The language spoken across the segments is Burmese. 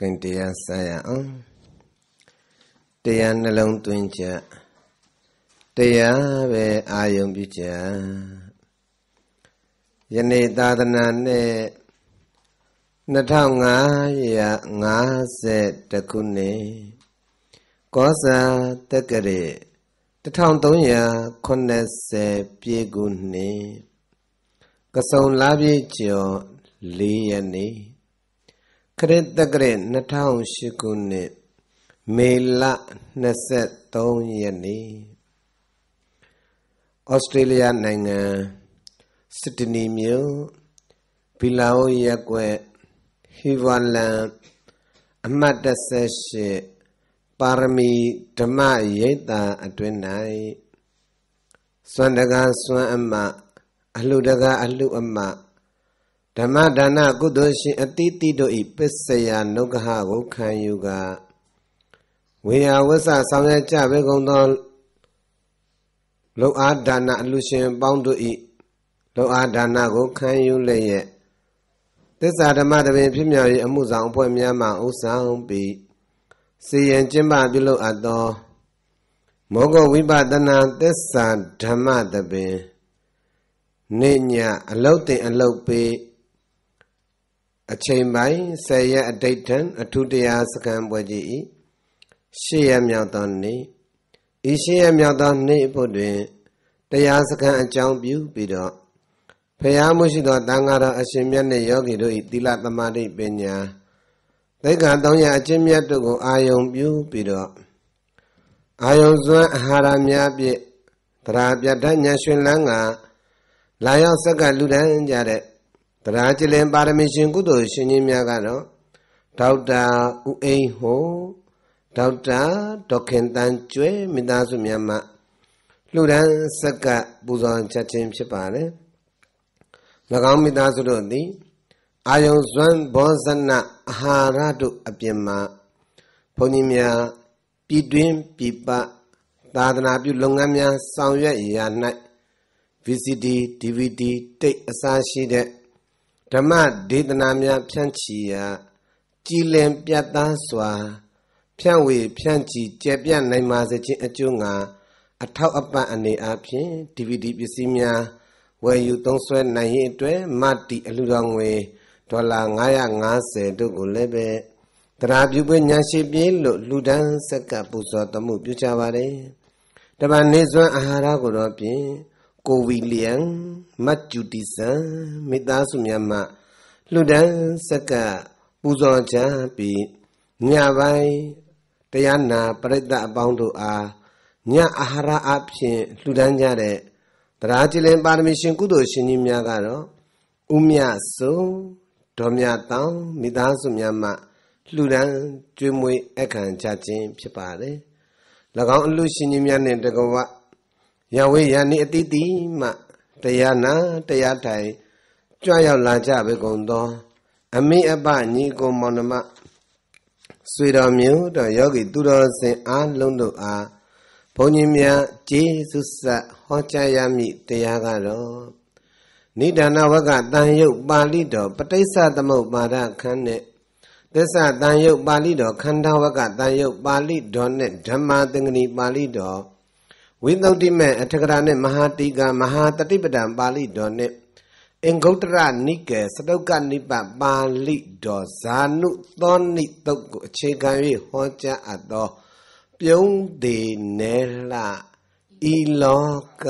ကင်တရားဆရအောင်တရားနှလုံးသွင်းကြတရားပဲအာယုံပြုကြယနေ့သာသနာနဲ့2550ခုနှစ်ကောဇာတက္ကရေ1380ပြည့်ခုနှစ်ကဆုံလာပြည့်ကျော်၄ရက်နေ့ခရစ်တက္ကရာ2008ခုနှစ်မေလ23ရက်နေ့ဩစတြေးလျနိုင်ငံဆစ်ဒနီမြို့ဘီလာအိုရက်ကွယ်ဟီဗာလန်အမှတ်38ပါရမီဓမ္မရိပ်သာအတွင်း၌စွမ်းတကားစွမ်းအမအလှတကားအလှအမတ်ဓမ္မဒါနကုသိုလ်ရှင်အတိတိတို့ဤပစ္စယနုကဟကိုခံယူကဝေယဝဆဆောင်ရကြပေကုန်သောလောအားဒါနအလူရှင်ပေါင်းတို့ဤလောအားဒါနကိုခံယူလျက်သစ္စာဓမ္မတပင် ဖြစ်မြောက်၏အမှုဆောင်အဖွဲ့များမှဥဆောင်ပြီးစီရင်ကျင့်ပပြုလုပ်အပ်သောမောဂဝိပဒနာသစ္စာဓမ္မတပင်နေညာအလုတ်တင်အလုတ်ပေးအချိန်ပိုင်းဆယ်ရက်အတိတ်ထံအထုတရားစကံပွဲကြည်ဤရှေ့ရမြောက်သောနေ့ဤရှေ့ရမြောက်သောနေ့ဖို့တွင်တရားစကံအကြောင်းပြုပြီးတော့ဖရာမှုရှိသောတန်ဃာတော်အရှင်မြတ်နှင့်ယောဂီတို့၏သီလသမာဓိပညာသိက္ခာ၃ရာအချင်းမြတ်တို့ကိုအာယုံပြုပြီးတော့အာယုံစွမ်းအာဟာရများဖြင့်တရားပြဋ္ဌာန်းဉာဏ်ရှင်လန်းကလာရောက်စက္ကလူတန်းကြတဲ့တရားကျလင်ပါရမီရှင်ကုသိုလ်ရှင်ကြီးများကတော့ဒေါက်တာဦးအိမ်ဟိုဒေါက်တာဒေါခင်တန်ကျွဲမိသားစုများမှလှူဒန်းဆက်ကပူဇော်ချက်ချင်းဖြစ်ပါတယ်၎င်းမိသားစုတို့သည်အာယုံဇွမ်းဘောဇနအာဟာရတို့အပြင်မှာဘုန်းကြီးများပြည်တွင်းပြည်ပသာသနာပြု လုပ်ငန်းများ ဆောင်ရွက်ရာ၌ VCD DVD တိတ်အစားရှိတဲ့ဓမ္မဒေသနာများဖြန့်ချီရာကြည်လင်ပြတ်သားစွာ ဖြန့်ဝေဖြန့်ချီကျယ်ပြန့်နိုင်ပါစေခြင်းအကျိုးငါအထောက်အပံ့အနေအချင်း DVD ပစ္စည်းများဝယ်ယူသုံးစွဲနိုင်ရေးအတွက်မတီအလှူဒါန်ငွေဒေါ်လာ950တို့ကိုလည်းပဲတရားပြုပွဲညာရှိပြေလို့လှူဒန်းဆက်ကပူဇော်သမှုပြုကြပါတယ်။တပန်နေစွမ်းအာဟာရကိုတော့ဖြင့်ကိုဝီလီယံမတ်ဂျူတီဆန်မိသားစုများမှလွတ်တန်းစက္ကပူဇော်ချပြီးညပိုင်းတရားနာပရိသတ်အပေါင်းတို့အားညအာဟာရအဖြစ်လှူဒန်းကြတဲ့တရားကြည်လင်ပါရမီရှင်ကုသိုလ်ရှင်ကြီးများကတော့ဥမြစုံဒေါ်မြတောင်မိသားစုများမှလှူဒန်းကျွေးမွေးအခမ်းကြခြင်းဖြစ်ပါတယ်၎င်းအလှရှင်ကြီးများနှင့်တကဝယဝေယနိအတိတိမတရားနာတရားထိုင်ကြွရောက်လာကြပဲကုန်သောအမိအပညီကိုမောင်နှမဆွေတော်မျိုးတော်ယောဂီသူတော်စင်အားလုံးတို့အားဘုန်းကြီးများကျေးဇူးဆက်ဟောကြားရမည်တရားကတော့နိဒာနဝကတန်ယုတ်ပါဠိတော်ပဋိစ္စသမုပ္ပါဒခန်းနဲ့သစ္စာတန်ယုတ်ပါဠိတော်ခန္ဓာဝကတန်ယုတ်ပါဠိတော်နဲ့ဓမ္မသင်္ကနီပါဠိတော်ဝိသုဒ္ဓိမေအထကရာနဲ့မဟာတိက မဟာတတိပဒံပါဠိတော်နဲ့အင်္ဂုတ္တရနိကေစတုကနိပပါဠိတော်ဇာနုသောနိတုတ်ကိုအခြေခံ၍ဟောကြားအပ်သော ပြုံးသေးနေလှဤလောက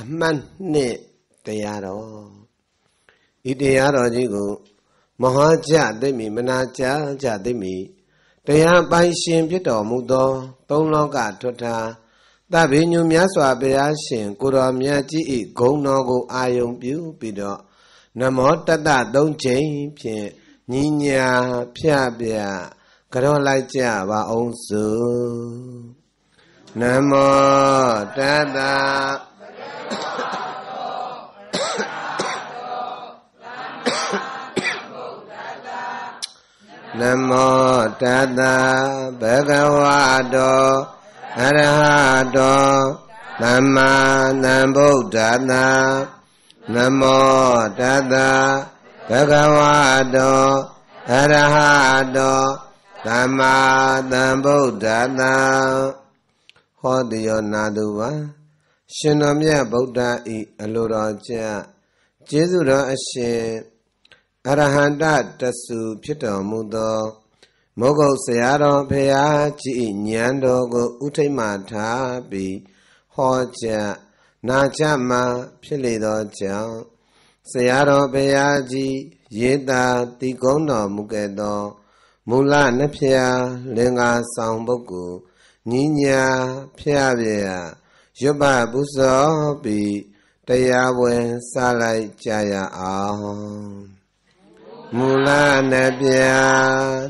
အမှန်နှင့်တရားတော်ဤတရားတော်ကြီးကို မဟာကြသိမိမနာကြကြသိမိတရားပိုင်ရှင်ဖြစ်တော်မူသော သုံးလောကထွတ်ထားသဗ္ဗညုမြတ်စွာဘုရားရှင်ကိုတော်မြတ်ကြီးဤဂုံတော်ကိုအာယုံပြုပြီးတော့နမောတတသုံးချိန်ဖြင့်ညီညာဖြပြကြောလိုက်ကြပါအောင်စုနမောတတနမောတတဘဂဝါတော်အရဟတောသမ္မာသမ္ဗုဒ္ဓသာနမောတတဘဂဝတောအရဟတောသမ္မာသမ္ဗုဒ္ဓသာဟောတယောနာတုပါရှင်တော်မြတ်ဗုဒ္ဓဤအလိုတော်ကျကျေးဇူးတော်အရှင်အရဟန္တတဆူဖြစ်တော်မူသောမောဂုတ်ဆရာတော်ဖရာကြီးညံတော်ကိုဥထိမ့်မှထားပြီးဟောကြားနာကြမှာဖြစ်လေသောကြောင့်ဆရာတော်ဘုရားကြီးရေတာတိကုံတော်မူခဲ့သောမူလနှစ်ဖျားလင်္ကာဆောင်ပုဂ္ဂိုလ်ညီညာဖျားပြေရွတ်ပပုဇောပြီးတရားဝင်စလိုက်ကြရအောင်မူလနှပြ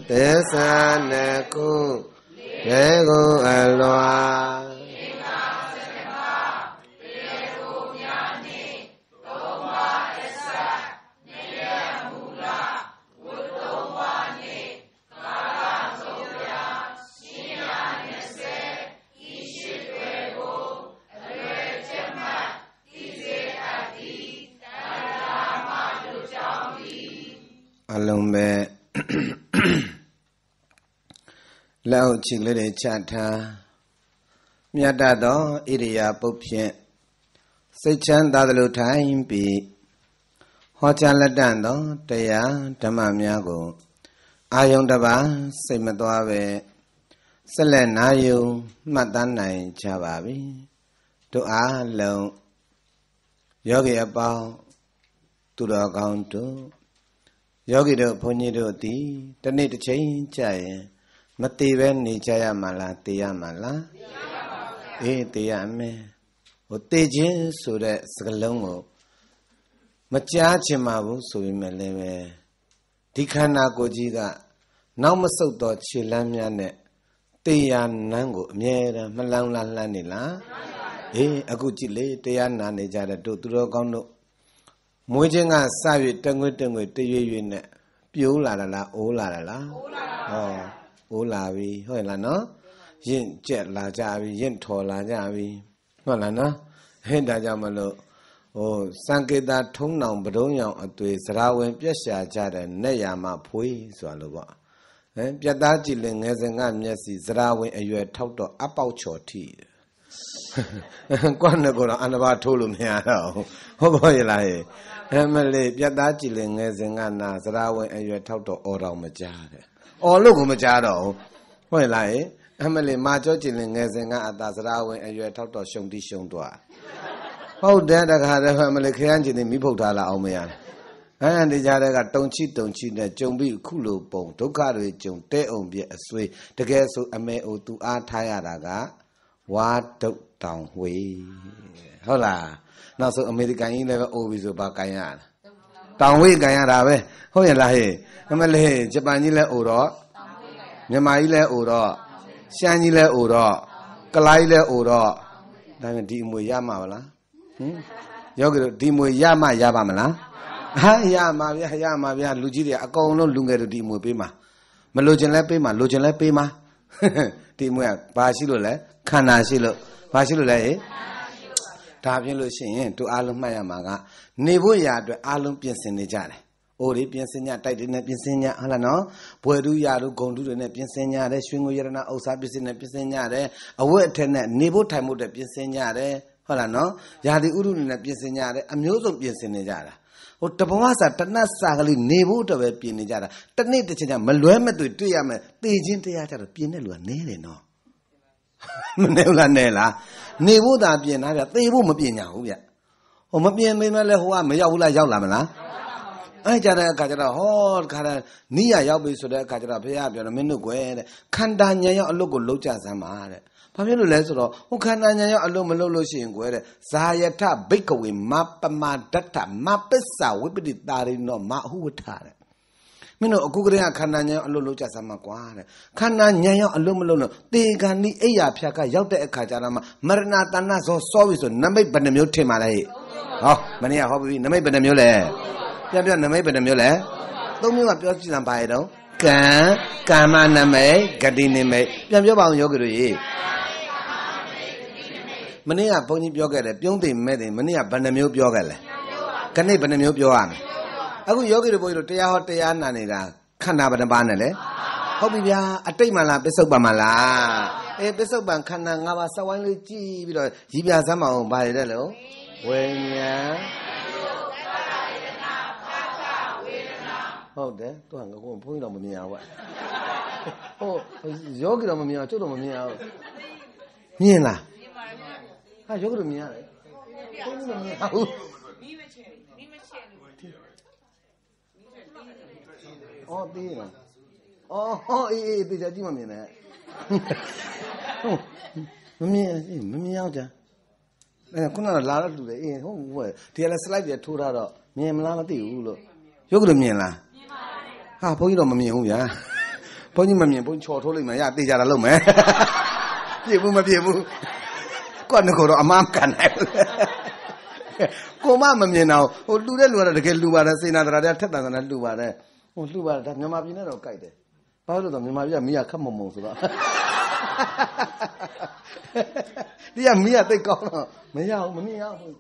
သစ္စာနှခုဒေကိုအလွာအလုံးပဲလက်ဟုတ်ချီလေးတွေချထားမြတ်တသောဣရိယာပုတ်ဖြင့်စိတ်ချမ်းသာသလိုထိုင်ပြီးဟောကြားလက်တန့်သောတရားဓမ္မများကို အာယုံတပါ စိတ်မသွားပဲဆက်လက်နာယုံမှတ်သားနိုင်ကြပါပြီတို့အားလုံးယောဂီအပေါင်းသူတော်ကောင်းတို့ယောဂီတို့ဘုန်းကြီးတို့သည်တနေ့တစ်ချိန်ကြာရင်မသေးပဲနေကြရမှာလားသေရမှာလားသေရပါဘူးအေးသေရမယ်ဟိုသေခြင်းဆိုတဲ့စကားလုံးကိုမကြားချင်ပါဘူးဆိုပေမဲ့လည်းပဲဒီခန္ဓာကိုယ်ကြီးကနောက်မဆုတ်တော့ခြေလမ်းများနဲ့တရားနန်းကိုအမြဲတမ်းမလောင်လားလှမ်းနေလားအေးအခုကြည့်လေတရားနာနေကြတဲ့တို့သူတော်ကောင်းတို့မွေးခြင်းကစ၍တငွေ့တငွေ့တရွေ့ရွေ့နဲ့ပြိုးလာတာလားအိုးလာတာလားအိုးလာပါဟောအိုးလာပြီဟုတ်လားနော်ရင့်ကျက်လာကြပြီရင့်ထော်လာကြပြီဟုတ်လားနော်ဟဲ့ဒါကြောင့်မလို့ဟိုစံကေတာထုံးနောင်ပဒုံးရောင်အသွေးစရာဝင်ပြက်ရှာကြတဲ့နဲ့ရမဖွေးဆိုတာလို့ပေါ့ဟမ်ပြက်သားကြည်လင်ငယ်စဉ်ကမျက်စိစရာဝင်အရွယ်ထောက်တော့အပေါက်ချော်ထိကွာနဲ့ကတော့အန္တဘာထိုးလို့မရတော့ဟုတ်ပါရဲ့လားဟဲ့အမလေးပြတ်သားကြည်လင်ငယ်စဉ်ကနာစရာဝင်အရွယ်ထောက်တော့အော်တော်မကြားတဲ့။အော်လို့ကိုမကြားတော့ဘူး။ဟုတ်လားဟင်။အမလေးမာကြောကြည်လင်ငယ်စဉ်ကအသာစရာဝင်အရွယ်ထောက်တော့ရှုံတိရှုံတော့။ဟုတ်တယ်တခါတည်းအမလေးခရမ်းကြည်လင်မိဖုတ်ထားလာအောင်မရဘူး။ဟန်ဒီကြားတဲ့ကတုံချိတုံချိနဲ့ကြုံပြီးခုလိုပုံဒုက္ခတွေကြုံတဲ့အောင်ပြအဆွေတကယ်ဆိုအမေအိုသူအားထားရတာကဝါဒုတ်တောင်ဝေးဟုတ်လားနောက်ဆုံးအမေရိကန်ကြီးလည်းပဲအိုပြီးဆိုပါကန်ရတာတောင်ဝေးကန်ရတာပဲဟုတ်ရဲ့လားဟဲ့အမလေးဂျပန်ကြီးလည်းအိုတော့မြန်မာကြီးလည်းအိုတော့ရှမ်းကြီးလည်းအိုတော့ကလားကြီးလည်းအိုတော့ဒါပေမဲ့ဒီအမွေရမှာမလားဟင်ယောဂီတို့ဒီမွေရမှရပါမလားဟာရမှာဗျာရမှာဗျာလူကြီးတွေအကုန်လုံးလူငယ်တို့ဒီမွေပေးမှာမလိုချင်လဲပေးမှာလိုချင်လဲပေးမှာဒီမွေကဘာရှိလို့လဲခန္ဓာရှိလို့ဘာရှိလို့လဲဟေ့ဒါဖြစ်လို့ရှိရင်သူအားလုံးမှတ်ရမှာကနေဖို့ရာအတွက်အားလုံးပြင်ဆင်နေကြတယ်။အိုတွေပြင်ဆင်ကြတိုက်တွေနဲ့ပြင်ဆင်ကြဟုတ်လားနော်။ဘွယ်တူရာတို့ဂုံတူတွေနဲ့ပြင်ဆင်ကြတယ်ရွှေငွေရတနာဥစ္စာပြင်ဆင်နဲ့ပြင်ဆင်ကြတယ်အဝတ်အထည်နဲ့နေဖို့ထိုင်ဖို့တဲ့ပြင်ဆင်ကြတယ်ဟုတ်လားနော်။ရာသီဥတုနဲ့ပြင်ဆင်ကြတယ်အမျိုးစုံပြင်ဆင်နေကြတာ။ဟိုတဘဝစာတနတ်စာကလေးနေဖို့တော့ပဲပြင်နေကြတာ။တနေ့တစ်ချိန်ကမလွဲမသွေတွေ့ရမယ်။တေခြင်းတရားကြတော့ပြင်တဲ့လူကနဲတယ်နော်။မနေဘူးလားနဲလား။နေဖို့သာပြင်တာဗျသေဖို့မပြင်ညာဘူးဗျဟိုမပြင်မိမဲ့လဲဟိုကမရောက်ဘူးလားရောက်လာမလားအဲ့ကြတဲ့အခါကျတော့ဟောခါတာနိယရောက်ပြီဆိုတဲ့အခါကျတော့ဘုရားပြောတော့မင်းတို့ကွယ်တဲ့ခန္ဓာဉာဏ်ရောက်အလုတ်ကိုလုံးကြစမ်းပါတဲ့ဘာဖြစ်လို့လဲဆိုတော့ဟိုခန္ဓာဉာဏ်ရောက်အလုတ်မလုတ်လို့ရှိရင်ကွယ်တဲ့ဇာယထဘိကဝေမပမာဒတ္ထမပစ္ဆဝိပတိတာရိနောမအဟုဝထတဲ့င်းတို့အခုကတည်းကခန္ဓာဉာဏ်အလုပ်လုပ်ကြစမ်းမှာကွာတဲ့ခန္ဓာဉာဏ်ရောအလုပ်မလုပ်လို့တေဂန်နိအိယာဖြာကရောက်တဲ့အခါကျတော့မှမရဏတဏ္ဏဆိုစောပြီဆိုနမိတ်ဘယ်နှမျိုးထင်ပါလဲဟောမနေ့ကဟောပြီနမိတ်ဘယ်နှမျိုးလဲပြန်ပြန်နမိတ်ဘယ်နှမျိုးလဲသုံးမျိုးကပြောကြည့်စမ်းပါရတော့ကံကာမနမိတ်ဂတိနမိတ်ပြန်ပြောပါအောင်ယောဂီတို့ရေမနေ့ကဘုန်းကြီးပြောခဲ့တယ်ပြုံးသိမဲ့တယ်မနေ့ကဘယ်နှမျိုးပြောခဲ့လဲခဏိဘယ်နှမျိုးပြောရမလဲအခုယောဂီတို့ဘုန်းကြီးတို့တရားဟောတရားနာနေတာခန္ဓာဘယ်နှပါးနဲ့လဲဟုတ်ပြီဗျာအတိတ်မှလားပစ္စုပန်မှလားအဲပစ္စုပန်ခန္ဓာ၅ပါးစဝိုင်းလေးကြည့်ပြီးတော့ရည်ပြစမ်းမအောင်ဗါရတဲ့လို့ဝိညာဉ်ဟုတ်တယ်သူကငါကဘုန်းကြီးတော့မမြင်အောင်ဗျဟုတ်ယောဂီတော့မမြင်အောင်ကျုပ်တော့မမြင်အောင်မြင်လားမြင်ပါဗျာဟာယောဂီတို့မြင်ရတယ်ဘုန်းကြီးတော့မမြင်အောင်အော်သေးလားအော်ဟောအေးအေးသေချာကြည့်မမြင်နဲ့မမြင်မမြင်အောင်ကြာအဲခုနကလာတော့တူတယ်အေးဟုတ်ဟိုဒီကလည်း slide တွေထိုးထားတော့မြင်မလားမသိဘူးလို့ရုပ်ကလေးမြင်လားမြင်ပါတယ်ဟာဘုန်းကြီးတော့မမြင်ဘူးဗျာဘုန်းကြီးမမြင်ဘုန်းချော်ထိုးလိုက်မှရသေချာတာလုပ်မယ်ပြည့်ဘူးမပြည့်ဘူးကော့နကောတော့အမှန်ကန်နိုင်ဘူးကိုမမမြင်တော့ဟိုလူတဲ့လူကတော့တကယ်လူပါတယ်စေနာတရာတဲ့ထက်တန်တရာလူပါတယ်ဟိုလှူပါဒါမြန်မာပြည်နဲ့တော့ကြိုက်တယ်ဘာလို့လဲဆိုတော့မြန်မာပြည်ကမိရခက်မုံမုံဆိုတော့ဒီကမိရသိကောင်းတော့မရဘူးမမြင်ရဘူး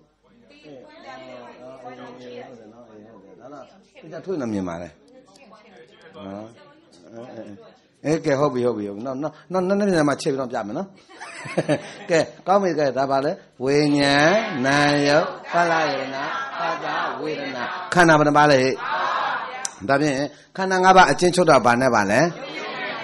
ဒါထွေးနေမြင်ပါလေနော်အဲကဲဟုတ်ပြီဟုတ်ပြီနော်နော်နော်နည်းနည်းမှချက်ပြီးတော့ပြမယ်နော်ကဲကောင်းပြီကဲဒါပါလေဝိညာဉ်နာယုတ်ဖလာယနာသာသာဝေဒနာခန္ဓာဘယ်နှပါလဲဟဲ့ဒါဖြင့်ခန္ဓာ၅ပါးအချင်းချုပ်တာဘာနဲ့ပါလဲ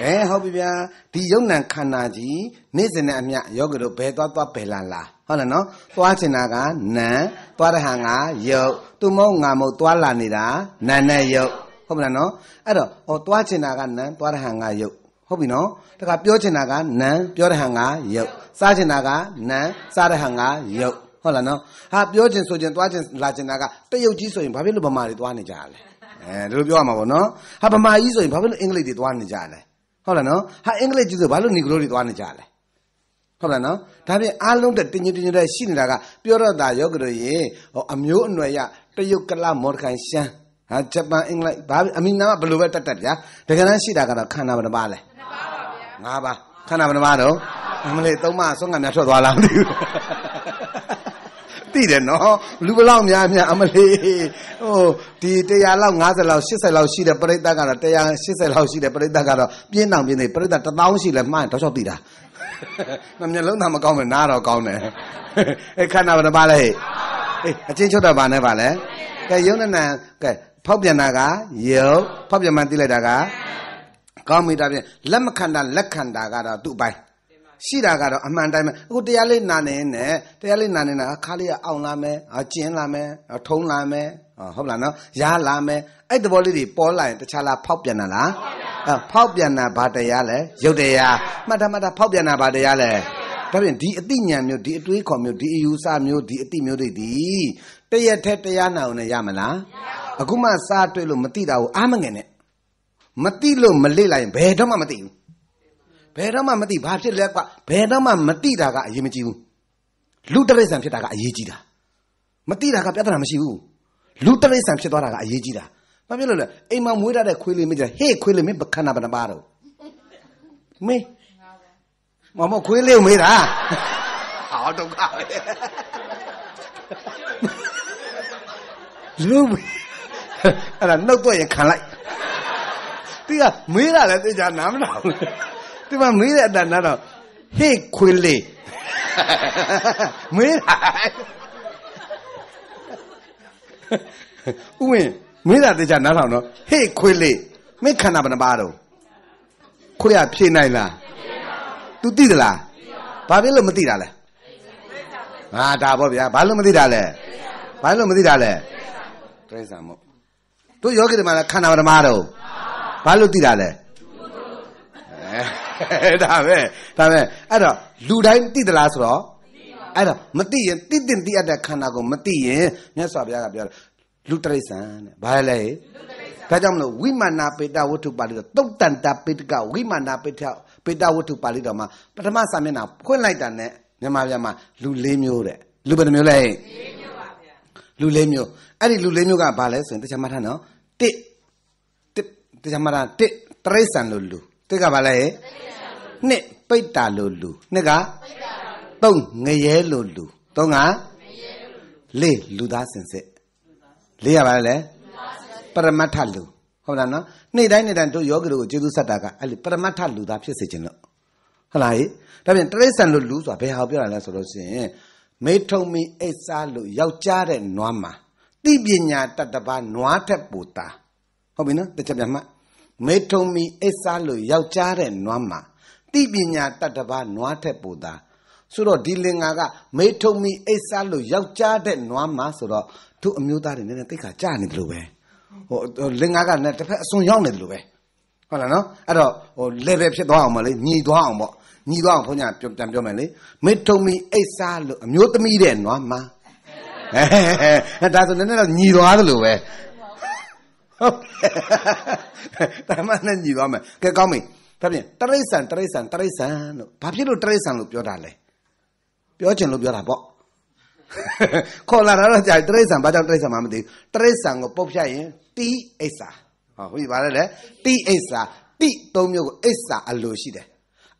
အဲဟုတ်ပြီဗျာဒီယုံနံခန္ဓာကြီးနေ့စဉ်နဲ့အမျှယောဂတို့ဘယ်သွားသွားဘယ်လာလာ ဟုတ်လားနော်သွားချင်တာကနံသွားတဲ့ဟာကယုတ်သူမုံငါမုံသွားလာနေတာနံနဲ့ယုတ်ဟုတ်မလားနော်အဲ့တော့ဟောသွားချင်တာကနံသွားတဲ့ဟာကယုတ်ဟုတ်ပြီနော်တခါပြောချင်တာကနံပြောတဲ့ဟာကယုတ်စားချင်တာကနံစားတဲ့ဟာကယုတ်ဟုတ်လားနော်ဟာပြောချင်ဆိုချင်သွားချင်လာချင်တာကတရုတ်ကြီးဆိုရင်ဘာဖြစ်လို့ဗမာတွေသွားနေကြတာလဲအဲဒါလိုပြောရမှာပေါ့နော်ဟာဗမာကြီးဆိုရင်ဘာဖြစ်လို့အင်္ဂလိပ်တွေသွားနေကြလဲဟုတ်လားနော်ဟာအင်္ဂလိပ်ကြီးဆိုဘာလို့နီဂရိုတွေသွားနေကြလဲဟုတ်လားနော်ဒါပြင်အားလုံးတက်တင်းတင်းတဲ့ရှိနေတာကပြောရတာယောဂရရင်ဟောအမျိုးအနွယ်ရတရုတ်ကလမော်ဒကန်ရှမ်းဟာဂျပန်အင်္ဂလိပ်ဘာအမီနာကဘယ်လိုပဲတက်တက်ဗျာတကယ်တမ်းရှိတာကတော့ခန္ဓာဘယ်နှပါလဲနှစ်ပါးပါဗျာငါးပါးခန္ဓာဘယ်နှပါတော့အမလေးသုံးပါးဆုံးကများထွက်သွားလားမသိဘူးသိတယ်နော်လူဘလောက်များများအမလေးဟိုဒီ100လောက်90လောက်80လောက်ရှိတဲ့ပရိသတ်ကတော့180လောက်ရှိတဲ့ပရိသတ်ကတော့ပြင်းအောင်ပြင်းနေပရိသတ်1000ရှိလဲမှန်တော့ချောက်သိတာမမျက်လုံးသာမကောင်းမယ်နားတော့ကောင်းတယ်အဲခန္ဓာဘယ်နှပါလဲဟဲ့အေးအချင်းချုပ်တာဘာနဲ့ပါလဲကဲယုံနဲ့နံကဲဖောက်ပြန်တာကယုံဖောက်ပြန်မှန်သိလိုက်တာကကောင်းမိတာဖြင့်လက်မခန္ဓာလက်ခန္ဓာကတော့သူ့အပိုင်းရှိတာကတော့အမှန်တိုင်းပဲအခုတရားလေးနာနေနဲ့တရားလေးနာနေတာခါလေးကအောင်လာမယ်ကျင်းလာမယ်ထုံးလာမယ်ဟုတ်လားနော်ရလာမယ်အဲ့သဘောလေးတွေပေါ်လာရင်တခြားလားဖောက်ပြန်တာလားအဖောက်ပြန်တာဘာတရားလဲရုပ်တရားမှတ်တာမှတ်တာ ဖောက်ပြန်တာဘာတရားလဲဒါပြင်ဒီအတိညာမျိုးဒီအတွေးခေါ်မျိုးဒီအယူဆမျိုးဒီအတိမျိုးတွေဒီတရက်ထက်တရားနာအောင်လည်းရမလားအခုမှစတွေ့လို့မသိတာကိုအားမငယ်နဲ့မသိလို့မလေ့လိုက်ရင်ဘယ်တော့မှမသိဘူးဘယ်တော့မှမသိဘာဖြစ်လဲကွာဘယ်တော့မှမသိတာကအရေးမကြီးဘူးလူတရိษံဖြစ်တာကအရေးကြီးတာမသိတာကပြဿနာမရှိဘူးလူတရိษံဖြစ်သွားတာကအရေးကြီးတာဘာဖြစ်လို့လဲအိမ်မှာမွေးထားတဲ့ခွေးလေးမကြဟေ့ခွေးလေးမပခဏဘာပါတော့မေးမမခွေးလေးမေးတာအော်ဒုက္ခပဲလူအဲ့ဒါနှုတ်သွက်ရင်ခံလိုက်တိကမေးတာလည်းသိကြနားမလားသူကမေးတဲ့အတန်နားတော့ဟေ့ခွေးလေးမေးတာဥဝင်မေးတာတကြနားထောင်တော့ဟေ့ခွေးလေးမင်းခန္ဓာဘယ်နှပါတော့ခွေးကဖြေနိုင်လား तू သိသလားဘာဖြစ်လို့မသိတာလဲဟာဒါပေါ့ဗျာဘာလို့မသိတာလဲဘာလို့မသိတာလဲတိရစ္ဆာန်မို့တို့ယောဂီတွေမှာခန္ဓာဘယ်နှပါတော့ဘာလို့သိတာလဲအဲဒါပဲဒါပဲအဲ့တော့လူတိုင်းသိသလားဆိုတော့အဲ့တော့မသိရင်သိတင်သိအပ်တဲ့ခန္ဓာကိုမသိရင်မြတ်စွာဘုရားကပြောတယ်လူတရိษံတဲ့ဘာလဲဒါကြောင့်မလို့ဝိမာနာပေတဝတ္ထုပါဠိတော်တုတ်တန်တပေတကဝိမာနာပေထပေတဝတ္ထုပါဠိတော်မှာပထမစာမျက်နှာဖွင့်လိုက်တာနဲ့မြန်မာပြည်မှာလူ၄မျိုးတဲ့လူဘယ်နှမျိုးလဲ၄မျိုးပါဗျာလူ၄မျိုးအဲ့ဒီလူ၄မျိုးကဘာလဲဆိုရင်တရားမှတ်ထားနော်တစ်တစ်တရားမှတ်ထားတစ်တရိษံလို့လူတစ်ကဘာလဲတရိษံနှစ်ပိတ်တာလိုလူနှစ်ကသုံးငရဲလိုလူသုံးကလေးလူသားစင်စစ်လေးရပါလေပရမတ်ထလူဟုတ်လားနော်နေ့တိုင်းနေ့တိုင်းတို့ယောဂီတို့ကိုကျေးဇူးဆက်တာကအဲ့ဒီပရမတ်ထလူသားဖြစ်စေခြင်းလို့ဟုတ်လားဟိဒါပြန်တရိစ္ဆာန်လို့လူဆိုတာဘယ်ဟာပြောတာလဲဆိုလို့ရှိရင်မိထုံမီအိတ်စားလို့ယောက်ျားတဲ့နွားမှာတိပညာတတပါနွားထက်ပူတာဟုတ်ပြီနော်တစ်ချက်ပြန်မှမိထုံမီအိတ်စားလို့ယောက်ျားတဲ့နွားမှာတိပညာတတ္တဘာနွားထက်ပိုသာဆိုတော့ဒီလင်္ကာကမေထုံမီအိတ်စားလို့ယောက်ျားတဲ့နွားမှာဆိုတော့သူ့အမျိုးသားတွေနည်းနည်းသိခါကြာနေတယ်လို့ပဲဟိုလင်္ကာကလည်းတစ်ဖက်အစွန်ရောက်နေတယ်လို့ပဲဟုတ်လားနော်အဲ့တော့ဟို level ဖြစ်သွားအောင်မလေးညီသွားအောင်ပေါ့ညီသွားအောင်ဘုညာပြန်ပြန်ပြောမယ်လေမေထုံမီအိတ်စားလို့အမျိုးသမီးတဲ့နွားမှာအဲဒါဆိုနည်းနည်းတော့ညီသွားတယ်လို့ပဲဟုတ်တယ်ဒါမှလည်းညီသွားမယ်ကဲကောင်းပြီဒါဖြင့်တရိษံတရိษံတရိษံလို့ဘာဖြစ်လို့တရိษံလို့ပြောတာလဲပြောချင်လို့ပြောတာပေါ့ခေါ်လာတာတော့ကြာတရိษံဘာကြောင့်တရိษံမှမသိဘူးတရိษံကိုပုတ်ဖြတ်ရင်တိအိစ္ဆာဟောဟုတ်ပြီဗါလဲလေတိအိစ္ဆာတိသုံးမျိုးကိုအိစ္ဆာအလိုရှိတယ်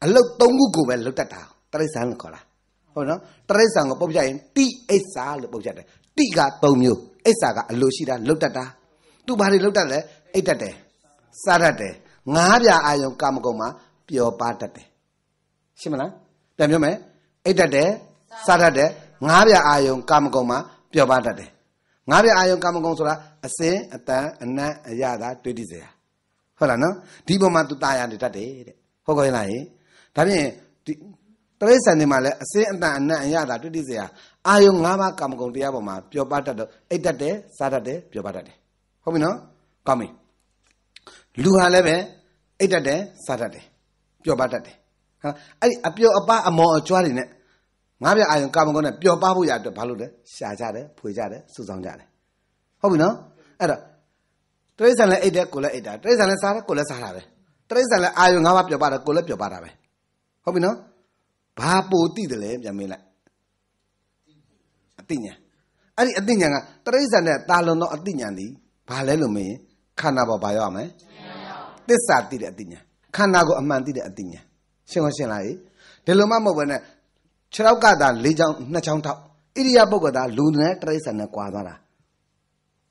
အလုတ်သုံးခုကိုပဲလုတ်တတ်တာတရိษံလို့ခေါ်တာဟုတ်နော်တရိษံကိုပုတ်ဖြတ်ရင်တိအိစ္ဆာလို့ပုတ်ဖြတ်တယ်တိကသုံးမျိုးအိစ္ဆာကအလိုရှိတာလုတ်တတ်တာသူဘာတွေလုတ်တတ်လဲအိတ်တတ်တယ်စားတတ်တယ်ငါးပြာအာယုံကာမဂုဏ်မှာပျော်ပါတတ်တယ်ရှိမလားပြန်ပြောမယ်အိတ်တတ်တယ်စားတတ်တယ်ငါးပြာအာယုံကာမဂုဏ်မှာပျော်ပါတတ်တယ်ငါးပြာအာယုံကာမဂုဏ်ဆိုတာအစင်အတန်အနတ်အရသာတွေ့တိစရာဟုတ်လားနော်ဒီပုံမှာသူตายရနေတတ်တယ်တဲ့ဟုတ်ကောင်းလားယင်ဒါဖြင့်ဒီတရိษံတွေမှာလည်းအစင်းအတန်အနံ့အရသာတွေ့တိစရာအာယုံ၅ပါးကာမဂုဏ်တရားပေါ်မှာပျော်ပါတတ်တော့အိတ်တတ်တယ်စားတတ်တယ်ပျော်ပါတတ်တယ်ဟုတ်ပြီနော်ကောင်းပြီလူဟာလည်းပဲအိတ်တတ်တယ်စားတတ်တယ်ပျော်ပါတတ်တယ်ဟမ်အဲ့ဒီအပျော်အပါအမော်အကြွားတွေနဲ့ငါးပြအာယုံကာမဂုဏ်နဲ့ပျော်ပါဖို့ရအတွက်ဘာလို့လဲရှာကြတယ်ဖွေကြတယ်စုဆောင်ကြတယ်ဟုတ်ပြီနော်အဲ့တော့တိရစ္ဆာန်လည်းအိတ်တယ်ကိုလည်းအိတ်တာတိရစ္ဆာန်လည်းစားတယ်ကိုလည်းစားတာပဲတိရစ္ဆာန်လည်းအာယုံငါးပါးပျော်ပါတယ်ကိုလည်းပျော်ပါတာပဲဟုတ်ပြီနော်ဘာပိုတိတယ်လဲပြန်မေးလိုက်အတိညာအဲ့ဒီအတိညာကတိရစ္ဆာန်နဲ့တာလွန်သောအတိညာသည်ဘာလဲလို့မေးရင်ခန္ဓာပေါ်ဘာရောက်ရမလဲသစ္စာသိတဲ့အသိဉာဏ်ခန္ဓာကိုအမှန်သိတဲ့အသိဉာဏ်ရှင်းလို့ရှင်းလားဒီလိုမှမဟုတ်ဘဲနဲ့ခြေောက်ကသာ၄ချောင်း၂ချောင်းထောက်ဣရိယာပုဂ္ဂတာလူနဲ့တရိစ္ဆာန်နဲ့ကွာသွားတာ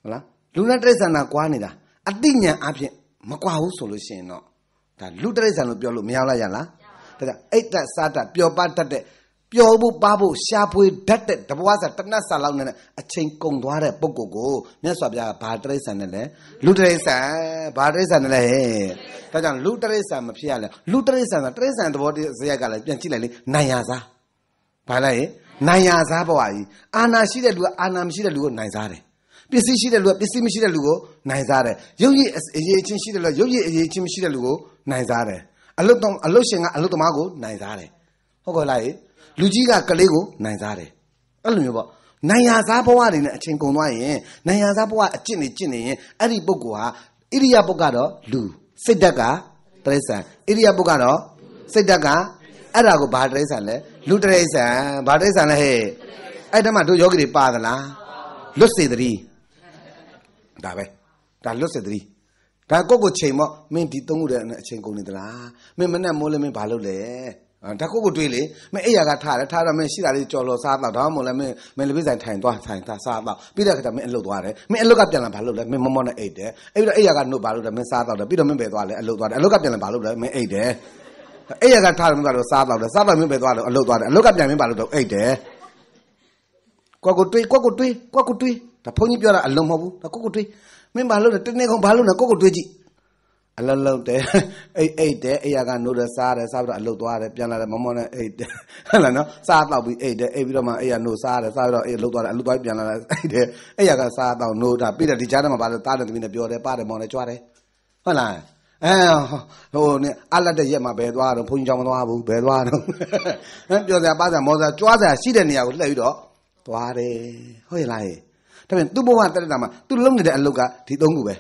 ဟုတ်လားလူနဲ့တရိစ္ဆာန်နဲ့ကွာနေတာအသိဉာဏ်အဖြစ်မကွာဘူးဆိုလို့ရှိရင်တော့ဒါလူတရိစ္ဆာန်လို့ပြောလို့မရလားရလားဒါကြောင့်အိတ်တစတာပျော်ပါတတ်တဲ့ပျော်ဖို့ပါဖို့ရှားပွေတတ်တဲ့တဘဝစာတနတ်စာလောက်နဲ့အချိန်ကုန်သွားတဲ့ပုံကိုကိုမြတ်စွာဘုရားဘာတရိษံနဲ့လဲလူတရိษံဘာတရိษံနဲ့လဲဟဲ့ဒါကြောင့်လူတရိษံမဖြစ်ရလဲလူတရိษံဆိုတရိษံသဘောတရားဇယက်ကလည်းပြန်ကြည့်လိုက်လေနိုင်ရစားဘာလဲနိုင်ရစားဘဝကြီးအာနာရှိတဲ့လူကအာနာမရှိတဲ့လူကိုနိုင်စားတယ်ပစ္စည်းရှိတဲ့လူကပစ္စည်းမရှိတဲ့လူကိုနိုင်စားတယ်ရုပ်ရည်အရေးချင်းရှိတဲ့လူကရုပ်ရည်အရေးချင်းမရှိတဲ့လူကိုနိုင်စားတယ်အလုတ်တော့အလုတ်ရှင်ကအလုတ်သမားကိုနိုင်စားတယ်ဟုတ်ကောလားလူကြီးကကလေးကိုနိုင်စားတယ်အဲ့လိုမျိုးပေါ့နိုင်ရစားဘဝတွေနဲ့အချိန်ကုန်သွားရင်နိုင်ရစားဘဝအကျင့်တွေကျင့်နေရင်အဲ့ဒီပုဂ္ဂိုလ်ဟာဣရိယာပုဂ္ဂတော့လူစိတ်ဓာတ်ကတရိစ္ဆာန်ဣရိယာပုဂ္ဂတော့စိတ်ဓာတ်ကအဲ့ဒါကိုဘာတရိစ္ဆာန်လဲလူတရိစ္ဆာန်ဘာတရိစ္ဆာန်လဲဟဲ့အဲ့ဒါမှတို့ယောဂီတွေပါသလားလွတ်စေတည်းဒါပဲဒါလွတ်စေတည်းဒါကိုယ့်ကိုချိန်ပေါ့မင်းဒီသုံးခုတည်းအချိန်ကုန်နေသလားမင်းမနဲ့မိုးလဲမင်းဘာလုပ်လဲဒါကိုကိုတွေးလေမင်းအဲ့ရကထားတယ်ထားတော့မင်းရှိတာလေးကြော်လော်စားတော့ဒါမှမဟုတ်လည်းမင်းမင်းလေးပိဆိုင်ထိုင်သွားထိုင်သားစားတော့ပြီးတဲ့ခါကျမင်းအလုပ်သွားတယ်မင်းအလုပ်ကပြန်လာဘာလုပ်လဲမင်းမမောနဲ့အိတ်တယ်အဲ့တော့အဲ့ရကနှုတ်ဘာလုပ်လဲမင်းစားတော့တယ်ပြီးတော့မင်းပဲသွားလဲအလုပ်သွားတယ်အလုပ်ကပြန်လာဘာလုပ်လဲမင်းအိတ်တယ်အဲ့ရကထားတယ်မင်းကတော့စားတော့တယ်စားတော့မင်းပဲသွားတယ်အလုပ်သွားတယ်အလုပ်ကပြန်မင်းဘာလုပ်တော့အိတ်တယ်ကိုကိုတွေးကိုကိုတွေးကိုကိုတွေးဒါဘုန်းကြီးပြောတာအလုံးမဟုတ်ဘူးဒါကိုကိုတွေးမင်းဘာလုပ်လဲတနေ့ကောင်ဘာလုပ်လဲကိုကိုတွေးကြည့်အလုံးလုံးတယ်အိတ်အိတ်တယ်အိယာကနိုးတယ်စားတယ်စားပြီးတော့အလုတ်သွားတယ်ပြန်လာတယ်မမောနဲ့အိတ်တယ်ဟုတ်လားနော်စားတော့ပြီးအိတ်တယ်အိတ်ပြီးတော့မှအိယာနိုးစားတယ်စားပြီးတော့အိတ်လုတ်သွားတယ်အလုတ်သွားပြန်လာတယ်အိတ်တယ်အိယာကစားတော့နိုးတာပြီးတော့ဒီကြားထဲမှာပါတယ်တားတယ်သမီးနဲ့ပြောတယ်ပါတယ်မောင်နဲ့ကြွားတယ်ဟုတ်လားအဲဟိုနဲ့အလတ်တဲ့ရက်မှာဘယ်သွားတော့ဘုန်းကြီးကြောင်မသွားဘူးဘယ်သွားတော့ဟမ်ပြောစရာပါစရာမောစရာကြွားစရာရှိတဲ့နေရာကိုလှည့်ပြီးတော့သွားတယ်ဟုတ်ရဲ့လားဒါပေမဲ့သူ့ဘဝတက်တဲ့တာမှာသူလုံနေတဲ့အလုတ်ကဒီသုံးခုပဲ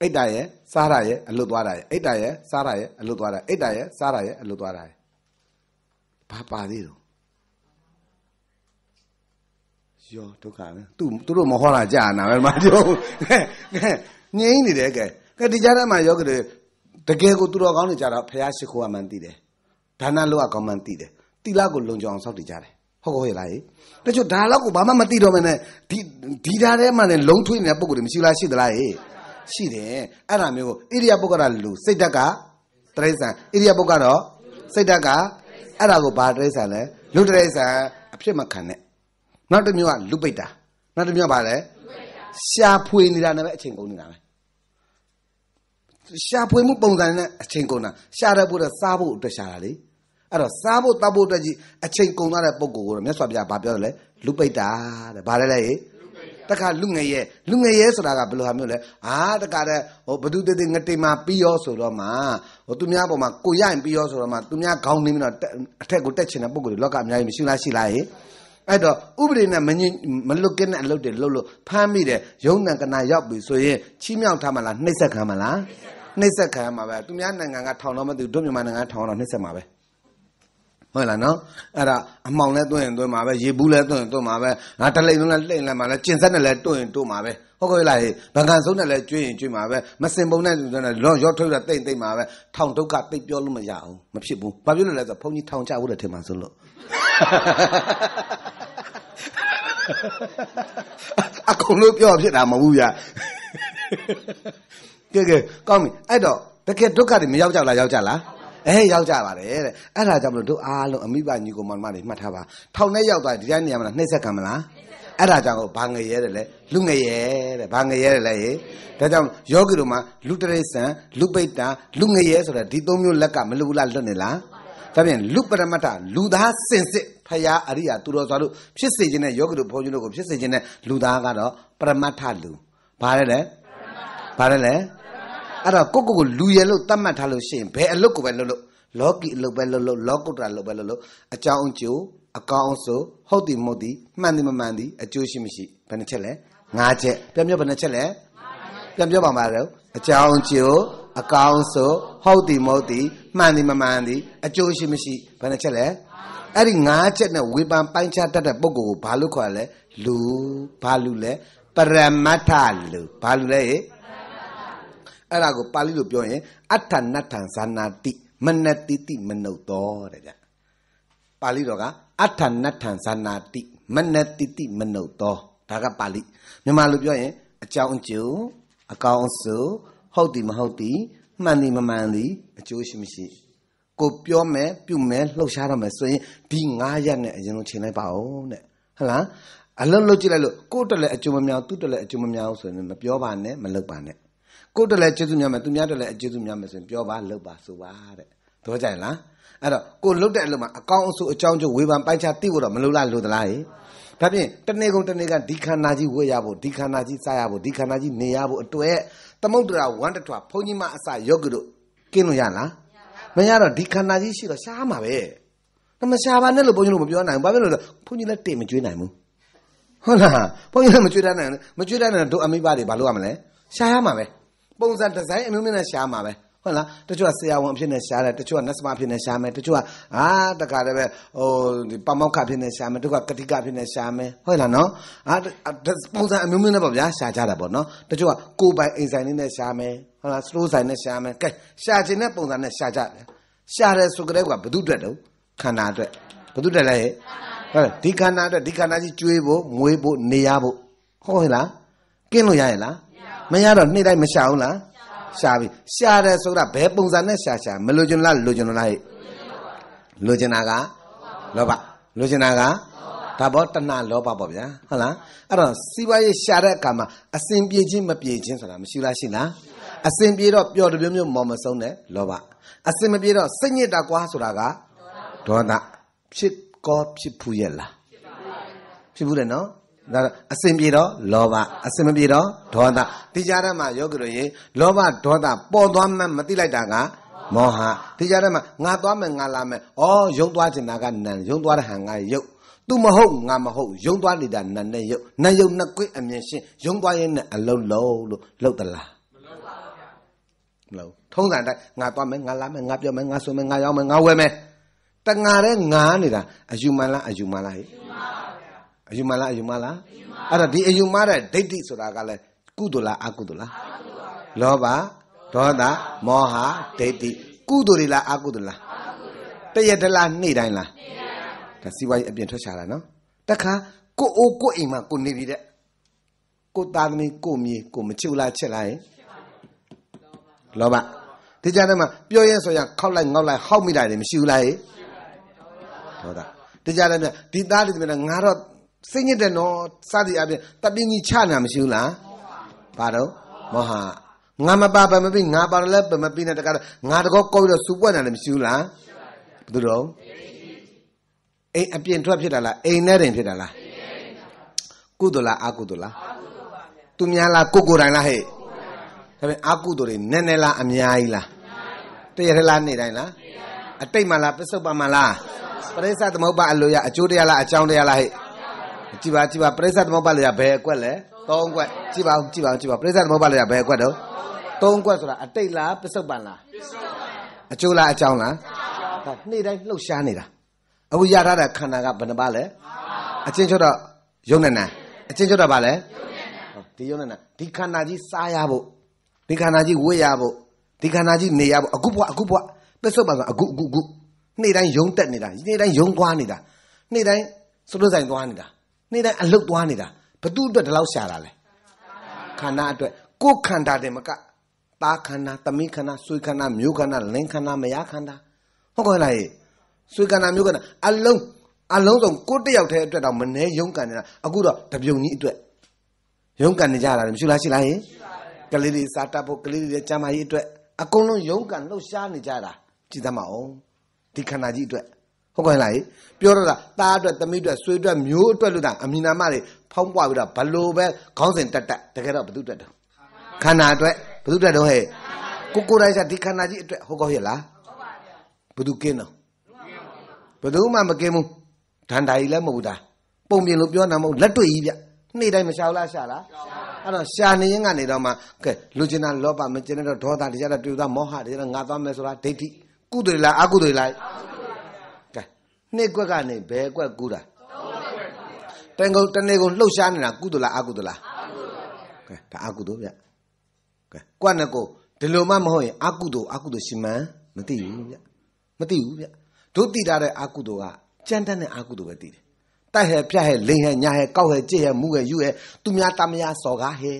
အိတ်တာရဲ့စားတာရဲ့အလွတ်သွားတာရဲ့အိတ်တာရဲ့စားတာရဲ့အလွတ်သွားတာအိတ်တာရဲ့စားတာရဲ့အလွတ်သွားတာဘာပါသေးတော့ရောဒုက္ခပဲသူသူတို့မဟောတာကြာနာပဲမပြောငြိမ့်နေတယ်ကဲကဲဒီကြားထဲမှာယောဂတွေတကယ်ကိုသူတော်ကောင်းတွေကြတော့ဖះရှိခိုးမှန်သိတယ်ဒါနလောကကောင်းမှန်သိတယ်တိလကိုလုံကြအောင်စောင့်တည်ကြတယ်ဟုတ်ကောဟုတ်လားတချို့ဒါလောက်ကိုဘာမှမသိတော့မနဲ့ဒီဒီဓာတ်ထဲမှာလည်းလုံးထွေးနေတဲ့ပုံကိုယ်တွေမရှိလားရှိသလားဟေ့ရှိတယ်အဲ့ဒါမျိုးကိုဣရိယာပုဂ္ဂရလူစိတ်ဓာတ်ကတရိစ္ဆာန်ဣရိယာပုဂ္ဂရောစိတ်ဓာတ်ကအဲ့ဒါကိုဘာတရိစ္ဆာန်လဲလူတရိစ္ဆာန်အဖြစ်မခံနဲ့နောက်တစ်မျိုးကလူပိတ်တာနောက်တစ်မျိုးကဘာလဲရှားဖွေနေတာနဲ့ပဲအချိန်ကုန်နေတာပဲရှားဖွေမှုပုံစံနဲ့အချိန်ကုန်တာရှားရဖို့တော့စားဖို့အတွက်ရှားတာလေအဲ့တော့စားဖို့တောက်ဖို့အတွက်ကြီးအချိန်ကုန်သွားတဲ့ပုံကိုတော့မြတ်စွာဘုရားဘာပြောတယ်လဲလူပိတ်တာတဲ့ဘာလဲလဲတခါလူငယ်ရဲ့လူငယ်ရဲ့ဆိုတာကဘယ်လိုဟာမျိုးလဲအာတခါတဲ့ဟိုဘသူတေးတေးငတိမ်မှာပြီးရောဆိုတော့မှဟိုသူများပေါ်မှာကိုရရင်ပြီးရောဆိုတော့မှသူများခေါင်းနေပြီးတော့အထက်ကိုတက်ချင်တဲ့ပုံကိုလောကအများကြီးမရှိလားရှိလားဟေ့အဲ့တော့ဥပဒေနဲ့မညင်မလွတ်ကင်းတဲ့အလုပ်တွေလုပ်လို့ဖမ်းမိတယ်ရုံးနံကနာရောက်ပြီဆိုရင်ချီးမြှောက်ထားမှလားနှိမ့်ဆက်ခံမှလားနှိမ့်ဆက်ခံမှာပဲသူများနိုင်ငံကထောင်တော့မသိဘူးတို့မြန်မာနိုင်ငံကထောင်တော့နှိမ့်ဆက်မှာပဲဟုတ်လားနော်အဲ့ဒါအမှောင်လဲတွင်းရင်တွင်းမှာပဲရေဘူးလဲတွင်းရင်တွင်းမှာပဲငါတလိမ့်လုံးလဲလှိမ့်လဲမှာလဲကျင်ဆက်နဲ့လဲတွင်းရင်တွင်းမှာပဲဟုတ်ကဲ့လားဟေ့ဘန်ကန်ဆုံးနဲ့လဲကျွေးရင်ကျွေးမှာပဲမစင်ပုံနဲ့လောရောထုတ်တာတိတ်တိတ်မှာပဲထောင်ဒုက္ခတိတ်ပြောလို့မရအောင်မဖြစ်ဘူးဘာဖြစ်လို့လဲဆိုတော့ဘုန်းကြီးထောင်ချဖို့လဲထင်ပါဆုံးလို့အကုန်လို့ပြောဖြစ်တာမဟုတ်ဘူးဗျာကဲကဲကောင်းပြီအဲ့တော့တကယ်ဒုက္ခတွေမရောက်ကြလားရောက်ကြလားအဲရောက်ကြပါတယ်တဲ့အဲ့ဒါကြောင့်မလို့တို့အားလုံးအမိဘညီကောင်မောင်မတွေမှတ်ထားပါထောင်နဲ့ရောက်သွားဒီတိုင်းနေရာမှာနှိမ့်ဆက်ကံမလားအဲ့ဒါကြောင့်ဘာငရဲတယ်လဲလူငရဲတဲ့ဘာငရဲတယ်လဲရေဒါကြောင့်ယောဂီတို့မှာလူတရိษံလူပိတ္တာလူငရဲဆိုတာဒီသုံးမျိုးလက်ကမလူလားလွတ်နေလားဒါပြန်လူပရမတ္ထလူသားစင်စစ်ဖရာအရိယာသူတော်စွာတို့ဖြစ်စေခြင်းနဲ့ယောဂီတို့ဘုန်းကြီးတို့ကိုဖြစ်စေခြင်းနဲ့လူသားကတော့ပရမတ္ထလူဘာလဲလဲဘာလဲလဲအဲ့တော့ကိုကိုကိုလူရယ်လို့သတ်မှတ်ထားလို့ရှိရင်ဘယ်အလုပ်ကိုပဲလုပ်လို့လောကီအလုပ်ပဲလုပ်လို့လောကုတ္တရာလုပ်ပဲလုပ်လို့အကြောင်းအကျိုးအကောင်းဆိုဟုတ်သည်မဟုတ်သည်မှန်သည်မမှန်သည် အကျိုးရှိမရှိဘယ်နှချက်လဲ၅ချက်ပြန်ပြောဘယ်နှချက်လဲပြန်ပြောပါမှာတော့အကြောင်းအကျိုးအကောင်းဆိုဟုတ်သည်မဟုတ်သည်မှန်သည်မမှန်သည်အကျိုးရှိမရှိဘယ်နှချက်လဲအဲ့ဒီ၅ချက်နဲ့ဝေပန်ပိုင်းခြားတတ်တဲ့ပုဂ္ဂိုလ်ကိုဘာလို့ခေါ်လဲလူဘာလူလဲပရမတ္ထလူဘာလူလဲအဲ့ဒါကိုပါဠိလိုပြောရင်အဋ္ဌနထံဇာနာတိမနတိတိမနုတော်တဲ့ဗျပါဠိတော်ကအဋ္ဌနထံဇာနာတိမနတိတိမနုတော်ဒါကပါဠိမြန်မာလိုပြောရင်အကြောင်းအကျိုးအကောင်းဆိုဟုတ်သည်မဟုတ်သည် မှန်သည်မမှန်သည်အကျိုးရှိမရှိကိုပြောမယ်ပြုမယ်လှုပ်ရှားတော့မယ်ဆိုရင်ဒီ9ရက်နဲ့အရင်ဆုံးချိန်လိုက်ပါဦးတဲ့ဟုတ်လားအလုံးလုံးကြည့်လိုက်လို့ကို့တက်လည်းအကျိုးမများသူ့တက်လည်းအကျိုးမများဆိုရင်မပြောပါနဲ့မလုပ်ပါနဲ့ကိုယ့်တလည်းကျေးဇူးများမယ်သူများတလည်းအကျေးဇူးများမယ်ဆိုရင်ပြောပါလုပ်ပါဆိုပါတဲ့တော့ကြရင်လားအဲ့တော့ကိုလုတ်တဲ့အလုပ်မှာအကောင်းအဆိုးအကြောင်းကျိုးဝေဖန်ပိုင်းခြားသိဖို့တော့မလိုလားလိုသလားဟဲ့ဒါဖြင့်တနေ့ကုန်တနေ့ကဒီခန္ဓာကြီးဝေ့ရဖို့ဒီခန္ဓာကြီးစားရဖို့ဒီခန္ဓာကြီးနေရဖို့အတွက်သမုဒ္ဒရာဝန္တထွာဘုန်းကြီးမအစယောဂီတို့กินလို့ရလားမရတော့ဒီခန္ဓာကြီးရှိတော့ရှားမှာပဲဒါမရှားပါနဲ့လို့ဘုန်းကြီးတို့မပြောနိုင်ဘူးဘာဖြစ်လို့လဲဘုန်းကြီးလည်းတင်မကြွေးနိုင်ဘူးဟုတ်လားဘုန်းကြီးလည်းမကြွေးတတ်နိုင်ဘူးမကြွေးတတ်နိုင်တော့တို့အမိဘတွေဘာလုပ်ရမလဲရှားရမှာပဲပုံစံဒီဇိုင်းအမျိုးမျိုးနဲ့ရှားမှာပဲဟုတ်လားတချို့ကဆရာဝန်အဖြစ်နဲ့ရှားတယ်တချို့ကနတ်စမအဖြစ်နဲ့ရှားမယ်တချို့ကအာတခါတည်းပဲဟိုဒီပမောက္ခအဖြစ်နဲ့ရှားမယ်တချို့ကကတိကအဖြစ်နဲ့ရှားမယ်ဟုတ်လားနော်အာပုံစံအမျိုးမျိုးနဲ့ပေါ့ဗျာရှားကြတာပေါ့နော်တချို့ကကိုယ်ပိုင်အိမ်ဆိုင်လေးနဲ့ရှားမယ်ဟုတ်လားစလိုးဆိုင်နဲ့ရှားမယ်ကဲရှားခြင်းနဲ့ပုံစံနဲ့ရှားကြတယ်ရှားတယ်ဆိုကြတဲ့ကဘု து အတွက်တော့ခန္ဓာအတွက်ဘု து အတွက်လည်းဟုတ်ဒီခန္ဓာအတွက်ဒီခန္ဓာကြီးကျွေးဖို့မွေးဖို့နေရဖို့ဟုတ်ဟဲ့လားกินလို့ရရဲ့လားမရတော့နေ့တိုင်းမရှာဘူးလားရှာပြီရှာတယ်ဆိုတာဘယ်ပုံစံနဲ့ရှာရှာမလိုချင်လားလိုချင်လားလိုချင်တာကလောဘလိုချင်တာကဒါဘောတဏလောဘပေါ့ဗျာဟုတ်လားအဲ့တော့စီးပွားရေးရှာတဲ့အခါမှာအစဉ်ပြေခြင်းမပြေခြင်းဆိုတာမရှိလားရှိလားအစဉ်ပြေတော့ပျော်တမျိုးမျိုးမော်မဆုံးတဲ့လောဘအစဉ်မပြေတော့စိတ်ညစ်တာကွာဆိုတာကဒေါသဖြစ်ကောဖြစ်ဖူးရဲ့လားဖြစ်ပါဘူးဖြစ်ဖူးတယ်နော်ဒါအစင်ပြေတော့လောဘအစင်မပြေတော့ဒေါသဒီကြားထဲမှာယောဂီတို့ရေလောဘဒေါသပေါ်သွားမှမသိလိုက်တာကမောဟဒီကြားထဲမှာငါသွားမယ်ငါလာမယ်ဩယုံသွားခြင်းတာကနံယုံသွားတဲ့ဟန်ကယုတ်သူမဟုတ်ငါမဟုတ်ယုံသွားနေတာနံနဲ့ယုတ်နံယုတ်နှစ်ခွင့်အမြင်ရှင်းယုံသွားရင်နဲ့အလုံးလုံးလို့လောက်သလားမလောက်ထုံးစံတိုင်းငါသွားမယ်ငါလာမယ်ငါပြောမယ်ငါဆိုမယ်ငါရောက်မယ်ငါဝယ်မယ်တငါတဲ့ငါနေတာအယူမှန်လားအယူမှန်လားဟဲ့အယူမလားအယူမလားအဲ့ဒါဒီအယူမတဲ့ဒိဋ္ဌိဆိုတာကလည်းကုသိုလ်လားအကုသိုလ်လားလောဘဒေါသမောဟဒိဋ္ဌိကုသိုလ်တွေလားအကုသိုလ်လားတရတလားနေ့တိုင်းလားဒါစီဝါကြီးအပြင်ထွက်ချတာနော်တခါကိုအိုကိုအိမ်မှာကိုနေပြီတဲ့ကိုသားသမီးကိုမြေကိုမချုပ်လားချက်လားရင်လောဘဒီကြားထဲမှာပြောရဲဆိုရခောက်လိုက်ငေါက်လိုက်ဟောက်မိတာတွေမရှိဘူးလားဟေ့ဒေါသဒီကြားထဲမှာဒီသားတွေတမန်ငါတော့စိတ်ညစ်တယ်နော်စသည်အပြင်တပင်းကြီးချနာမရှိဘူးလားဘာတော့မောဟငါမပါပဲမပြီးငါပါလည်းပဲမပြီးနဲ့တကားငါတကောကောက်တော့စူပွက်နာလည်းမရှိဘူးလားဘယ်သူတော့အိမ်အပြင်ထွက်ဖြစ်တာလားအိမ်နဲ့တင်ဖြစ်တာလားကုသလားအကုသလားသူများလားကိုကိုတိုင်လားဟဲ့ဒါပေမဲ့အကုသတွေနည်းနည်းလားအများကြီးလားတရထလားနေတိုင်းလားအတိတ်မှလားပစ္စုပ္ပန်မှလားပရိစ္ဆသမုပ္ပါအလိုရအကျိုးတရားလားအကြောင်းတရားလားဟဲ့ကြည့်ပါကြည့်ပါပြိဿသမုပ္ပါလေကဘယ်အကွက်လဲ၃ကွက်ကြည့်ပါကြည့်ပါကြည့်ပါပြိဿသမုပ္ပါလေကဘယ်အကွက်တော့၃ကွက်ဆိုတာအတိတ်လားပစ္စုပန်လားပစ္စုပန်အကျိုးလားအကြောင်းလားဒါနေ့တိုင်းလှုပ်ရှားနေတာအခုရထားတဲ့ခန္ဓာကဘယ်နှပါလဲအချင်းချွတ်တော့ယုံနေနာအချင်းချွတ်တော့ဗာလဲဒီယုံနေနာဒီခန္ဓာကြီးစားရဖို့ဒီခန္ဓာကြီးဝေ့ရဖို့ဒီခန္ဓာကြီးနေရဖို့အခုဘွားအခုဘွားပစ္စုပန်ကအခုအခုအခုနေ့တိုင်းယုံတက်နေတာနေ့တိုင်းယုံကွာနေတာနေ့တိုင်းစွတ်ဆိုင်သွားနေတာနေ့တိုင်းအလုတ်သွားနေတာဘသူ့အတွက်ဒီလောက်ရှာတာလဲခန္ဓာအတွက်ကိုယ်ခန္ဓာတယ်မကတာခန္ဓာသမီးခန္ဓာဆွေခန္ဓာမျိုးခန္ဓာလင်းခန္ဓာမယားခန္ဓာဟုတ်ကဲ့လားဆွေခန္ဓာမျိုးခန္ဓာအလုံးအလုံးစုံကိုတယောက်တည်းအတွက်တော့မနှဲယုံကန်နေတာအခုတော့တပြုံကြီးအတွက်ယုံကန်နေကြတာမရှိလားရှိလားဟင်ကလေးတွေစားတတ်ဖို့ကလေးတွေကျမ်းမာရေးအတွက်အကုန်လုံးယုံကန်လှုပ်ရှားနေကြတာကြည်သမအောင်ဒီခန္ဓာကြီးအတွက်ဟုတ်ကဲ့လားပြောတော့တာသားအတွက်သမီးအတွက်ဆွေအတွက်မျိုးအတွက်လို့တာအမိနာမတွေဖောင်းပွားပြီးတော့ဘလို့ပဲခေါင်းစဉ်တက်တက်တကယ်တော့ဘသူတက်တော့ခန္ဓာအတွက်ဘသူတက်တော့ဟဲ့ကိုကိုတိုင်းစားဒီခန္ဓာကြီးအတွက်ဟုတ်ကောရဲ့လားဟုတ်ပါဗျာဘသူကင်းတော့ဘသူမှမကင်းဘူးဒန္တာကြီးလည်းမဟုတ်တာပုံပြင်လို့ပြောတာမဟုတ်လက်တွေ့ကြီးဗျနေ့တိုင်းမရှာဘူးလားရှာလားအဲ့တော့ရှာနေရင်ကနေတော့မှကဲလူကျင်တာလောဘမကျင်တဲ့တော့ဒေါသတရားတွေတူတာမောဟတွေငါသွားမယ်ဆိုတာဒိဋ္ဌိကုသိုလ်လားအကုသိုလ်လားနှစ်ကွက်ကနေဘယ်ကွက်ကူးတာတန်ကုန်တနေကုန်လှုပ်ရှားနေတာကုသလားအကုသလားကဲဒါအကုသဗျကဲကွက်နဲ့ကိုဒီလိုမှမဟုတ်ရင်အကုသအကုသရှင်မန်မသိဘူးဗျမသိဘူးဗျတို့တည်ထားတဲ့အကုသကကြမ်းတမ်းတဲ့အကုသပဲတည်တယ်တိုက်ဟဲပြတ်ဟဲလိန်ဟဲညာဟဲကောက်ဟဲကြည့်ဟဲမူဟဲယူဟဲသူများတမယာစော်ကားဟဲ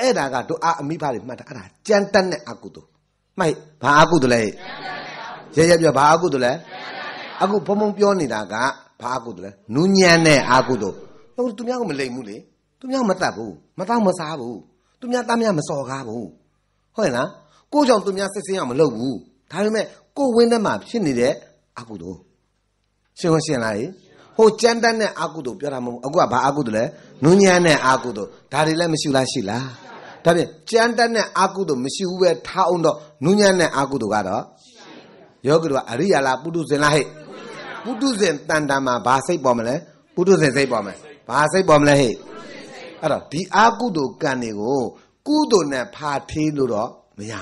အဲ့ဒါကတို့အာအမိဖာတွေမှတ်တာအဲ့ဒါကြမ်းတမ်းတဲ့အကုသမိုက်ဘာအကုသလဲရဲရဲပြဘာအကုသလဲအခုဘုံဘုံပြောနေတာကဘာအကုသို့လဲနူးညံ့တဲ့အကုသို့တော့သူများကမလိမ်ဘူးလေသူများမတတ်ဘူးမတော့မစားဘူးသူများသားများမစော်ကားဘူးဟုတ်လားကိုကြောင့်သူများစစ်စင်းအောင်မလုပ်ဘူးဒါပေမဲ့ကိုဝင်းထဲမှာဖြစ်နေတဲ့အကုသို့ရှင်းဝင်ရှင်းလားဟိုကြမ်းတမ်းတဲ့အကုသို့ပြောတာမဟုတ်အခုကဘာအကုသို့လဲနူးညံ့တဲ့အကုသို့ဒါတွေလည်းမရှိလားရှိလားဒါဖြင့်ကြမ်းတမ်းတဲ့အကုသို့မရှိဘူးပဲထားအောင်တော့နူးညံ့တဲ့အကုသို့ကတော့ယောဂီတို့ကအရိယာလားပုထုဇဉ်လားဟဲ့ပုထုဇဉ်တန်တာမှာဘာစိတ်ပေါ်မလဲပုထုဇဉ်စိတ်ပေါ်မလဲဘာစိတ်ပေါ်မလဲဟဲ့အဲ့တော့ဒီအာကုသိုလ်ကံတွေကိုကုသိုလ်နဲ့ဖာထေးလို့တော့မရ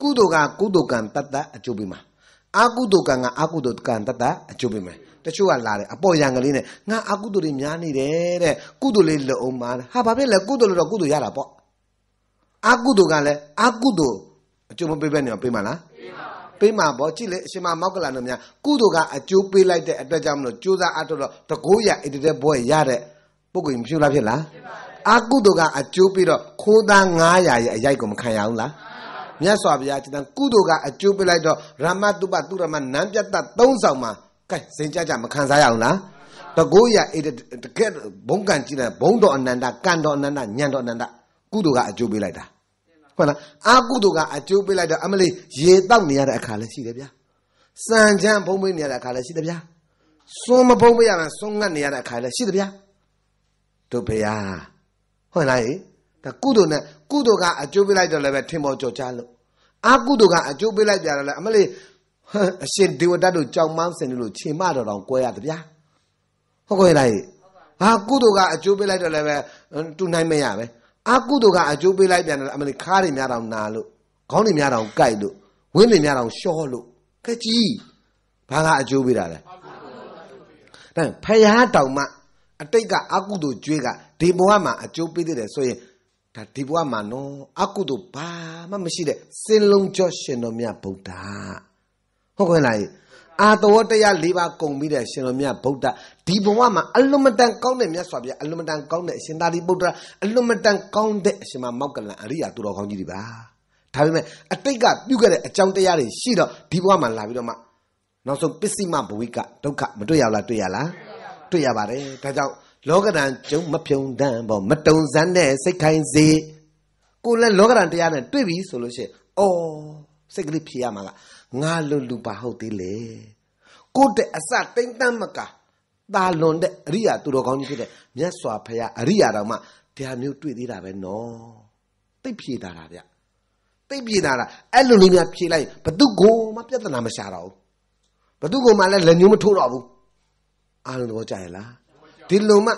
ဘူးကုသိုလ်ကကုသိုလ်ကံတတ်တတ်အကျိုးပေးမှာအာကုသိုလ်ကံကအကုသိုလ်ကံတတ်တတ်အကျိုးပေးမှာတချို့ကလာတယ်အပေါ်ရံကလေးနဲ့ငါအကုသိုလ်တွေများနေတယ်တဲ့ကုသိုလ်လေးလုံအောင်ပါဟာဘာဖြစ်လဲကုသိုလ်လို့တော့ကုသိုလ်ရတာပေါ့အကုသိုလ်ကလည်းအကုသိုလ်အကျိုးမပေးဘဲနေအောင်ပေးမလားပေးမှာပေါ့ကြည့်လေအရှင်မမောက္ကလန်တို့များကုသိုလ်ကအကျိုးပေးလိုက်တဲ့အတွက်ကြောင့်မလို့ကြိုးစားအားထုတ်တော့တကိုးရဣတတဲ့ဘွဲရတဲ့ပုဂ္ဂိုလ်မဖြစ်လားဖြစ်လားဖြစ်ပါဘူးအကုသိုလ်ကအကျိုးပေးတော့ခိုးသား900ရဲ့အရိုက်ကိုမခံရဘူးလားမြတ်စွာဘုရားကျန် ကုသိုလ်ကအကျိုးပေးလိုက်တော့ရမတုပသူရမနံပြတ်တ3ဆောင်မှာကဲစင်ကြကြမခံစားရအောင်လားတကိုးရအေတကယ်ဘုံကံကြည့်လိုက်ဘုံတော်အနန္တကံတော်အနန္တညံတော်အနန္တကုသိုလ်ကအကျိုးပေးလိုက်တာဟုတ်လားအာကုတုကအကျိုးပေးလိုက်တော့အမလေးရေတောက်နေရတဲ့အခါလည်းရှိတယ်ဗျာစံချမ်းဖုံးပေးနေရတဲ့အခါလည်းရှိတယ်ဗျာစွန်းမဖုံးပေးရမှစွန်းငတ်နေရတဲ့အခါလည်းရှိတယ်ဗျာတို့ဘုရားဟုတ်လားဒါကုတုနဲ့ကုတုကအကျိုးပေးလိုက်တော့လည်းပဲထင်ပေါ်ကြော်ကြားလို့အာကုတုကအကျိုးပေးလိုက်ကြတော့လည်းအမလေးအရှင်ဒေဝတတ်တို့ကြောင်မန်းစင်တို့ခြေမတော်တော်ကွဲရတဗျာဟုတ်ကဲ့လားဟာကုတုကအကျိုးပေးလိုက်တော့လည်းပဲတူနိုင်မရပဲအာကုတုကအကျိုးပေးလိုက်ပြန်တယ်အမလေးခါးတွေများတော့နာလို့ခေါင်းတွေများတော့ကြိုက်လို့ဝင်းတွေများတော့ရှော့လို့ခက်ကြီးဘာကအကျိုးပေးတာလဲဒါဖယားတောင်မှအတိတ်ကအကုတုကျွေးကဒီဘဝမှာအကျိုးပေးတဲ့ဆိုရင်ဒါဒီဘဝမှာနော်အကုတုဘာမှမရှိတဲ့စင်လုံးကျော်ရှင်တော်မြတ်ဗုဒ္ဓဟုတ်ကဲ့လားအာတဝတ္တရ၄ပါးကုန်ပြီးတဲ့ရှင်တော်မြတ်ဗုဒ္ဓဒီဘဝမှာအလွန်မတန်ကောင်းတဲ့မြတ်စွာဘုရားအလွန်မတန်ကောင်းတဲ့အရှင်သာရိပုတ္တရာအလွန်မတန်ကောင်းတဲ့အရှင်မောက္ကလံအရိယာသူတော်ကောင်းကြီးတွေပါဒါပေမဲ့အတိတ်ကပြုခဲ့တဲ့အကြောင်းတရားတွေရှိတော့ဒီဘဝမှာလာပြီးတော့မှနောက်ဆုံးပစ္စည်းမဘဝိကဒုက္ခမတွေ့ရလားတွေ့ရလားတွေ့ရပါတယ်ဒါကြောင့်လောကဓာန်ကျုံမဖြုံတန်းပေါ့မတုံစမ်းတဲ့စိတ်ခိုင်းစေကိုလည်းလောကဓာန်တရားနဲ့တွေ့ပြီဆိုလို့ရှိရင်အော်စိတ်ကလေးဖြေရမှာကငါလူလူပါဟုတ်သေးလေကိုတဲ့အစတိမ့်တမ်းမကားတာလွန်တဲ့အရိယာသူတော်ကောင်းကြီးဖြစ်တဲ့မြတ်စွာဘုရားအရိယာတော်မှတရားမျိုးတွေ့သေးတာပဲနော်သိပြေတာတာဗျသိပြေတာတာအဲ့လိုလေးများဖြေလိုက်ဘသူကိုမှပြဿနာမရှာတော့ဘူးဘသူကိုမှလည်းလက်ညှိုးမထိုးတော့ဘူးအားလုံးတော့ကြရလားဒီလိုမှ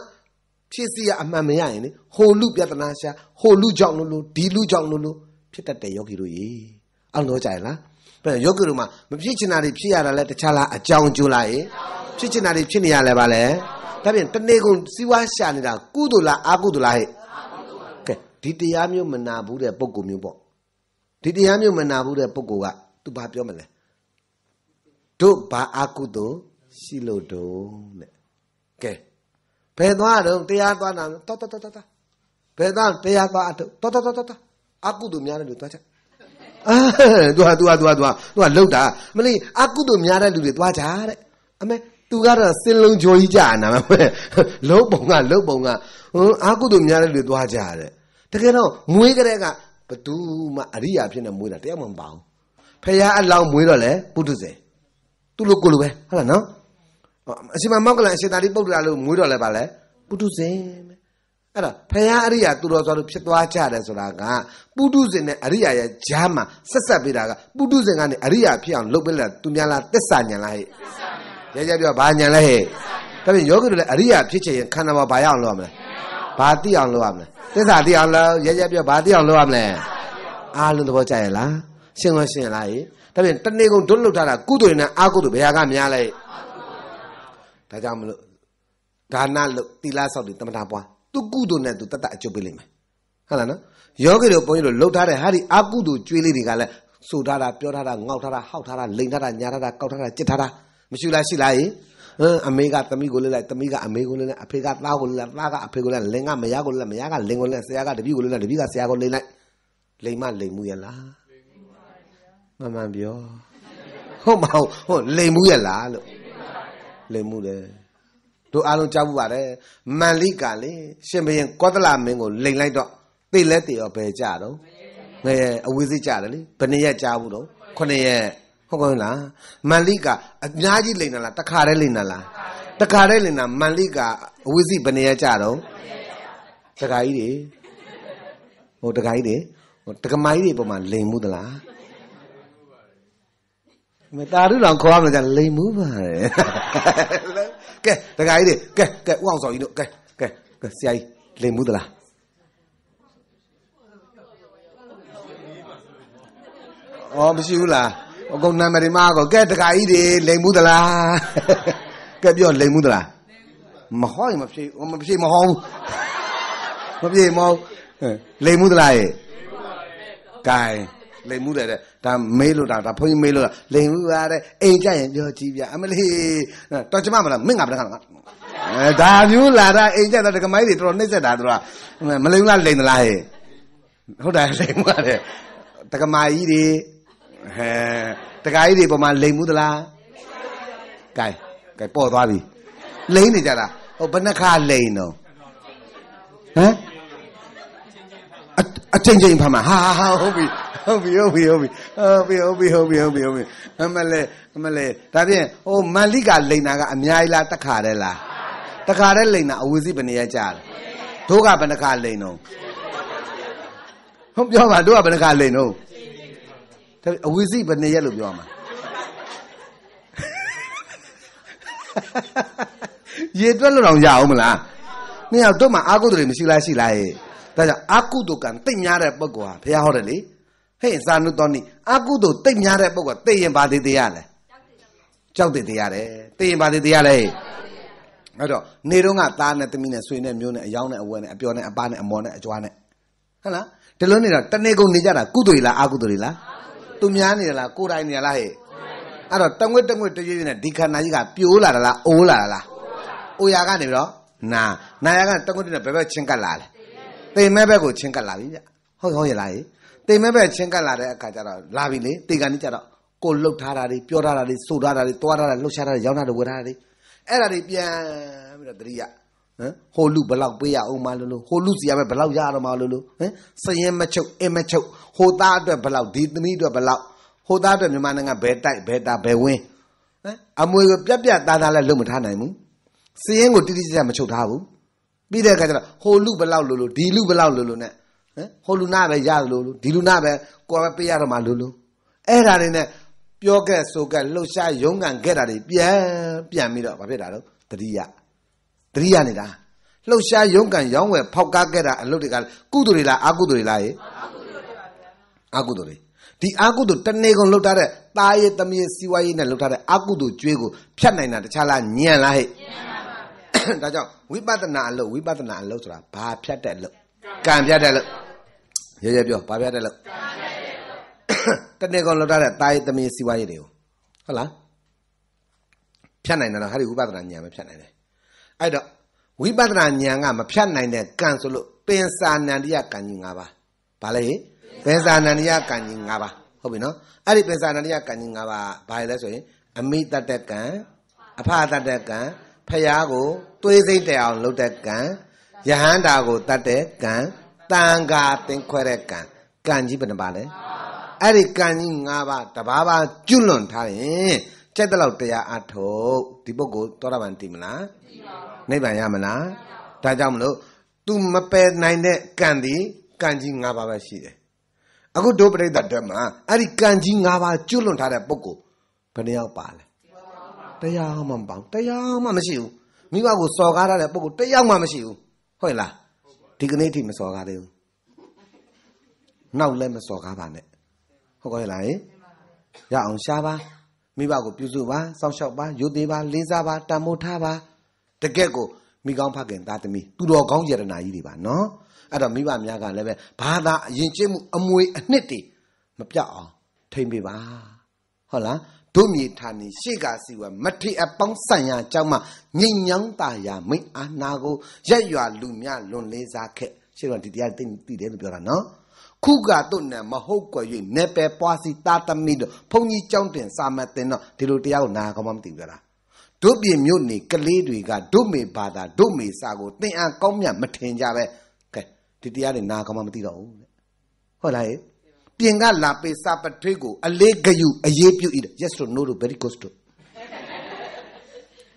ဖြစ်စီရအမှန်မရရင်လေဟိုလူပြဿနာရှာဟိုလူကြောင့်လို့လို့ဒီလူကြောင့်လို့လို့ဖြစ်တတ်တဲ့ယောဂီတို့ရေအားလုံးတော့ကြရလားဘယ်ယောဂီတို့မှမဖြစ်ချင်တာတွေဖြစ်ရတာလဲတခြားလားအကြောင်းကျိုးလားရေဖြစ်ချင်တာတွေဖြစ်နေရလဲပါလေဒါပြင်တနေ့ကုန်စီးပွားရှာနေတာကုသိုလ်လားအကုသိုလ်လားဟဲ့ကဲဒီတရားမျိုးမနာဘူးတဲ့ပုံကူမျိုးပေါ့ဒီတရားမျိုးမနာဘူးတဲ့ပုံကူက तू ဘာပြောမလဲတို့ဘာအကုသိုလ်ရှိလို့တုံးတဲ့ကဲဘယ်သွားတော့တရားသွားတာတောတောတောတောဘယ်သွားတရားသွားအတုတောတောတောတောအကုသိုလ်များတဲ့လူသွားချက်အာသူဟာသူဟာသူဟာသူဟာသူဟာလောက်တာမလေးအကုသို့များတဲ့လူတွေသွားကြတဲ့အမေသူကတော့စင်လုံးကြောကြီးကြာနာမှာပဲလုံးပုံကလုံးပုံကဟွန်းအာကုသူများတဲ့လူသွားကြရတယ်တကယ်တော့မွေးကြတဲ့ကဘသူမှအရိယာဖြစ်နေမွေးတာတရားမှမပါဘူးဖရာအလောင်းမွေးတော့လေပုထုဇဉ်သူ့လိုကိုလိုပဲဟုတ်လားနော်အရှင်မောက္ကလန်အရှင်သာရိပုတ္တရာလို့မွေးတော့လဲပါလေပုထုဇဉ်ပဲအဲ့ဒါဖရာအရိယာသူတော်ဆိုလို့ဖြစ်သွားကြတယ်ဆိုတာကပုထုဇဉ်နဲ့အရိယာရဲ့ဂျားမှာဆက်ဆက်ပေးတာကပုထုဇဉ်ကနေအရိယာဖြစ်အောင်လုပ်ပေးလာသူများလားတစ္ဆာညာလားဟဲ့တစ္ဆာညာရရပြောဘာညာလဲဟဲ့ဒါပြင်ယောဂီတို့လည်းအရိယာဖြစ်ချင်ရင်ခန္ဓာမှာဘာရအောင်လုပ်ရမလဲဘာသိအောင်လုပ်ရမလဲသစ္စာသိအောင်လုပ်ရရပြောဘာသိအောင်လုပ်ရမလဲအားလုံးသဘောကျရဲ့လားရှင်းလို့ရှင်းလားဟဲ့ဒါပြင်တနေ့ကုန်ဒုလှုပ်ထားတာကုသိုလ်နဲ့အကုသိုလ်ဘယ်ဟာကများလဲဒါကြောင့်မလို့ဒါနလို့သီလဆောက်တယ်တမထာပွားသူကုသိုလ်နဲ့သူတတ်တတ်အကျုပ်ပေးလိမ့်မယ်ဟုတ်လားနော်ယောဂီတို့ဘုန်းကြီးတို့လှုပ်ထားတဲ့ဟာဒီအကုသိုလ်ကျွေးလေးတွေကလည်းဆိုထားတာပြောထားတာငေါက်ထားတာဟောက်ထားတာလိန်ထားတာညာထားတာကောက်ထားတာကြစ်ထားတာမရှိလားရှိလားဟင်အမေကသမီးကိုလဲလိုက်သမီးကအမေကိုလဲလိုက်အဖေကသားကိုလဲလိုက်သားကအဖေကိုလဲလင်ကမယားကိုလဲလိုက်မယားကလင်ကိုလဲဆရာကတပည့်ကိုလဲလိုက်တပည့်ကဆရာကိုလိန်လိုက်လိန်မလိန်မှုရလားမှန်မှန်ပြောဟုတ်မဟုတ်ဟုတ်လိန်မှုရလားလို့လိန်မှုတယ်တို့အားလုံးကြားမှုပါတယ်မန္လိကလေရှင်ဘရင်ကောသလမင်းကိုလိန်လိုက်တော့သိလဲတည်ရောပဲကြတော့ငယ်အဝေးစိကြတယ်လေဘယ်နှစ်ရက်ကြားဘူးတော့ခုနှစ်ရက်ဟုတ်ကောင်းလားမန္လိကအများကြီးလိမ့်တာလားတခါတည်းလိမ့်တာလားတခါတည်းလိမ့်တာမန္လိကအဝိစီဘယ်နေရာကြတော့တခါကြီးတွေဟိုတခါကြီးတွေဟိုတကမာကြီးတွေပုံမှာလိမ့်မှုသလားမတာရုတော်ခေါ်ရမယ်ကြာလိမ်မှုပါတယ်ကဲတခါကြီးတွေကဲကဲဥအောင်ဆောင်ကြီးတို့ကဲကဲကဲဆရာကြီးလိမ်မှုသလားဩမရှိဘူးလားအကုန်နာမည်မကောကဲတခါကြီးတွေလိမ်မှုသလားကဲပြောလိမ်မှုသလားမဟောရင်မဖြေမဖြေမဟောဘူးမဖြေမဟုတ်လိမ်မှုသလားရဲ့ကဲလိမ်မှုတယ်တဲ့ဒါမေးလို့တာဒါဘုန်းကြီးမေးလို့တာလိမ်မှုပါတဲ့အိမ်ကြရင်ပြောကြည့်ပြအမလေးတော်ကျမမလားမင်းငါဘယ်ကလားဒါမျိုးလာတာအိမ်ကြတာဒကမိုင်းတွေတော်တော်နှိမ့်ဆက်တာတို့ကမလိမ်လားလိမ်သလားဟဲ့ဟုတ်တယ်လိမ်မှုရတယ်ဒကမာကြီးတွေဟဲတခါကြီးဒီပုံမှာလိမ်မှုသလားကဲကဲပေါ်သွားပြီလိမ်နေကြတာဟုတ်ဘယ်နှခါလိမ်တော့ဟမ်အချိန်ချင်းဖမ်းမှာဟာဟာဟုတ်ပြီဟုတ်ပြီဟုတ်ပြီဟုတ်ပြီဟုတ်ပြီဟုတ်ပြီဟုတ်ပြီဟုတ်ပြီဟုတ်ပြီအမလဲအမလဲဒါဖြင့်ဟိုမန္လိကလိန်နာကအများကြီးလားတခါတည်းလားတခါတည်းလိန်နာအဝေစီဘယ်နေရကြလဲတို့ကဘယ်နှခါလိန်တော့ဟုတ်ပြောပါတို့ကဘယ်နှခါလိန်တော့အဝီစိဘယ်နှစ်ရက်လို့ပြောရမှာရေတွက်လို့တော့ရအောင်မလားမင်းတို့မှအာကုတ္တတွေမရှိလားရှိလားရဲ့ဒါကြောင့်အာကုတ္တကံတိတ်များတဲ့ပုဂ္ဂိုလ်ဟာဘုရားဟောတယ်လေဟဲ့ဇာနုတော်နိအာကုတ္တတိတ်များတဲ့ပုဂ္ဂိုလ်သိရင်ဘာသေးသေးရလဲကြောက်သေးသေးရတယ်သိရင်ဘာသေးသေးရလဲအဲ့တော့နေတော့ကသားနဲ့သမီးနဲ့ဆွေနဲ့မျိုးနဲ့အယောင်းနဲ့အဝဲနဲ့အပျော်နဲ့အပါနဲ့အမောနဲ့အကြွားနဲ့ဟုတ်လားဒီလိုနေတော့တနေ့ကုန်နေကြတာကုသိုလ်လားအာကုသိုလ်လားသူများနေလားကိုယ်တိုင်နေလားဟဲ့အဲ့တော့တငွေ့တငွေ့တရွေ့ရွေ့နဲ့ဒီခန္ဓာကြီးကပြိုးလာတာလားအိုးလာတာလားအိုရာကနေပြီးတော့နာနာရာကတငွေ့တငွေ့ဘယ်ဘက်ချင်းကပ်လာလဲတိမ်မဲဘက်ကိုချင်းကပ်လာပြီဗျဟုတ်ဟုတ်ရလားဟဲ့တိမ်မဲဘက်ချင်းကပ်လာတဲ့အခါကျတော့လာပြီလေတေကန်ကြီးကျတော့ကိုလှုပ်ထားတာတွေပြောထားတာတွေဆိုထားတာတွေတွားထားတာလှုပ်ရှားတာတွေရောင်းတာတွေဝယ်ထားတာတွေအဲ့ဒါတွေပြန်ပြီးတော့တတိယဟမ်ဟိုလူဘလောက်ပေးရအောင်မလို့လို့ဟိုလူစီရမယ်ဘလောက်ရတော့မလို့လို့ဟမ်စရင်မချုပ်အင်းမချုပ်ဟိုသားအတွက်ဘလောက်ဒီသမီးအတွက်ဘလောက်ဟိုသားအတွက်မြန်မာနိုင်ငံဘယ်တိုက်ဘယ်တာဘယ်ဝင်းဟမ်အမွေကိုပြက်ပြက်သားသားလည်းလုံမထားနိုင်ဘူးစရင်ကိုတိတိကျကျမချုပ်ထားဘူးပြီးတဲ့အခါကျတော့ဟိုလူဘလောက်လို့လို့ဒီလူဘလောက်လို့လို့ ਨੇ ဟမ်ဟိုလူနာပဲရလို့လို့ဒီလူနာပဲကိုယ်ပဲပေးရတော့မလို့လို့အဲ့ဒါတွေ ਨੇ ပြောခဲ့ဆိုခဲ့လှုပ်ရှားရုံးကန်ခဲ့တာတွေပြန်ပြန်ပြီးတော့ဘာဖြစ်တာတော့တတိယတတိယနေတာလှုပ်ရှားရုံးကန်ရောင်းဝယ်ဖောက်ကားခဲ့တာအလုပ်တွေကကုသိုလ်တွေလားအကုသိုလ်တွေလားရေအကုသိုလ်တွေဒီအကုသိုလ်တနေကုန်လှုပ်ထားတဲ့တာရည်သမီးစီဝါရေးနဲ့လှုပ်ထားတဲ့အကုသိုလ်ကျွေးကိုဖြတ်နိုင်တာတခြားလားညံလားဟဲ့ဒါကြောင့်ဝိပဿနာအလုပ်ဝိပဿနာအလုပ်ဆိုတာဘာဖြတ်တဲ့အလုပ်ကံဖြတ်တဲ့အလုပ်ရဲရဲပြောဘာဖြတ်တဲ့အလုပ်တနေကုန်လှုပ်ထားတဲ့တာရည်သမီးစီဝါရေးတွေကိုဟုတ်လားဖြတ်နိုင်တယ်လားဟာဒီဝိပဿနာညံမဖြတ်နိုင်တယ်အဲ့တော့ဝိပဿနာဉာဏ်ကမဖြတ်နိုင်တဲ့ကံဆိုလို့ပင်စာနန္တရကံကြီး၅ပါးဗာလေပင်စာနန္တရကံကြီး၅ပါးဟုတ်ပြီနော်အဲ့ဒီပင်စာနန္တရကံကြီး၅ပါးဘာလဲဆိုရင် အမိတတ္တကံအဖတတ္တကံဖျားကိုသွေးစိတ်တဲအောင်လုပ်တဲ့ကံယဟန္တာကိုတတ်တဲ့ကံတန်ခါသင်ခွဲတဲ့ကံကံကြီးဘယ်နှပါလဲအဲ့ဒီကံကြီး၅ပါးတပါးပါကျွလွန်ထားရင်ကျက်တလောက်တရားအထုတ်ဒီပုဂ္ဂိုလ်သောတာပန်တည်မလားတည်ပါဘူးနိဗ္ဗာန်ရမလားဒါကြောင့်မလို့ तू မပယ်နိုင်တဲ့ကံဒီကံကြီး၅ပါးပဲရှိတယ်အခုဒုပရိသတ်တက်မှာအဲ့ဒီကံကြီး၅ပါးကျွလွန်ထားတဲ့ပုဂ္ဂိုလ်ဘယ်နှယောက်ပါလဲတရားမှမပေါင်းတရားမှမရှိဘူးမိဘကိုစော်ကားတဲ့ပုဂ္ဂိုလ်တရားမှမရှိဘူးဟုတ်လားဒီကနေ့ထိမစော်ကားသေးဘူးနောက်လည်းမစော်ကားပါနဲ့ဟုတ်ကဲ့လားရအောင်ရှားပါမိဘကိုပြုစုပါစောင့်ရှောက်ပါယုတ်သေးပါလေးစားပါတန်မိုးထားပါတကက်ကိုမိကောင်းဖခင်သားသမီးသူတော်ကောင်းယရနာကြီးတွေပါနော်အဲ့တော့မိဘများကလည်းပဲဘာသာအရင်ကျင့်မှုအမွေအနှစ်တွေမပြတ်အောင်ထိမ့်ပေးပါဟုတ်လားတို့မြေဌာနေရှေ့ကစီဝမထေအပေါင်းဆန်ရာကြောင့်မှငိမ့်ညောင်းตาရာမိတ်အာနာကိုရက်ရွာလူများလွန်လေးစားခဲ့ရှေ့တော့ဒီတရားသိသိတယ်လို့ပြောတာနော်ခုကတို့နဲ့မဟုတ်ကွယ်၍နေပယ်ပွားစီတာသမီးတို့ဘုန်းကြီးကြောင်းတင်စာမတင်တော့ဒီလိုတရားကိုနာကောင်းမှမသိဘူးလားဒုပြင်မြို့နေကလေးတွေကဒုမေဘာသာဒုမေစာကိုသင်အားကောင်းမြတ်မထင်ကြပဲကဲဒီတရားတွေနာကောင်းမှမသိတော့ဘူးတဲ့ဟုတ်လားပြင်ကလာပေစာပထွေးကိုအလေးဂယုအရေးပြု yes to no to very close to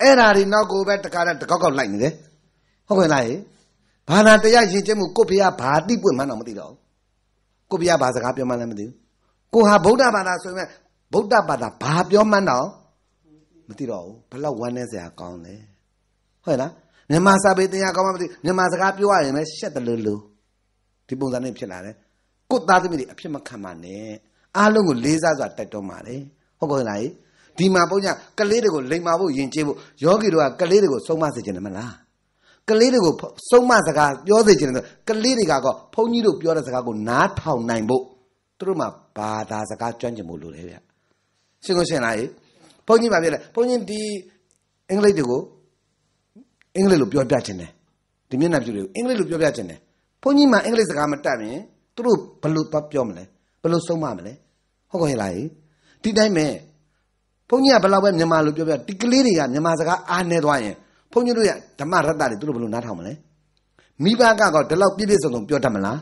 အဲ့ဓာတွေနောက်ကိုပဲတခါတည်းတကောက်ကောက်လိုက်နေတယ်ဟုတ်ကဲ့လားဘာနာတရားရင်ကျမှုကိုဖေကဘာတိပွင့်မှန်းတော့မသိတော့ဘူးကိုဖေကဘာစကားပြောမှန်းလည်းမသိဘူးကိုဟာဗုဒ္ဓဘာသာဆိုရင်ဗုဒ္ဓဘာသာဘာပြောမှန်းတော့မသိတော့ဘူးဘလောက်ဝမ်းနေစရာကောင်းလဲဟုတ်လားမြန်မာစာပေတင်ရကောင်းမှမသိမြန်မာစကားပြောရရင်လည်းရှက်တယ်လို့လို့ဒီပုံစံနဲ့ဖြစ်လာတယ်ကိုသားသမီးတွေအဖြစ်မခံပါနဲ့အားလုံးကိုလေးစားစွာတိုက်တွန်းပါလေဟုတ်ကောလားဒီမှာပုံညာကလေးတွေကိုလိမ်မာဖို့ယဉ်ကျေးဖို့ယောဂီတို့ကကလေးတွေကိုဆုံးမစေချင်တယ်မလားကလေးတွေကိုဆုံးမစကားပြောစေချင်တယ်ကလေးတွေကတော့ဘုန်းကြီးတို့ပြောတဲ့စကားကိုနားထောင်နိုင်ဖို့သူတို့မှာဘာသာစကားကြွန့်ကျင်ဖို့လိုတယ်ဗျရှင်းကိုရှင်းလားဘုန်းကြီးမှပြောတယ်ဘုန်းကြီးဒီအင်္ဂလိပ်တွေကိုအင်္ဂလိပ်လိုပြောပြခြင်းတယ်ဒီမျက်နှာပြတွေကိုအင်္ဂလိပ်လိုပြောပြခြင်းတယ်ဘုန်းကြီးမှအင်္ဂလိပ်စကားမတတ်ရင်သူတို့ဘလို့ပြောမလဲဘလို့ဆုံးမမလဲဟုတ်ကောဟဲ့လားဒီတိုင်းပဲဘုန်းကြီးကဘလောက်ပဲမြန်မာလိုပြောပြဒီကလေးတွေကမြန်မာစကားအားနေသွားရင်ဘုန်းကြီးတို့ရဲ့ဓမ္မရတ္တတွေသူတို့ဘလို့နားထောင်မလဲမိဘကတော့ဒီလောက်ပြည့်ပြည့်စုံစုံပြောတတ်မလား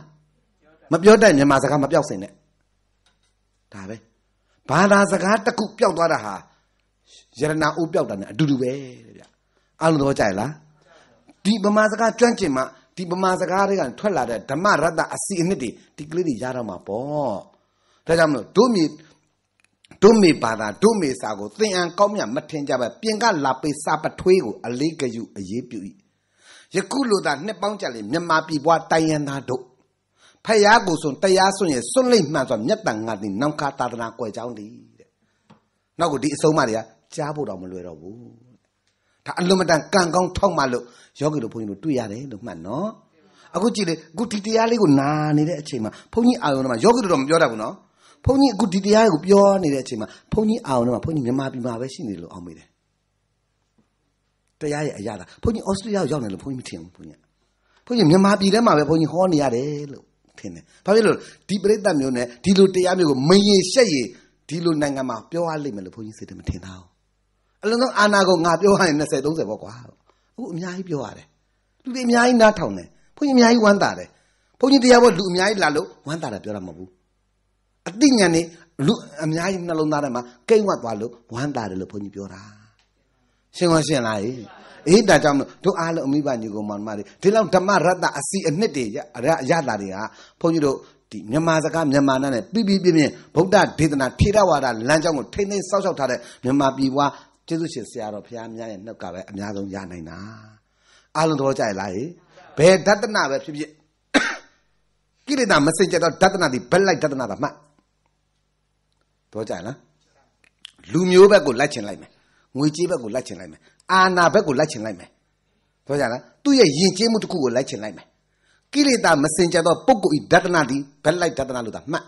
မပြောတတ်မြန်မာစကားမပြောက်စင်နဲ့ဒါပဲဘာသာစကားတစ်ခုပျောက်သွားတာဟာယရနာအိုးပြောက်တာနဲ့အတူတူပဲတဲ့ဗျအားလုံးတော့ကြိုက်လားဒီဗမာစကားကျွမ်းကျင်မှဒီဗမာစကားတွေကထွက်လာတဲ့ဓမ္မရတ္တအစီအနှစ်တွေဒီကလေးတွေရတော့မှာပေါ့ဒါကြောင့်မလို့တို့မြေတို့မေဘာသာတို့မေစာကိုသင်အံကောင်းမြတ်မထင်ကြပဲပြင်ကလာပေးစာပထွေးကိုအလေးကယူအရေးပြု၏ယခုလိုသာနှစ်ပေါင်းကြာလေမြန်မာပြည်ပွားတိုင်ရန်သားတို့ဖယားကိုဆိုတရားစွန့်ရစွန့်လိမ့်မှန်စွာမြတ်တန်ငါသည်နောင်ခါသာသနာကွယ်ကြောင်းသည်တဲ့နောက်ကိုဒီအဆုံးမတွေကကြားဖို့တော့မလွယ်တော့ဘူးဒါအလွန်မတန်ကံကောင်းထောက်မှလို့ယောဂီတို့ဘုန်းကြီးတို့တွေ့ရတယ်လို့မှတ်နော် အခုကြည့်လေအခုဒီတရားလေးကိုနာနေတဲ့အချိန်မှာဘုန်းကြီးအာယုံတော့မှယောဂီတို့တော့မပြောတတ်ဘူးနော်ဘုန်းကြီးအခုဒီတရားကိုပြောနေတဲ့အချိန်မှာဘုန်းကြီးအာယုံတော့မှဘုန်းကြီးမြန်မာပြည်မှာပဲရှိနေလို့အောင်မိတယ်တရားရဲ့အရာဒါဘုန်းကြီးဩစတြေးလျကိုရောက်နေလို့ဘုန်းကြီးမထင်ဘူးဘုန်းကြီးဘုန်းကြီးမြန်မာပြည်ထဲမှာပဲဘုန်းကြီးဟောနေရတယ်လို့ထင်တယ်ဘာဖြစ်လို့ဒီပြိဿမျိုးနဲ့ဒီလိုတရားမျိုးကိုမရင်ရှက်ရင်ဒီလိုနိုင်ငံမှာပြောရလိမ့်မယ်လို့ဘုန်းကြီးစိတ်ထဲမှာထင်တာအလုံးစုံအာနာကိုငါပြောရရင်20 30ပေါ့ကွာအခုအများကြီးပြောရတယ်လူတွေအများကြီးနားထောင်တယ်ဘုန်းကြီးအများကြီးဝမ်းသာတယ်ဘုန်းကြီးတရားပေါ်လူအများကြီးလာလို့ဝမ်းသာတာပြောတာမဟုတ်ဘူးအတိညာနေလူအများကြီးနှလုံးသားထဲမှာကိန့်ဝတ်သွားလို့ဝမ်းသာတယ်လို့ဘုန်းကြီးပြောတာရှင်းအောင်ရှင်းလားအေးဒါကြောင့်မလို့တို့အားလုံးအမိဘညီကောင်မောင်မတွေဒီလောက်ဓမ္မရတ္တအစီအနှစ်တွေရရတာတွေကဘုန်းကြီးတို့ဒီမြန်မာစကားမြန်မာနာနဲ့ပြပြပြပြဗုဒ္ဓဒေသနာထေရဝါဒလမ်းကြောင်းကိုထိမ့်သိမ်းစောက်ရှောက်ထားတဲ့မြန်မာပြည်ပွားကျေးဇူးရှင်ဆရာတော်ဘုရားများရဲ့နှုတ်ကပဲအများဆုံးရနိုင်တာအားလုံးတော့ကြရလားဟေဘယ်ဒသနာပဲဖြစ်ဖြစ်ကိလေသာမစင်ကြတော့ဒသနာဒီဘက်လိုက်ဒသနာသာမှတ်တော့ကြရလားလူမျိုးဘက်ကိုလိုက်ချင်လိုက်မယ်ငွေကြေးဘက်ကိုလိုက်ချင်လိုက်မယ်အာဏာဘက်ကိုလိုက်ချင်လိုက်မယ်တော့ကြလားသူ့ရဲ့ယဉ်ကျေးမှုတစ်ခုကိုလိုက်ချင်လိုက်မယ်ကိလေသာမစင်ကြသောပုဂ္ဂိုလ်ဤဒသနာသည်ဘက်လိုက်ဒသနာလို့သာမှတ်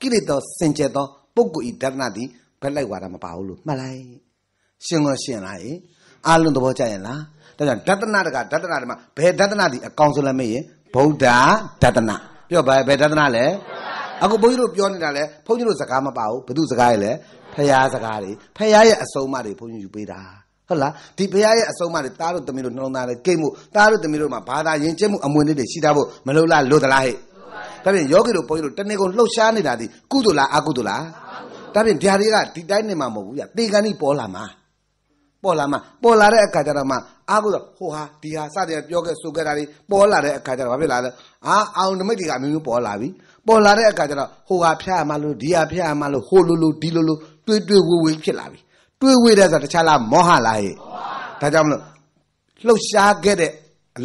ကိလေသာစင်ကြသောပုဂ္ဂိုလ်ဤဒသနာသည်ဘက်လိုက်ဝါဒမပါဘူးလို့မှတ်လိုက်ရှင်းကောရှင်းလားဟင်အလုံးသဘောကျရင်လားဒါကြောင့်ဒသနာတကဒသနာတမှာဘယ်ဒသနာဒီအကောင်ဆုံးလဲမေးရင်ဗုဒ္ဓဒသနာပြောပါဘယ်ဒသနာလဲအခုဘုန်းကြီးတို့ပြောနေတာလဲဘုန်းကြီးတို့စကားမပါဘူးဘု து စကားရလဲဖရာစကားတွေဖရာရဲ့အဆုံးအမတွေဘုန်းကြီးယူပေးတာဟုတ်လားဒီဖရာရဲ့အဆုံးအမတွေတားတို့သမီးတို့နှလုံးသားလဲကိတ်မှုတားတို့သမီးတို့မှာဘာသာယဉ်ကျေးမှုအမွေလေးတွေရှိတာဖို့မလို့လားလို့သလားဟဲ့ဒါပြင်ယောဂီတို့ဘုန်းကြီးတို့တနေ့ကုန်လှုပ်ရှားနေတာဒီကုသလားအကုသလားဒါပြင်ဓာရီကဒီတိုင်းနေမှာမဟုတ်ဘူးဗျာတေကန်ကြီးပေါ်လာမှာပေါ်လာမှပေါ်လာတဲ့အခါကျတော့မှအာကိုတော့ဟိုဟာဒီဟာစတဲ့ပြောခဲ့ဆိုခဲ့တာတွေပေါ်လာတဲ့အခါကျတော့ဘာဖြစ်လာလဲအာအောင်နမိတ်တွေကအမျိုးမျိုးပေါ်လာပြီပေါ်လာတဲ့အခါကျတော့ဟိုဟာဖျားမှလို့ဒီဟာဖျားမှလို့ဟိုလိုလိုဒီလိုလိုတွေးတွေးဝေဝေဖြစ်လာပြီတွေးဝေတဲ့ဆိုတခြားလားမောဟလားဟဲ့ဒါကြောင့်မလို့လှုပ်ရှားခဲ့တဲ့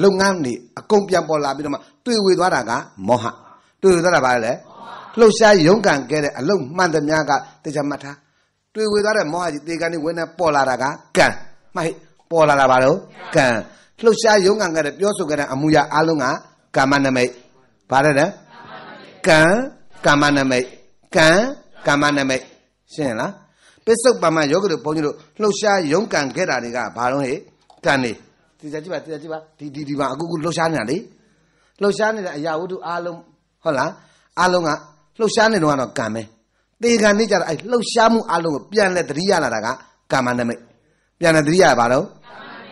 လုပ်ငန်းတွေအကုန်ပြန်ပေါ်လာပြီးတော့မှတွေးဝေသွားတာကမောဟတွေးဝေသွားတာဘာလဲလှုပ်ရှားရုန်းကန်ခဲ့တဲ့အလုပ်မှန်သမျှကတခြားမှတ်ထားတွေ့ဝေသွားတဲ့မောဟကြီးတေကံနဲ့ဝိနေပေါ်လာတာကကံမှိုက်ပေါ်လာတာပါတော့ကံလှုပ်ရှားရုံးကန်ခဲ့တဲ့ပြောဆိုခဲ့တဲ့အမှုရအလုံးကကာမနမိတ်ဘာလဲလဲကံကာမနမိတ်ကံကာမနမိတ်ရှင်းလားပစ္စုပ္ပန်မှာယောဂတို့ဘုန်းကြီးတို့လှုပ်ရှားရုံးကန်ခဲ့တာတွေကဘာလို့ဟဲ့ကံနေသိကြကြည့်ပါသိကြကြည့်ပါဒီဒီဒီမှာအခုခုလှုပ်ရှားနေတာလေလှုပ်ရှားနေတဲ့အရာဝတ္ထုအလုံးဟုတ်လားအလုံးကလှုပ်ရှားနေတော့ကတော့ကံပဲသေခံနေကြတာအဲ့လှုပ်ရှားမှုအလုံးကိုပြန်လဲသတိရလာတာကကာမနမိတ် ပြန်လဲသတိရပါတော့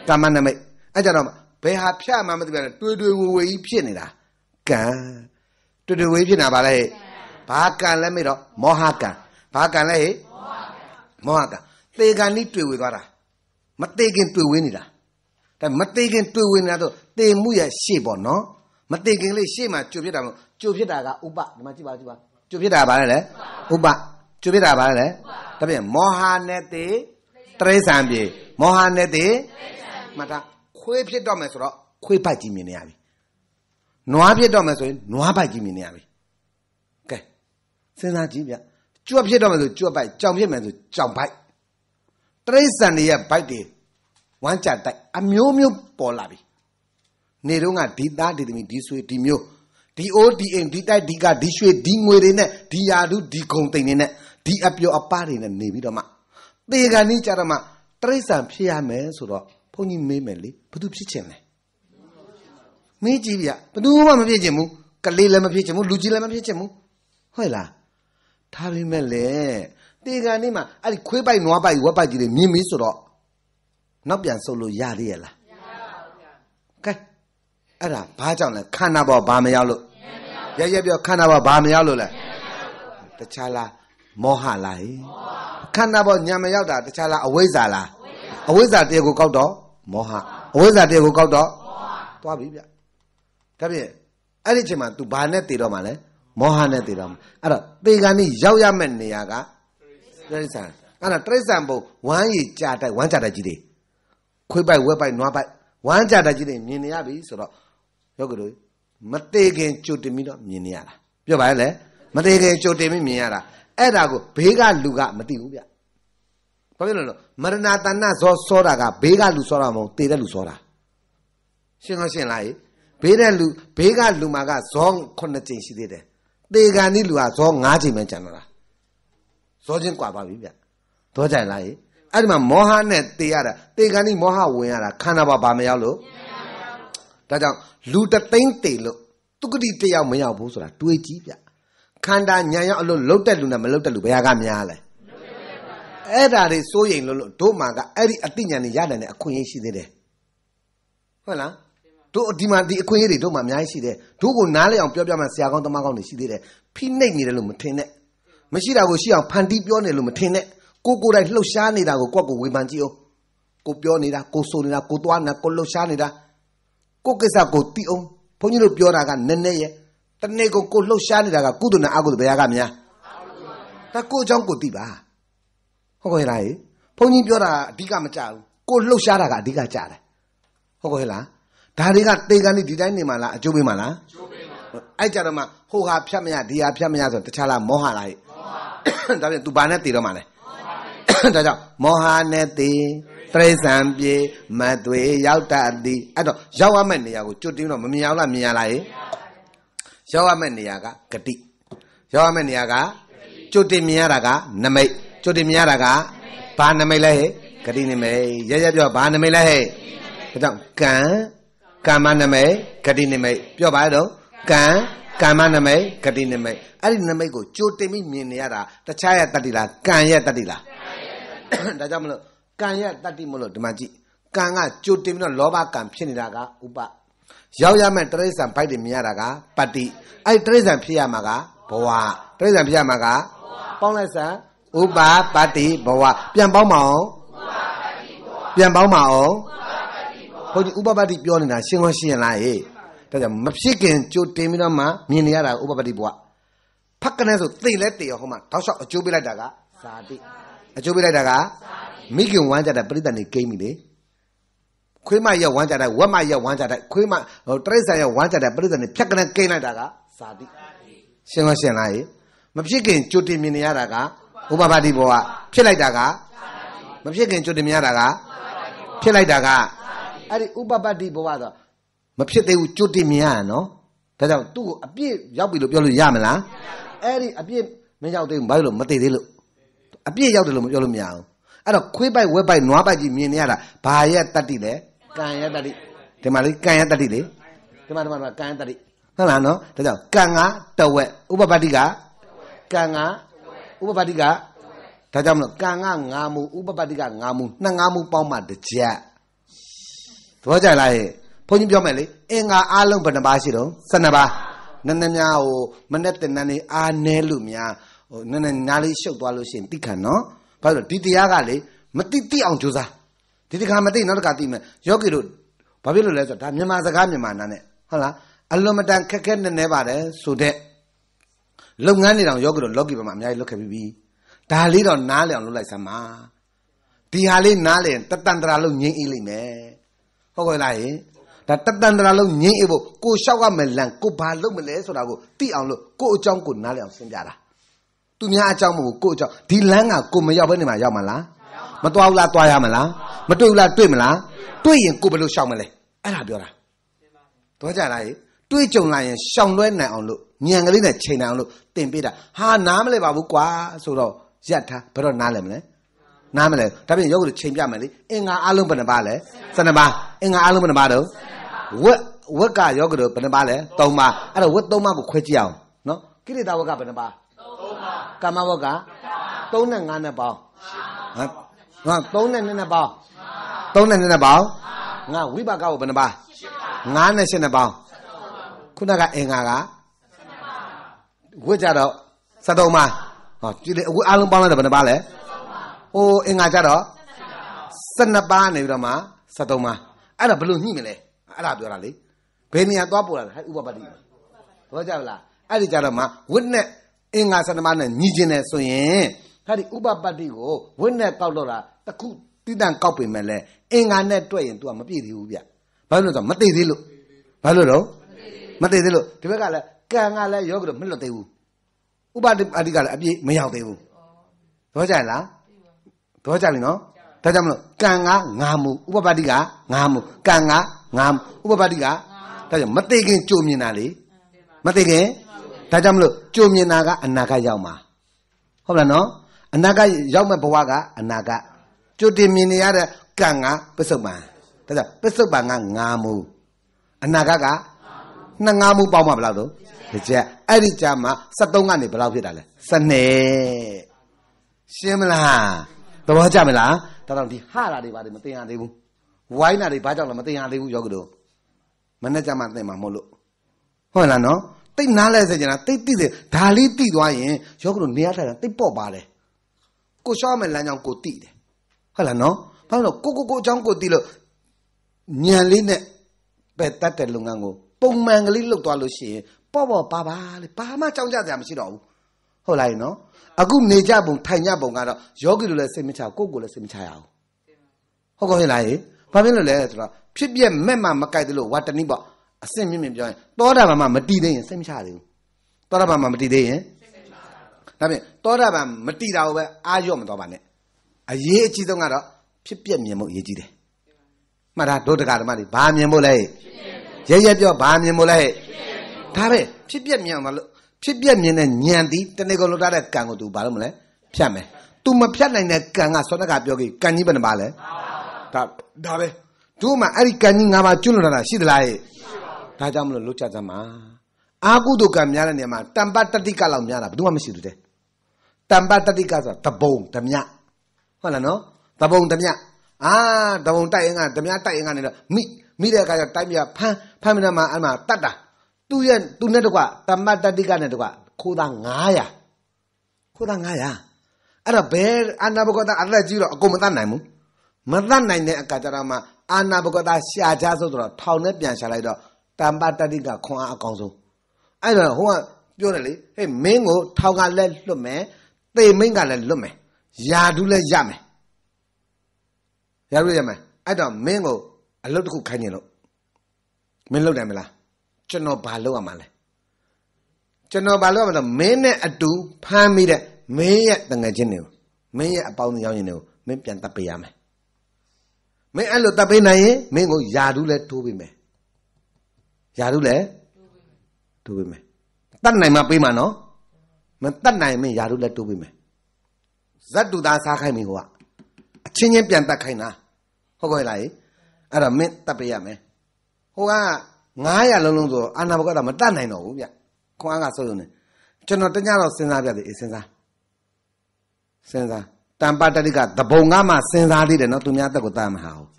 ကာမနမိတ်အဲ့ကြတော့ဘယ်ဟာဖြတ်မှမသိပြန်တွေးတွေးဝေဝေကြီးဖြစ်နေတာကံတွေးတွေးဝေဖြစ်နေတာဗာလဲဘာကံလဲမေ့တော့မောဟကံဘာကံလဲဟေမောဟကံသေခံလေးတွေးဝေသွားတာမသေးခင်တွေးဝေနေတာဒါမသေးခင်တွေးဝေနေတာတော့သေမှုရရှေ့ပေါ့နော်မသေးခင်လေးရှေ့မှာကြိုဖြစ်တာမဟုတ်ကြိုဖြစ်တာကဥပဒီမှာကြည့်ပါကြည့်ပါကျွဖြစ်တာဘာလဲလဲဥပကျွဖြစ်တာဘာလဲလဲဒါပြင်မောဟနဲ့တေတရိษံပြေမောဟနဲ့တေမှတ်တာခွေးဖြစ်တော့မယ်ဆိုတော့ခွေးပိုက်ကြီးမြင်နေရပြီနွားဖြစ်တော့မယ်ဆိုရင်နွားပိုက်ကြီးမြင်နေရပြီကဲစဉ်းစားကြည့်ဗျကြွက်ဖြစ်တော့မယ်ဆိုကြွက်ပိုက်ကြောင်ဖြစ်မယ်ဆိုကြောင်ပိုက်တရိษံတွေရဲ့ပိုက်တွေဝမ်းကြတိုက်အမျိုးမျိုးပေါ်လာပြီနေတော့ကဒီသားဒီသမီးဒီဆွေဒီမျိုးဒီအိုးဒီအိမ်ဒီတိုက်ဒီကဒီရွှေဒီငွေတွေနဲ့ဒီယာဓုဒီဂုံတိန်တွေနဲ့ဒီအပျော်အပတွေနဲ့နေပြီးတော့မှသေကံนี่ကြတော့မှတရိษံဖြစ်ရမယ်ဆိုတော့ဘုန်းကြီးမေးမယ်လေဘာသူဖြစ်ချင်လဲမေးကြည့်ဗျဘာသူမှမဖြစ်ချင်ဘူးကလေးလည်းမဖြစ်ချင်ဘူးလူကြီးလည်းမဖြစ်ချင်ဘူးဟုတ်လားဒါပေမဲ့လေတေကံนี่မှာအဲ့ဒီခွေးပိုက်နွားပိုက်ဝက်ပိုက်ကြီးတွေမြင်ပြီဆိုတော့နောက်ပြန်ဆုပ်လို့ရသေးရဲ့လားအဲ့ဒါဘာကြောင့်လဲခန္ဓာပေါ်ဘာမရောက်လို့ရရပြောခန္ဓာပေါ်ဘာမရောက်လို့လဲတခြားလားမောဟလားခန္ဓာပေါ်ညာမရောက်တာတခြားလားအဝိဇ္ဇာလားအဝိဇ္ဇာတရားကိုကောက်တော့မောဟအဝိဇ္ဇာတရားကိုကောက်တော့သွားပြီဗျဒါဖြင့်အဲ့ဒီအချိန်မှာ तू ဘာနဲ့တည်တော့မှလဲမောဟနဲ့တည်တော့မှအဲ့တော့တေကံนี่ရောက်ရမယ့်နေရာကတိရစ္ဆာန်အဲ့ဒါတိရစ္ဆာန်ဘုံဝမ်းရည်ကြတိုက်ဝမ်းကြတိုက်ကြီးတွေခွေးပိုက်ဝက်ပိုက်နွားပိုက်ဝမ်းကြတိုက်ကြီးတွေမြင်နေရပြီဆိုတော့ယောဂလူမသေးခင်ကြိုတင်ပြီးတော့မြင်နေရတာပြောပါလေမသေးခင်ကြိုတင်ပြီးမြင်ရတာအဲ့ဒါကိုဘေးကလူကမသိဘူးဗျဘာဖြစ်လို့လဲမရဏတဏဇောစောတာကဘေးကလူစောတာမဟုတ်သေတဲ့လူစောတာရှင်းလားရှင်းလားဘေးတဲ့လူဘေးကလူမှာကဇော9ကြိမ်ရှိသေးတယ်သေကန်ဒီလူကဇော9ကြိမ်ပဲကျန်တော့တာဇောချင်းกว่าပါပြီဗျတော့ကြိုင်လားအဲ့ဒီမှာမောဟနဲ့သေရတာသေကန်ဒီမောဟဝင်ရတာခန္ဓာဘာဘာမရောက်လို့မရဒါကြောင့်လူတသိန်းတေလို့သူကတိတယောက်မရောက်ဘူးဆိုတာတွေးကြည့်ဗျခန္ဓာညာရောက်အလို့လုတ်တဲ့လူနဲ့မလုတ်တဲ့လူဘယ်ဟာကများလဲအဲ့ဒါတွေစိုးရိမ်လို့လို့တို့မှာကအဲ့ဒီအတိညာဏ်တွေရနိုင်တဲ့အခွင့်အရေးရှိသေးတယ်ဟုတ်လားတို့ဒီမှာဒီအခွင့်အရေးတွေတို့မှာအများကြီးရှိတယ်တို့ကိုနားလည်အောင်ပြောပြမှဆရာကောင်းတမကောင်းတွေရှိသေးတယ်ဖိနှိပ်နေတယ်လို့မထင်နဲ့မရှိတာကိုရှိအောင်ဖန်တီးပြောနေလို့မထင်နဲ့ကိုကိုယ်တိုင်လှုပ်ရှားနေတာကိုကိုယ့်ကိုဝေဖန်ကြည့်အောင်ကိုပြောနေတာကိုဆိုနေတာကိုသွားနေတာကိုလှုပ်ရှားနေတာကိုကိစ္စကိုတီးအောင်ဘုန်းကြီးတို့ပြောတာကနည်းနည်းရဲ့တနေ့ကိုကိုလှုပ်ရှားနေတာကကုသနာအကုသဘယ်ဟာကများဒါကိုအကြောင်းကိုတီးပါဟုတ်ကဲ့လားဘုန်းကြီးပြောတာအဓိကမကြဘူးကိုလှုပ်ရှားတာကအဓိကကြတယ်ဟုတ်ကဲ့လားဒါတွေကတေကန်ဒီတိုင်းနေမှာလားအကျိုးပေးမှာလားအကျိုးပေးမှာအဲ့ကြတော့မှဟိုဟာဖြတ်မရဒီဟာဖြတ်မရဆိုတခြားလားမောဟလားဟိမောဟဒါပြန် तू ဘာနဲ့တည်တော့မှာလဲမောဟဒါကြောင့်မောဟနဲ့တည်တရိษံပြေမသွေရောက်တတ်သည်အဲ့တော့ရောက်ရမယ့်နေရာကိုကြွတင်းတော့မမြင်အောင်လားမြင်ရလားဟေ့ရောက်ရမယ့်နေရာကဂတိရောက်ရမယ့်နေရာကကြွတင်းမြင်ရတာက နမိတ်ကြွတင်းမြင်ရတာကဘာနမိတ်လဲဟေ့ဂတိနမိတ်ရရပြောဘာနမိတ်လဲဟေ့ဒါကြောင့်ကံကမ္မနမိတ်ဂတိနမိတ်ပြောပါရတော့ကံကမ္မနမိတ်ဂတိနမိတ်အဲ့ဒီနမိတ်ကိုကြိုတင်ပြီးမြင်နေရတာတခြားရဲ့တတ္တိလားကံရဲ့တတ္တိလားဒါကြောင့်မလို့ကံရဲ့တတ္တိမလို့ဒီမှာကြည့်ကံကကြိုတင်ပြီးတော့လောဘကံဖြစ်နေတာကဥပရောက်ရမယ့်တရိစ္ဆာန်ဘိုက်တွေမြင်ရတာကပတ္တိအဲ့တရိစ္ဆာန်ဖြစ်ရမှာကဘဝတရိစ္ဆာန်ဖြစ်ရမှာကပေါင်းလိုက်စမ်းဥပပတ္တိဘဝပြန်ပေါင်းမအောင်ပြန်ပေါင်းမအောင်ဘုရားဥပပတ္တိပြောနေတာရှင်းကောင်းရှင်းရလားဟေ့ဒါကြောင့်မဖြစ်ခင်ကြိုတင်ပြီးတော့မှမြင်နေရတာဥပပတ္တိဘဝဖက်ကနေဆိုသိလဲသိရောဟိုမှာတောက်လျှောက်အကျိုးပေးလိုက်တာကဇာတိအကျိုးပေးလိုက်တာကဇာမိခင်ဝမ်းကြတဲ့ပရိသတ်နေကိမ့်ပြီလေခွေးမရဲ့ဝမ်းကြတဲ့ဝက်မရဲ့ဝမ်းကြတဲ့ခွေးမတရိစ္ဆာန်ရဲ့ဝမ်းကြတဲ့ပရိသတ်နေဖြတ်ကနေကိမ့်လိုက်တာကဇာတိရှင်းမရှင်းလားမဖြစ်ခင်ကြွတင်မြင်နေရတာကဥပပါတိဘောကဖြစ်လိုက်တာကမဖြစ်ခင်ကြွတင်မြင်ရတာကဖြစ်လိုက်တာကအဲ့ဒီဥပပတ္တိဘဝဆိုမဖြစ်သေးဘူးကြွတင်မြင်ရနော်ဒါကြောင့်သူ့ကိုအပြည့်ရောက်ပြီလို့ပြောလို့ရမလားအဲ့ဒီအပြည့်မရောက်သေးဘူးဘာလို့မသိသေးလို့အပြည့်ရောက်တယ်လို့မပြောလို့မရဘူးအဲ့တော့ခွေးပိုက်ဝက်ပိုက်နွားပိုက်ကြီးမြင်နေရတာဘာရဲ့တတ္တိလဲကံရဲ့တတ္တိဒီမှာလေကံရဲ့တတ္တိလေဒီမှာဒီမှာကံရဲ့တတ္တိဟုတ်လားနော်ဒါကြောင့်ကံကတဝက်ဥပပတ္တိကကံကဥပပတ္တိကဒါကြောင့်မလို့ကံကငါမူဥပပတ္တိကငါမူနှစ်ငါမူပေါင်းမှတစ်ချက်သဘောကျလားဟဲ့ဘုန်းကြီးပြောမယ်လေအင်္ဂါအလုံးဘယ်နှပါရှိတော့12ပါးနည်းနည်းများဟိုမနဲ့တင်တန်းနေအားနဲလို့များဟိုနည်းနည်းနားလေးရှုပ်သွားလို့ရှိရင်တိခံနော်ဘာလို့ဒီတရားကလေမတိတိအောင်ကြိုးစားဒီတခါမသိနောက်တခါသိမယ်ယောဂီတို့ဘာဖြစ်လို့လဲဆိုတော့ဒါမြန်မာစကားမြန်မာနာနဲ့ဟုတ်လားအလွန်မတန်ခက်ခဲနေနေပါတယ်ဆိုတဲ့လုပ်ငန်းတွေတောင်ယောဂီတို့လော့ကီဘက်မှာအများကြီးလုပ်ခဲ့ပြီးပြီဒါလေးတော့နားလည်အောင်လုပ်လိုက်စမ်းပါဒီဟာလေးနားလည်တတန်တရာလုံးငြင်းအေးလိမ့်မယ်ဟုတ်ကဲ့လားယင်ဒါတတန်တရာလုံးငြင်းအေးဖို့ကိုလျှောက်ရမယ်လန်ကိုဘာလုပ်မလဲဆိုတာကိုသိအောင်လို့ကိုအကြောင်းကိုနားလည်အောင်ရှင်းပြတာသူများအကြောင်းမဟုတ်ကိုအကြောင်းဒီလမ်းကကိုမရောက်ဘဲနေမှာရောက်မလားမသွားဘူးလားသွားရမလားမတွေ့ဘူးလားတွေ့မလားတွေ့ရင်ကိုဘယ်လိုရှောင်မလဲအဲ့ဒါပြောတာသွားကြလားဟေ့တွေ့ကြုံလာရင်ရှောင်လွဲနိုင်အောင်လို့ညံကလေးနဲ့ချိန်နိုင်အောင်လို့တင်ပေးတာဟာနားမလဲပါဘူးကွာဆိုတော့ရက်ထားဘယ်တော့နားလဲမလဲနားမလဲဒါပြင်ရုပ်ကိုချိန်ပြမယ်လေအင်္ဂါအလုံးဘယ်နှပါလဲ12ပါအင်္ဂါအလုံးဘယ်နှပါတော့ဝက်ဝက်ကယောဂတို့ဘယ်နှပါလဲ3ပါအဲ့တော့ဝက်3ပါကိုခွဲကြည့်အောင်နော်ကိလေသာဝက်ကဘယ်နှပါကာမဘုတ်က3နဲ့5နဲ့ပေါင်းငါ3နဲ့2နဲ့ပေါင်း3နဲ့2နဲ့ပေါင်းငါဝိပါကကိုဘယ်နှပါ9နဲ့10နဲ့ပေါင်းခုနကအင်္ဂါကဝတ်ကြတော့73ပါဟောပြည်အဝတ်အလုံးပေါင်းလိုက်တော့ဘယ်နှပါလဲ73ပါဟိုအင်္ဂါကြတော့72ပါနေပြီးတော့မှ73ပါအဲ့ဒါဘယ်လိုညှိမလဲအဲ့ဒါပြောတာလေဘယ်နေရာသွားပို့တာလဲဥပပတိဘောကြလားအဲ့ဒီကြတော့မှဝတ်နဲ့အင်္ဂါဆန္ဒမနဲ့ညီကျင်တယ်ဆိုရင်ဟာဒီဥပပတ္တိကိုဝိနဲ့ကောက်တော့တာတခုတိတန်ကောက်ပင်မဲ့လဲအင်္ဂါနဲ့တွေ့ရင် तू ကမပြည့်သေးဘူးဗျဘာလို့လဲဆိုတော့မသိသေးလို့ဘာလို့တော့မသိသေးလို့ဒီဘက်ကလည်းကံကလည်းယောဂတော့မလွတ်သေးဘူးဥပပတ္တိကလည်းအပြည့်မရောက်သေးဘူးသဘောကျလားသဘောကျပြီနော်ဒါကြောင့်မလို့ကံကငါမှုဥပပတ္တိကငါမှုကံကငါမှုဥပပတ္တိကဒါကြောင့်မသိခင်ကြုံမြင်တာလေမသိခင်ဒါကြောင့်မလို့ကြုံမြင်တာကအနာဂတ်ရောက်မှာဟုတ်လားနော်အနာဂတ်ရောက်မဲ့ဘဝကအနာဂတ်ကြုံတင်မြင်နေရတဲ့ကံကပစ္စုပန်ဒါကြောင့်ပစ္စုပန်ကငါမူအနာဂတ်ကနှစ်ငါမူပေါင်းမှာဘယ်လောက်တော့တစ်ချက်အဲ့ဒီကြမှာ73ကနေဘယ်လောက်ဖြစ်တာလဲစနေရှင်းမလားသဘောကျမလားဒါတော့ဒီဟာတာတွေပါတယ်မသိရသေးဘူးဝိုင်းတာတွေဘာကြောင့်လဲမသိရသေးဘူးယောဂတို့မနေ့ကမှသိမှာမဟုတ်လို့ဟုတ်လားနော်တိတ်နားလဲစေချင်တာတိတ်သိစေဒါလေးသိသွားရင်ယောဂရုနေရာထိုင်တာတိတ်ပေါ့ပါတယ်ကိုရှောင်းမဲ့လမ်းကြောင်းကိုသိတယ်ဟုတ်လားနော်ဘာလို့ကိုကိုကိုအကြောင်းကိုသိလို့ညံလေးနဲ့ပဲတတ်တဲ့လုပ်ငန်းကိုပုံမှန်ကလေးလုပ်သွားလို့ရှိရင်ပေါ့ပေါ့ပါပါလေဘာမှကြောင်းကြစရာမရှိတော့ဘူးဟုတ်လားနော်အခုနေကြပုံထိုင်ကြပုံကတော့ယောဂီတို့လည်းစိတ်မချကိုကိုလည်းစိတ်မချရအောင်ဟုတ်ကောင်းလားဘာဖြစ်လို့လဲဆိုတော့ဖြစ်ပြက်မဲ့မှမကြိုက်သလိုဝါတနည်းပေါ့အစင့်မြင့်မြင့်ပြောရင်သောတာပန်မှာမတည်သေးရင်စိတ်မချသေးဘူးသောတာပန်မှာမတည်သေးရင်ဒါဖြင့်သောတာပန်မတည်တာကိုပဲအာရော့မတော်ပါနဲ့အရေးအကြီးဆုံးကတော့ဖြစ်ပျက်မြင်မှုအရေးကြီးတယ်မှတ်တာဒုဒကဓမ္မတွေဘာမြင်မှုလဲရဲရဲပြောဘာမြင်မှုလဲဒါပဲဖြစ်ပျက်မြင်မှာလို့ဖြစ်ပျက်မြင်တဲ့ဉာဏ်သည်တနေ့ကုန်လွတ်တဲ့ကံကိုသူဘာလို့မလဲဖြတ်မယ်သူမဖြတ်နိုင်တဲ့ကံကသောတကပြောကြီးကံကြီးဘယ်နှပါလဲဒါဒါပဲတို့မှအဲ့ဒီကံကြီး၅ပါးကျွလွန်လာတာရှိသလားရဲ့ဒါကြောင့်မလို့လွတ်ကြသမှာအာကုတုကများတဲ့နေရာမှာတမ္ပတ္တိကလောက်များတာဘယ်သူမှမရှိဘူးတဲ့တမ္ပတ္တိကဆိုတာတပုံဓမြဟုတ်လားနော်တပုံဓမြအာတပုံတိုက်ရင်ကဓမြတိုက်ရင်ကနေတော့မိမိတဲ့အခါကျတိုက်ပြဖမ်းဖမ်းပြီးတော့မှအဲ့မှာတတ်တာသူ့ရဲ့သူနဲ့တကွတမ္ပတ္တိကနဲ့တကွခိုးသား900ခိုးသား900အဲ့တော့ဘယ်အာနာဘဂဝတအသက်ကြီးတော့အကုန်မတတ်နိုင်ဘူးမတတ်နိုင်တဲ့အခါကျတော့မှအာနာဘဂဝတရှာကြဆိုတော့ထောင်နဲ့ပြန်ရှာလိုက်တော့တမ္ပတတိကခွန်အားအကောင်းဆုံးအဲ့တော့ဟိုကပြောတယ်လေဟေးမင်းကိုထောင်ကလည်းလွတ်မယ်သေမင်းကလည်းလွတ်မယ်ယာဒူးလည်းရမယ်ယာဒူးရမယ်အဲ့တော့မင်းကိုအလုပ်တစ်ခုခိုင်းနေလို့မင်းလုပ်တယ်မလားကျွန်တော်ဘာလုပ်ရမှာလဲကျွန်တော်ဘာလုပ်ရမှာလဲမင်းနဲ့အတူဖမ်းမိတဲ့မင်းရဲ့တငယ်ချင်းတွေကိုမင်းရဲ့အပေါင်းအရောင်းရင်တွေကိုမင်းပြန်တပ်ပေးရမယ်မင်းအဲ့လိုတပ်ပေးနိုင်ရင်မင်းကိုယာဒူးလည်းတိုးပေးမယ်ရာထူးလဲတိုးပေးမယ်တတ်နိုင်မှပေးမှာနော်မတတ်နိုင်မင်းရာထူးလဲတိုးပေးမယ်ဇတ်တူသားစားခိုင်းပြီဟိုကအချင်းချင်းပြန်တတ်ခိုင်းတာဟုတ်ကဲ့လားအဲ့ဒါမင်းတတ်ပေးရမယ်ဟိုက900လုံးလုံးဆိုအာနာဘကတာမတတ်နိုင်တော့ဘူးဗျခွန်အားကဆုံးဆုံးနေကျွန်တော်တညတော့စဉ်းစားပြတယ်အေးစဉ်းစားစဉ်းစားတန်ပါတတိကသဘုံကမှစဉ်းစားသေးတယ်နော်သူများတက်ကိုတတ်မှာဟာဟုတ်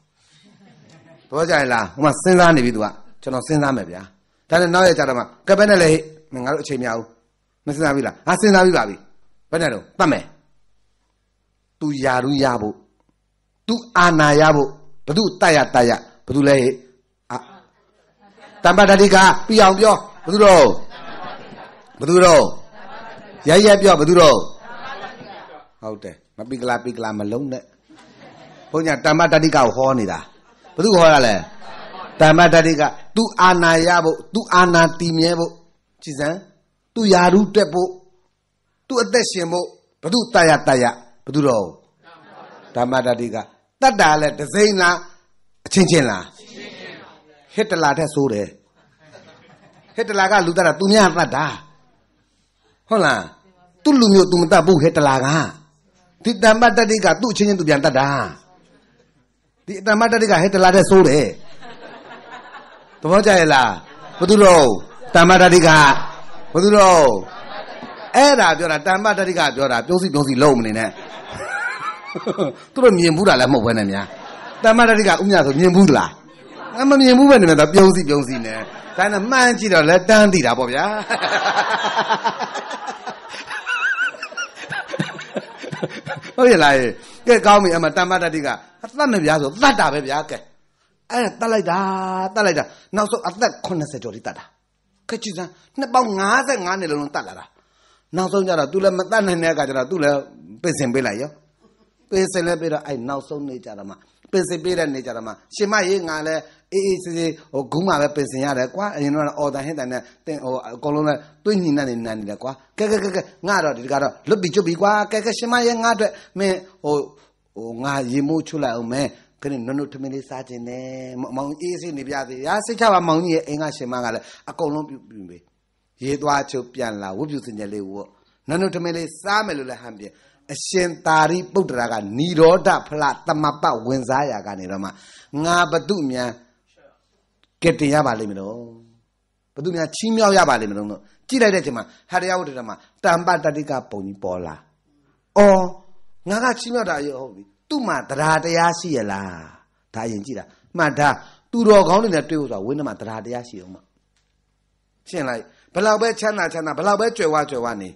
တော့ကြရလားဟိုမှာစဉ်းစားနေပြီသူကကျွန်တော်စဉ်းစားမယ်ဗျာဒါနဲ့နောက်ရကြတော့မှကပဲနဲ့လည်းငါတို့အချိန်မရဘူးမစဉ်းစားပြီလားငါစဉ်းစားပြီပါပြီဘယ်နဲ့တော့တတ်မယ် तू ယာရူးရဖို့ तू အာနာရဖို့ဘသူတတ်ရတတ်ရဘသူလဲတမ္ပတတိကပြအောင်ပြောဘသူတော့ဘသူတော့ရရပြောဘသူတော့ဟုတ်တယ်မပိကလာပိကလာမလုံးနဲ့ဘုန်းကြီးတမ္ပတတိကကိုဟောနေတာဘသူဟောတာလဲတမ္ပတတိကသူအာနာရဖို့သူအာနာတည်မြဲဖို့ကြည်စမ်းသူယာရုတက်ဖို့သူအသက်ရှင်ဖို့ဘုသူတရတရဘုသူတော့ဓမ္မတတိကတတ်တာလဲဒစိမ့်လားအချင်းချင်းလားဟစ်တလာထက်ဆိုးတယ်ဟစ်တလာကလူတတ်တာသူများတတ်တာဟုတ်လားသူ့လူမျိုးသူမတတ်ဘူးဟစ်တလာကဒီဓမ္မတတိကသူ့အချင်းချင်းသူပြန်တတ်တာဒီဓမ္မတတိကဟစ်တလာထက်ဆိုးတယ်သဘောကျရဲ့လားဘုသူလို့တမ္မတတိကဘုသူလို့အဲ့ဒါပြောတာတမ္မတတိကပြောတာပြောစီပြောစီလုံးမနေနဲ့သူတို့မြင်ဘူးတာလည်းမဟုတ်ဘဲနဲ့များတမ္မတတိကဥညဆိုမြင်ဘူးလားမမြင်ဘူးပဲနေမှာပြုံးစီပြုံးစီနဲ့ဒါနဲ့မှန်းကြည့်တော့လက်တန်းတည်တာပေါ့ဗျာဟုတ်ရလားကဲကောင်းပြီအမတမ္မတတိကအသက်မပြားဆိုသတ်တာပဲဗျာကဲအဲ့ဒါတတ်လိုက်တာတတ်လိုက်တာနောက်ဆုံးအသက်80ကျော်လေးတတ်တာခက်ချစ်စမ်းနှစ်ပေါင်း55နှစ်လုံးတတ်လာတာနောက်ဆုံးကျတော့ तू လည်းမတတ်နိုင်တဲ့အခါကျတော့ तू လည်းပြင်ဆင်ပေးလိုက်ရောပြင်ဆင်လဲပေးတော့အဲ့နောက်ဆုံးနေကြတော့မှပြင်ဆင်ပေးတဲ့နေကြတော့မှရှင်မရေးငါလည်းအေးအေးဆေးဆေးဟိုဂုမှပဲပြင်ဆင်ရတယ်ကွာအရင်ကတော့အော်တန်ဟင်းတန်နဲ့တင်ဟိုအကုန်လုံးနဲ့တွေးညင်နေနေနေတယ်ကွာကဲကဲကဲကဲငါတော့ဒီကတော့လွတ်ပြီးကျွတ်ပြီးကွာကဲကဲရှင်မရေးငါအတွက်မင်းဟိုဟိုငါရေမိုးချွတ်လိုက်အောင်မင်းခရင်နုံနုံထမင်းလေးစားခြင်းနဲ့မောင်အေးစိနေပြသေးရာစိတ်ချပါမောင်ကြီးရဲ့အင်္ဂါရှင်မကလည်းအကုန်လုံးပြုပြုပေးရေးသွားချုပ်ပြန်လာဝတ်ပြုစင်ကြလေးဝတ်နုံနုံထမင်းလေးစားမယ်လို့လည်းဟန်ပြန်အရှင်သာရိပုတ္တရာကနိရောဓဖလတမပဝင်စားရာကနေတော့မှငါဘတုမြန်ကတင်ရပါလိမ့်မလို့ဘသူများချီးမြှောက်ရပါလိမ့်မလို့ကြည့်လိုက်တဲ့အချိန်မှာဟာတရားဝတ္တမှာတမ္ပတတိကပုံကြီးပေါ်လာ။အော်ငါကချီးမြှောက်တာရဟုတ်ပြီသူ့မှာတရားတရားရှိရလားဒါရင်ကြည့်တာမှန်ဒါသူတော်ကောင်းတွေနဲ့တွေ့ဖို့ဆိုတာဝိနည်းမှာတရားတရားရှိအောင်မရှင်းလိုက်ဘလောက်ပဲချမ်းသာချမ်းသာဘလောက်ပဲကြွယ်ဝကြွယ်ဝနေ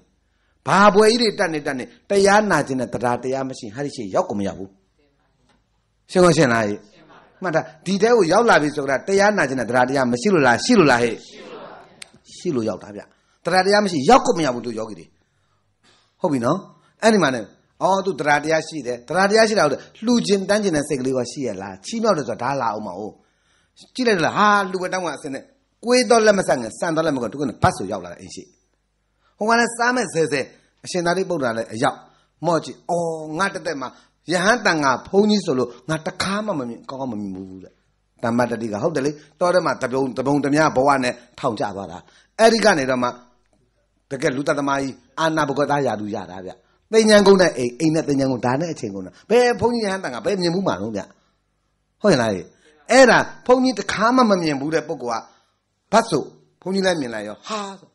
ဘာပွဲကြီးတွေတက်နေတက်နေတရားနာခြင်းနဲ့တရားတရားမရှိဟာဒီရှိရောက်ကုန်မရောက်ဘူးရှင်းကောရှင်းလားဟဲ့မှန်ဒါဒီတဲကိုရောက်လာပြီဆိုတာတရားနာခြင်းနဲ့တရားတရားမရှိလို့လားရှိလို့လားဟဲ့ရှိလို့ရောက်တာဗျတရားတရားမရှိရောက်ကုန်မရောက်ဘူးတို့ယောဂီတွေဟုတ်ပြီနော်အဲ့ဒီမှာ ਨੇ အော်သူတရားတရားရှိတယ်တရားတရားရှိတာဟုတ်တယ်လှူခြင်းတန်းခြင်းတဲ့စိတ်ကလေးကရှိရလားချီးမြှောက်တယ်ဆိုတာဒါလာအောင်မဟုတ်ကြည့်လိုက်လားဟာလူဝတောင်းကအစင်းနဲ့ကိုယ်တော့လက်မဆက်ငယ်ဆန်တော့လက်မကောသူကဘတ်ဆိုရောက်လာတယ်အင်းရှိဟိုကလည်းစားမဲ့ဆဲဆဲအရှင်သာရိပုတ္တရာလည်းအရောက်မော့ကြည့်အော်ငါတက်တက်မှာယဟန်တန်ကဘုန်းကြီးဆိုလို့ငါတခါမှမမြင်ကောင်းကောင်းမမြင်ဘူးတဲ့တမ္မတတိကဟုတ်တယ်လေတော်တယ်မှာတပုံတပုံတများဘဝနဲ့ထောင်ကျသွားတာအဲ့ဒီကနေတော့မှတကယ်လူတသမားကြီးအာနာဘုဂတာယာသူရတာဗျ။တင်ညာကုန်းနဲ့အိမ်အိမ်နဲ့တင်ညာကုန်းဒါနဲ့အချိန်ကုန်းတာဘယ်ဘုန်းကြီးရဟန်းတန်ကဘယ်မြင်မှုမှလုံးဗျ။ဟုတ်ရလား။အဲ့ဒါဘုန်းကြီးတခါမှမမြင်ဘူးတဲ့ပုဂ္ဂိုလ်ကဘတ်ဆိုဘုန်းကြီးလည်းမြင်လိုက်ရောဟာဆို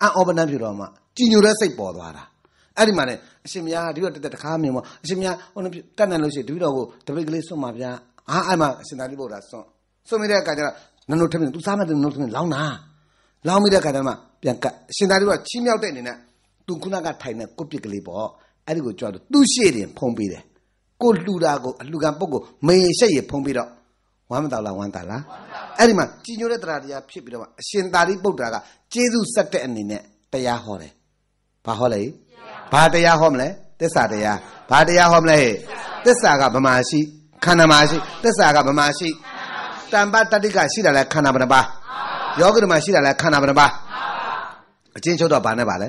အံ့ဩပနံဖြူတော်မှကြည်ညိုတဲ့စိတ်ပေါ်သွားတာ။အဲ့ဒီမှာလည်းအရှင်မယားဒီတော့တက်တက်တခါမြင်မောအရှင်မယားဟိုတတ်နိုင်လို့ရှိရင်ဒီတော့ကိုတပိတ်ကလေးစွန့်ပါဗျာ။ဟာအဲ့မှာအရှင်သာတိဗုဒ္ဓစွန့်စွန့်မိတဲ့အခါကျတော့နနုထမင်းသူစားမဲ့နနုထမင်းလောင်းတာ။လောင်းမိတဲ့အခါကျမှပြန်ကတ်အရှင်သာတိဗုဒ္ဓချီးမြှောက်တဲ့အနေနဲ့သူခုနကထိုင်တဲ့ကိုပစ်ကလေးပေါ့အဲ့ဒီကိုကြွတော့သူ့ရှေ့တင် ဖုံးပေးတယ်ကိုလှူတာကိုအလှူခံပုဂ္ဂိုလ်မရင်ရှက်ရဖုံးပြီးတော့ဝမ်းမတော်လားဝမ်းသာလားအဲ့ဒီမှာကြီးညိုတဲ့တရားတရားဖြစ်ပြီးတော့အရှင်သာရိပုတ္တရာကကျေးဇူးဆက်တဲ့အနေနဲ့တရားဟောတယ်ဘာဟောလဲဘာတရားဟောမလဲသစ္စာတရားဘာတရားဟောမလဲသစ္စာကဗမာရှိ ခန္ဓာမှာရှိသစ္စာကဗမာရှိတမ္ပတတိကရှိတာလဲခန္ဓာဘယ်နှပါးယောဂဓမ္မရှိတာလဲခန္ဓာဘယ်နှပါးအချင်းချုပ်တော့ဘာနဲ့ပါလဲ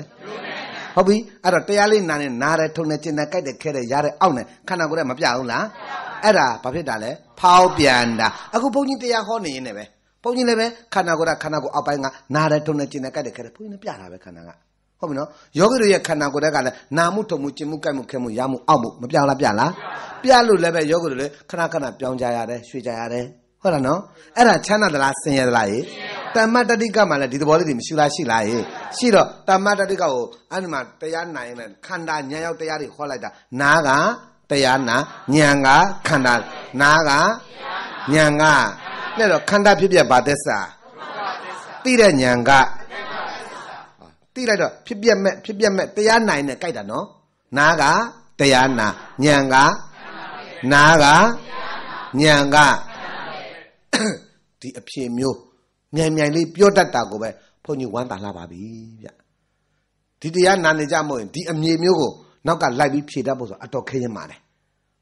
ဟုတ်ပြီအဲ့တော့တရားလေးနာနေနားတယ်ထုံနေကျင်နေကြိုက်တယ်ခဲတယ်ရတယ်အောင့်တယ်ခန္ဓာကိုယ်ကမပြဘူးလားအဲ့ဒါဘာဖြစ်တာလဲဖောက်ပြန်တာအခုဘုန်းကြီးတရားဟောနေရင်လည်းပဲဘုန်းကြီးလည်းပဲခန္ဓာကိုယ်ကခန္ဓာကိုယ်အောက်ပိုင်းကနားတယ်ထုံနေကျင်နေကြိုက်တယ်ခဲတယ်ဘုန်းကြီးလည်းပြတာပဲခန္ဓာကဟုတ်ပြီနော်ယောဂီတို့ရဲ့ခန္ဓာကိုယ်ကလည်းနာမှုထုံမှုကျင်မှုကြိုက်မှုခဲမှုရမှုအောက်မှုမပြောင်းလားပြလားပြလို့လည်းပဲယောဂီတို့လည်းခဏခဏပြောင်းကြရတယ်ရွှေ့ကြရတယ်ဟုတ်လားနော်အဲ့ဒါချမ်းသာသလားဆင်းရဲသလားရေဆင်းရဲတမ္မတတိကမှလည်းဒီသဘောလေးတွေမရှိလားရှိလားရေရှိတော့တမ္မတတိကကိုအဲ့ဒီမှာတရားနိုင်တဲ့ခန္ဓာဉာဏ်ရောက်တရားတွေခေါ်လိုက်တာနာကတရားနာဉာဏ်ကခန္ဓာနာကဉာဏ်ကနဲ့တော့ခန္ဓာဖြစ်ပြဘာသက်စာသိတဲ့ဉာဏ်ကသိလိုက်တော့ဖြစ်ပြမဲ့ဖြစ်ပြမဲ့တရားနိုင်နဲ့ကြိုက်တာနော်နာကတရားနာဉာဏ်ကနာကဉာဏ်ကဒီအဖြစ်မျိုးမြန်မြန်လေးပြောတတ်တာကိုပဲဘုန်းကြီးဝမ်းသာလာပါပြီဗျဒီတရားနာနေကြမို့ရင်ဒီအမြေမျိုးကိုနောက်ကလိုက်ပြီးဖြေတတ်ဖို့ဆိုအတော်ခရင်ပါတယ်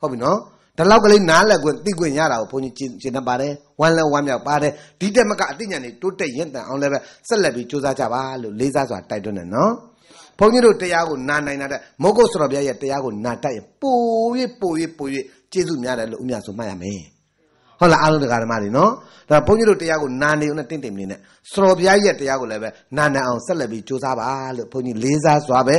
ဟုတ်ပြီနော်ဒါလောက်ကလေးနားလည်ခွင့်သိခွင့်ရတာကိုဘုန်းကြီးကျင့်တတ်ပါတယ်ဝမ်းလဲဝမ်းမြောက်ပါတယ်ဒီတက်မကအသိဉာဏ်တွေတိုးတက်ရင်တန်အောင်လည်းပဲဆက်လက်ပြီးစူးစမ်းကြပါလို့လေးစားစွာတိုက်တွန်းတယ်နော်ဘုန်းကြီးတို့တရားကိုနာနိုင်တဲ့မုဂ္ဂုတ်စတော်ဘုရားရဲ့တရားကိုနာတတ်ရင်ပို၍ပို၍ပို၍ကျေးဇူးများတယ်လို့ဥမြတ်ဆိုမှတ်ရမယ်ဟုတ်လားအားလုံးတရားဓမ္မတွေနော်ဒါဘုန်းကြီးတို့တရားကိုနာနေအောင်နဲ့တင့်တယ်မနေနဲ့စတော်ဘုရားကြီးရဲ့တရားကိုလည်းပဲနာနေအောင်ဆက်လက်ပြီးစူးစမ်းပါလို့ဘုန်းကြီးလေးစားစွာပဲ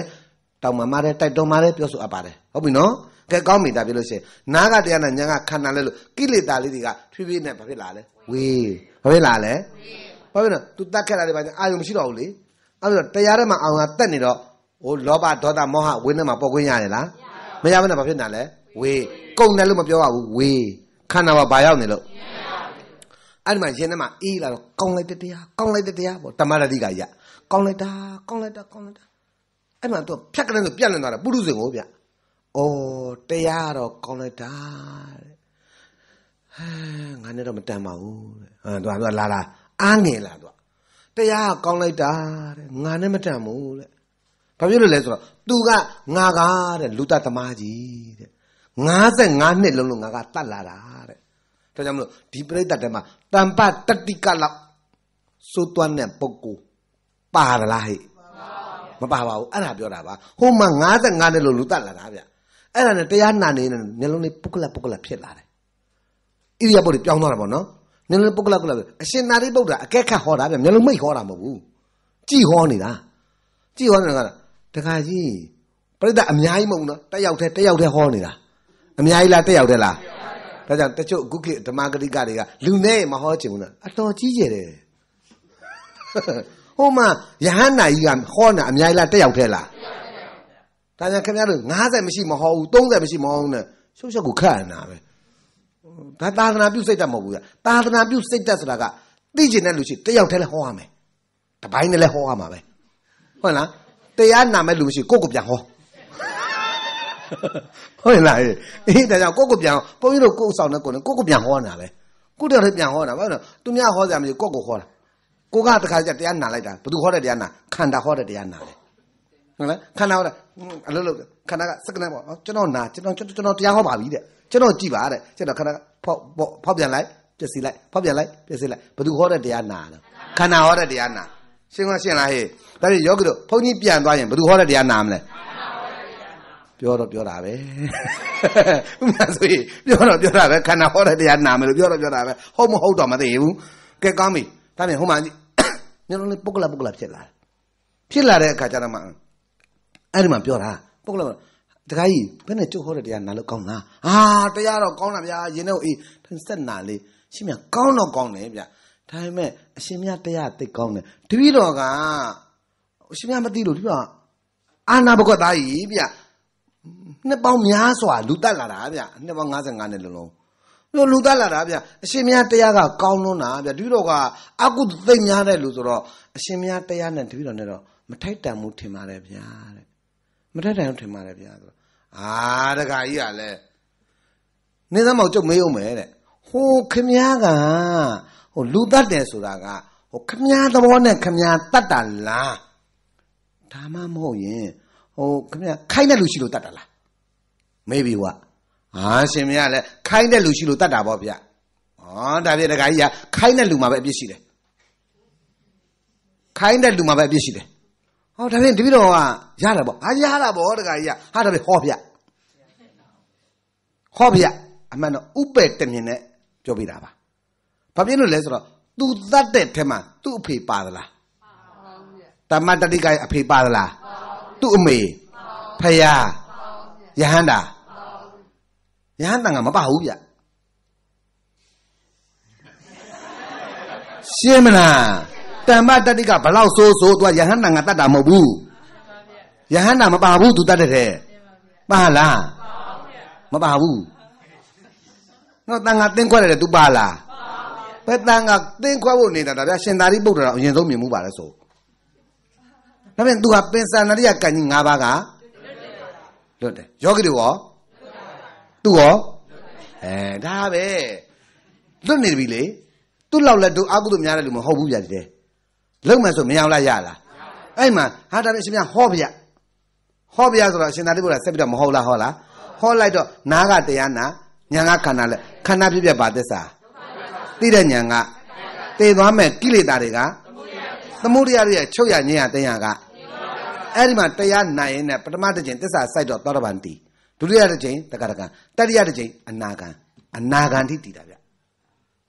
တောင်းမှမာတယ်တိုက်တော်မှတယ်ပြောဆိုအပ်ပါတယ်ဟုတ်ပြီနော်ကဲကောင်းပြီဒါပြလို့ရှိရင်နာကတရားနဲ့ညာကခန္ဓာလဲလို့ကိလေသာလေးတွေကဖြည်းဖြည်းနဲ့ဘာဖြစ်လာလဲဝေးဘာဖြစ်လာလဲဘာဖြစ်လဲ तू တတ်ခက်လာတယ်ဘာအာယုံမရှိတော့ဘူးလေအဲ့တော့တရားထဲမှာအောင်ကတက်နေတော့ဟိုလောဘဒေါသမောဟဝိနည်းမှာပေါက်ခွင့်ရတယ်လားမရဘူးနဲ့ဘာဖြစ်နေတာလဲဝေးကုန်တယ်လို့မပြောရဘူးဝေးခန္ဓာမှာဘာရောက်နေလို့အဲ့ဒီမှာရင်ထဲမှာအေးလာတော့ကောင်းလိုက်တဲ့တရားကောင်းလိုက်တဲ့တရားပေါ့တမရတိကရကောင်းလိုက်တာကောင်းလိုက်တာကောင်းလိုက်တာအဲ့မှာသူဖြတ်ကလေးဆိုပြတ်လည်သွားတာပုရုဇဉ်ကိုဗျဩတရားတော့ကောင်းလိုက်တာတဲ့ဟာငါနဲ့တော့မတန်ပါဘူးတဲ့ဟမ်သူကလာလာအားငယ်လာသူကတရားကောင်းလိုက်တာတဲ့ငါနဲ့မတန်ဘူးတဲ့ဘာဖြစ်လို့လဲဆိုတော့ तू ကငါကတဲ့လူတသမားကြီးတဲ့55နှစ်လုံးလုံးငါကတတ်လာတာတဲ့ဒါကြောင့်မလို့ဒီပြိဿတဲမှာတမ္ပတတိကလောက်စိုးသွမ်းတဲ့ပုဂ္ဂိုလ်ပါလားဟဲ့မပါပါဘူးအဲ့ဒါပြောတာပါဟိုမှာ55နှစ်လုံးလူတတ်လာတာဗျအဲ့ဒါနဲ့တရားနာနေနေလုံးလေးပုဂ္ဂလပုဂ္ဂလဖြစ်လာတယ်ဣရိယာပုတ်ပြောင်းသွားတာပေါ့နော်မျက်လုံးပုတ်ကလကလအရှင်နာရိပုတ္တရာအကဲခတ်ဟောတာဗျမျက်လုံးမိတ်ဟောတာမဟုတ်ဘူးကြည်ဟောနေတာကြည်ဟောနေတာကတခါကြီးပြိတ္တအများကြီးမဟုတ်နော်တက်ရောက်တဲ့တက်ရောက်တဲ့ဟောနေတာအများကြီးလားတက်ရောက်တယ်လားဒါကြောင့်တချို့အခုခေတ်ဓမ္မဂရိကတွေကလူနဲ့မဟောချင်ဘူးလားအတော်ကြီးကျယ်တယ်ဟိုမှာယဟန္တာကြီးကဟောတာအများကြီးလားတက်ရောက်တယ်လားဒါကြောင့်ခင်ဗျားတို့90မရှိမဟောဘူး30မရှိမဟောဘူးနဲ့ရှုပ်ရှက်ကိုခတ်ရတာပဲဒါသာသနာပြုစိတ်တတ်မဟုတ်ဘူးကသာသနာပြုစိတ်တတ်ဆိုတာကသိကျင်တဲ့လူရှိတက်ရောက်တယ်လဲဟောရမယ်တပိုင်းနဲ့လဲဟောရမှာပဲဟုတ်လားတရားနာမဲ့လူရှိကိုယ့်ကိုပြန်ဟောဟုတ်လားအေးဒါကြောင့်ကိုကိုပြန်ဘုန်းကြီးတို့ကိုအဆောင်နဲ့ကိုနဲ့ကိုကိုပြန်ဟောနေတာလေကိုတည်းလည်းပြန်ဟောတာဘာလို့သူများဟောစရာမရှိကိုကိုဟောတာကိုကတခါကျတရားနာလိုက်တာဘသူဟောတဲ့တရားနာခန္ဓာဟောတဲ့တရားနာလေဟုတ်လားခန္ဓာဟောတာအလုပ်လုပ်ခန္ဓာကစက္ကန့်ပေါ့ကျွန်တော်နာကျွန်တော်ကျွန်တော်တရားဟောပါပြီတဲ့ကျွန်တော်ကြည်ပါတဲ့ကျွန်တော်ခန္ဓာဖောက်ဖောက်ပြန်လိုက်ပြစီလိုက်ဖောက်ပြန်လိုက်ပြစီလိုက်ဘသူဟောတဲ့တရားနာလဲခန္ဓာဟောတဲ့တရားနာရှင်းကရှင်းလားဟဲ့ဒါကြောင့်ယောဂီတို့ဘုန်းကြီးပြန်သွားရင်ဘသူဟောတဲ့တရားနာမလဲပြောတော့ပြောတာပဲဥပမာဆိုရင်ပြောတော့ပြောတာပဲခန္ဓာဟောတဲ့တရားနာမယ်လို့ပြောတော့ပြောတာပဲဟုတ်မဟုတ်တော့မသိဘူးကဲကောင်းပြီဒါပြန်ဟိုမှာမျိုးလုံးလေးပုတ်ကလပုတ်ကလဖြစ်လာဖြစ်လာတဲ့အခါကျတော့မှအဲ့ဒီမှာပြောတာပုတ်ကလတခါကြီးဘယ်နဲ့ကြုတ်ဟောတဲ့တရားနာလို့ကောင်းလားအာတရားတော့ကောင်းတာဗျာရင်တော့အေးထင်ဆက်နာလေးရှင်မြကောင်းတော့ကောင်းတယ်ဗျာဒါပေမဲ့အရှင်မြတရားသိကောင်းတယ်တပည့်တော်ကအရှင်မြမသိလို့ဒီကအာနာဘကွက်သားကြီးဗျာနှစ်ပေါင်းများစွာလူတက်လာတာဗျနှစ်ပေါင်း55နှစ်လုံးလုံးလူလူတက်လာတာဗျအရှင်မြတ်တရားကကောင်းလွန်းတာဗျတတိတော်ကအကုသိတ်များတဲ့လူဆိုတော့အရှင်မြတ်တရားနဲ့တတိတော်နဲ့တော့မထိုက်တန်မှုထင်ပါတယ်ဗျာတဲ့မထိုက်တန်ထင်ပါတယ်ဗျာဆိုတော့အာတခါကြီးကလည်းနေသမအောင်ကြုတ်မေးအောင်မယ်တဲ့ဟိုခမည်းကဟိုလူတက်တယ်ဆိုတာကဟိုခမည်းသဘောနဲ့ခမည်းတတ်တာလားဒါမှမဟုတ်ရင်ဟိုခင်ဗျခိုင်းတဲ့လူရှိလို့တတ်တာလားမေးပြီးကဟာရှင်မရလဲခိုင်းတဲ့လူရှိလို့တတ်တာပေါ့ဗျဟောဒါပြတခါကြီးကခိုင်းတဲ့လူမှာပဲအပြစ်ရှိတယ်ခိုင်းတဲ့လူမှာပဲအပြစ်ရှိတယ်ဟောဒါပြင်တပည့်တော်ကရတာပေါ့ဟာရတာပေါ့တခါကြီးကဟာဒါပြင်ဟောဗျဟောဗျအမှန်တော့ဥပယ်တမြင်နဲ့ပြောပြတာပါဘာဖြစ်လို့လဲဆိုတော့ तू တတ်တဲ့ထဲမှာ तू အဖေပါသလားပါပါဗျတမတတိကအဖေပါသလားသူ့အမေဖယားယဟန္တာယဟန္တာကမပါဘူးဗျရှင်းမလားတမ္ပတတိကဘလောက်ဆိုးဆိုးသူကယဟန္တာကတတ်တာမဟုတ်ဘူးယဟန္တာမပါဘူးသူတတ်တဲ့ထဲပါလားမပါဘူးနော်တန်ခါတင်းခွက်တယ်သူပါလားပဲတန်ခါတင်းခွက်ဖို့နေတာဒါဗျရှင်သာရိပုတ္တရာအရင်ဆုံးမြင်မှုပါလဲဆိုဒါပြန် तू ဟာပင်စာနရိယကံကြီး၅ပါးကလွတ်တယ်ယောဂီတွေရောသူရောအဲဒါပဲလွတ်နေပြီလေသူ့လောက်လက်တို့အာကုသို့များတဲ့လူမဟုတ်ဘူးဗျာဒီတဲ့လုံမယ်ဆိုမရအောင်လားရလားအဲ့မှာဟာဒါပဲအရှင်ပြဟောဗျာဟောဗျာဆိုတော့အရှင်သာတိဘုရားဆက်ပြီးတော့မဟုတ်လားဟောလားဟောလိုက်တော့နာကတရားနာညာကခန္ဓာလက်ခန္ဓာပြည့်ပြပါသစ္စာသိတဲ့ညာကတည်သွားမဲ့ကိလေသာတွေကသမုဒိယတွေရဲ့ချုပ်ရညင်ရတဲ့ညာကအဲ့ဒီမှာတရားနိုင်ရင်နဲ့ပထမတစ်ချိန်သစ္စာစိုက်တော့သောတာပန်တည်ဒုတိယတစ်ချိန်တက္ကရကံတတိယတစ်ချိန်အနာကံအနာကံထိတည်တာဗျ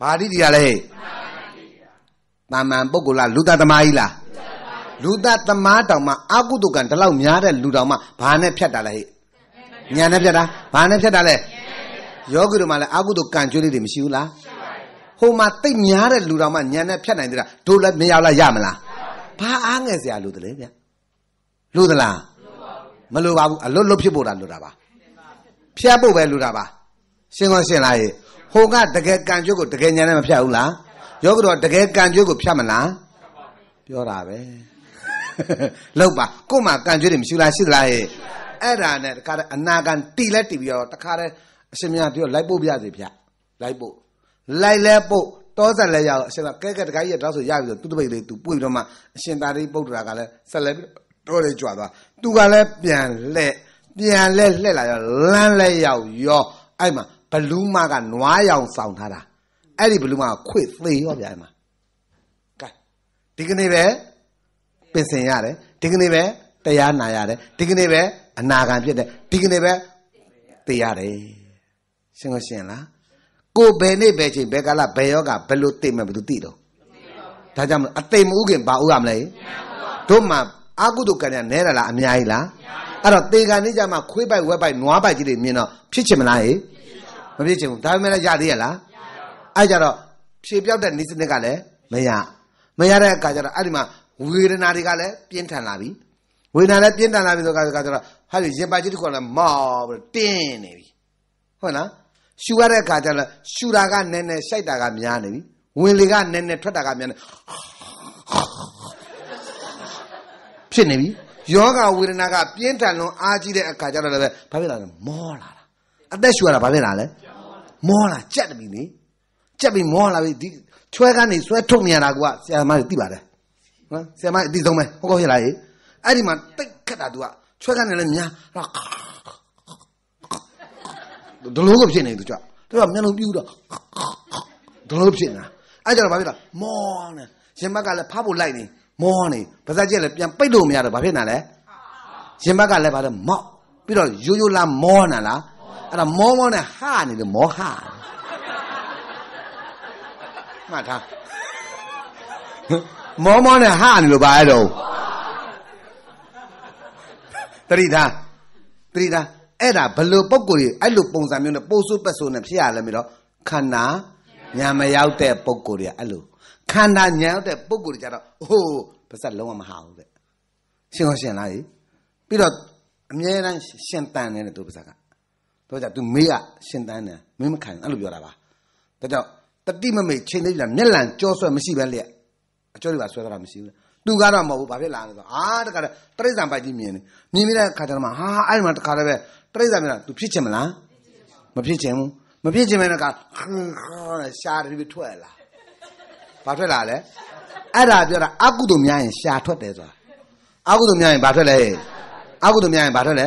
ဘာတိတည်ရလဲတာမန်ပုဂ္ဂိုလ်လားလူသားသမားကြီးလားလူသားသမားတောင်မှအာကုတုကံဒီလောက်များတဲ့လူတောင်မှဘာနဲ့ဖြတ်တာလဲညာနဲ့ဖြတ်တာဘာနဲ့ဖြတ်တာလဲယောဂီတို့မှလည်းအာကုတုကံကျွေးလေးတွေမရှိဘူးလားဟိုမှာတိတ်များတဲ့လူတောင်မှညာနဲ့ဖြတ်နိုင်သေးတာတို့လည်းမရလားရမလားဘာအားငယ်စရာလို့တလဲဗျလို့သလားမလို့ပါဘူးအလွတ်လွတ်ဖြစ်ဖို့တာလို့တာပါဖျက်ဖို့ပဲလို့တာပါရှင်းကောရှင်းလားရေဟိုကတကယ်ကံကြွကိုတကယ်ညာနဲ့မဖျက်ဘူးလားယောဂတော်တကယ်ကံကြွကိုဖျက်မလားပြောတာပဲလောက်ပါကို့မှာကံကြွတွေမရှိလားရှိသလားရေအဲ့ဒါနဲ့တခါတည်းအနာကံတီလဲတီပြီးတော့တခါတည်းအရှင်မြတ်ပြောလိုက်ပို့ပြစီဖျက်လိုက်ပို့လိုက်လဲပို့တောဆက်လဲရအောင်အရှင်ကကဲကဲတခါကြီးရတော့ဆိုရပြီဆိုသူတပိတ်လေးသူပွေပြီးတော့မှအရှင်သာရိပုတ္တရာကလည်းဆက်လဲပြီးတို့လည်းကြွားသွားသူကလည်းပြန်လှက်ပြန်လဲလှက်လာရောလမ်းလဲရောက်ရောအဲ့မှာဘလူးမကနွားရောင်ဆောင်ထားတာအဲ့ဒီဘလူးမကခွေသေးရောဗျာအဲ့မှာကဲဒီကနေ့ပဲပင်စင်ရတယ်ဒီကနေ့ပဲတရားနာရတယ်ဒီကနေ့ပဲအနာခံဖြစ်တယ်ဒီကနေ့ပဲသိရတယ်ရှင်းလို့ရှင်းလားကိုဘယ်နေ့ဘယ်ချိန်ဘယ်ကာလဘယ်ယောဂဘယ်လိုသိမယ်ဘယ်လိုသိတော့ဒါကြောင့်မလို့အသိမဥခင်ဘာဥရမလဲတို့မှာအာကုတုကံကနဲတာလားအများကြီးလားအဲ့တော့တေကန်နေကြမှာခွေးပိုက်ဝက်ပိုက်နွားပိုက်ကြီးတွေမြင်တော့ဖြစ်ချင်မလားဟေမဖြစ်ချင်ဘူးဒါပေမဲ့လည်းရသေးရလားအဲ့ကြတော့ဖြေပြောက်တဲ့နေစနစ်ကလည်းမရမရတဲ့အခါကျတော့အဲ့ဒီမှာဝေဒနာတွေကလည်းပြင်းထန်လာပြီဝေဒနာလည်းပြင်းထန်လာပြီဆိုတော့ကျတော့ဟာရင်ပါကြီးတစ်ခုကလည်းမောက်ပြီးတင်းနေပြီဟုတ်လားရှူရတဲ့အခါကျတော့ရှူတာကနည်းနည်းရှိုက်တာကများနေပြီဝင်လေကနည်းနည်းထွက်တာကများနေဖြစ်နေပြီယောဂဝေဒနာကပြင်းထန်လွန်အားကြီးတဲ့အခါကျတော့လည်းဘာဖြစ်လာလဲမောလာတာအသက်ရှူရတာဘာဖြစ်လာလဲမောလာကြက်ပြီလေကြက်ပြီးမောလာပြီဒီချွဲကနေဆွဲထုတ်မြန်တာကဆရာမကြီးသိပါတယ်နော်ဆရာမအတိဆုံးပဲဟောကောဖြစ်လာရေးအဲ့ဒီမှာတိတ်ခက်တာသူကချွဲကနေလည်းများဟာဒလိုကဖြစ်နေသူကြောက်သူကမျက်လုံးပြူးတော့ဒလိုဖြစ်နေတာအဲ့ကြတော့ဘာဖြစ်လာမောနေရှင်ဘက်ကလည်းဖားဖို့လိုက်နေမောနေပါဇက်ကျက်လည်းပြန်ပိတ်လို့မရတော့ဘာဖြစ်နေလဲရင်ဘက်ကလည်းပါတော့မောက်ပြီးတော့ရိုးရိုးလာမောနေလားအဲ့ဒါမောမောနဲ့ဟာနေတယ်မောဟာမှတ်ထားမောမောနဲ့ဟာနေလို့ဘာရတော့တရိသာတရိသာအဲ့ဒါဘလို့ပုံကိုယ်ကြီးအဲ့လိုပုံစံမျိုးနဲ့ပိုးဆိုးပက်ဆိုးနဲ့ဖြစ်ရလဲမလို့ခန္ဓာညာမရောက်တဲ့ပုံကိုယ်ကြီးအဲ့လိုခန္ဓာညာရောက်တဲ့ပုံကိုယ်ကြတော့ဟိုးပါဇက်လုံးဝမဟာဘူးတဲ့ရှင်းအောင်ရှင်းလားကြီးပြီးတော့အမြဲတမ်းရှင်းတန်နေတဲ့သူပါဇက်ကတော့ကြ तू မေးရရှင်းတန်တယ်မင်းမခံအဲ့လိုပြောတာပါဒါကြောင့်တတိမမိတ်ချိန်လေးပြန်မျက်လံကြောဆွဲမရှိပဲလျက်အကျော်တွေပါဆွဲတာမရှိဘူးသူကတော့မဟုတ်ဘူးဘာဖြစ်လာလဲဆိုအာတခါတည်းတရိစ္ဆာန်ပိုက်ကြီးမြင်နေမြင်ပြီးတဲ့ခါကျတော့မှဟာအဲ့ဒီမှာတခါတည်းပဲတရိစ္ဆာန်မြင်တာ तू ဖြစ်ချင်မလားမဖြစ်ချင်ဘူးမဖြစ်ချင်မဲ့ကရှားတယ်ပြီးထွက်လာဘာထွက်လာလဲအဲ့ဒါပြောတာအကုသိုလ်များရင် ရှာထွက်တယ်ဆိုတာအကုသိုလ်များရင်ဘာထွက်လဲအကုသိုလ်များရင်ဘာထွက်လဲ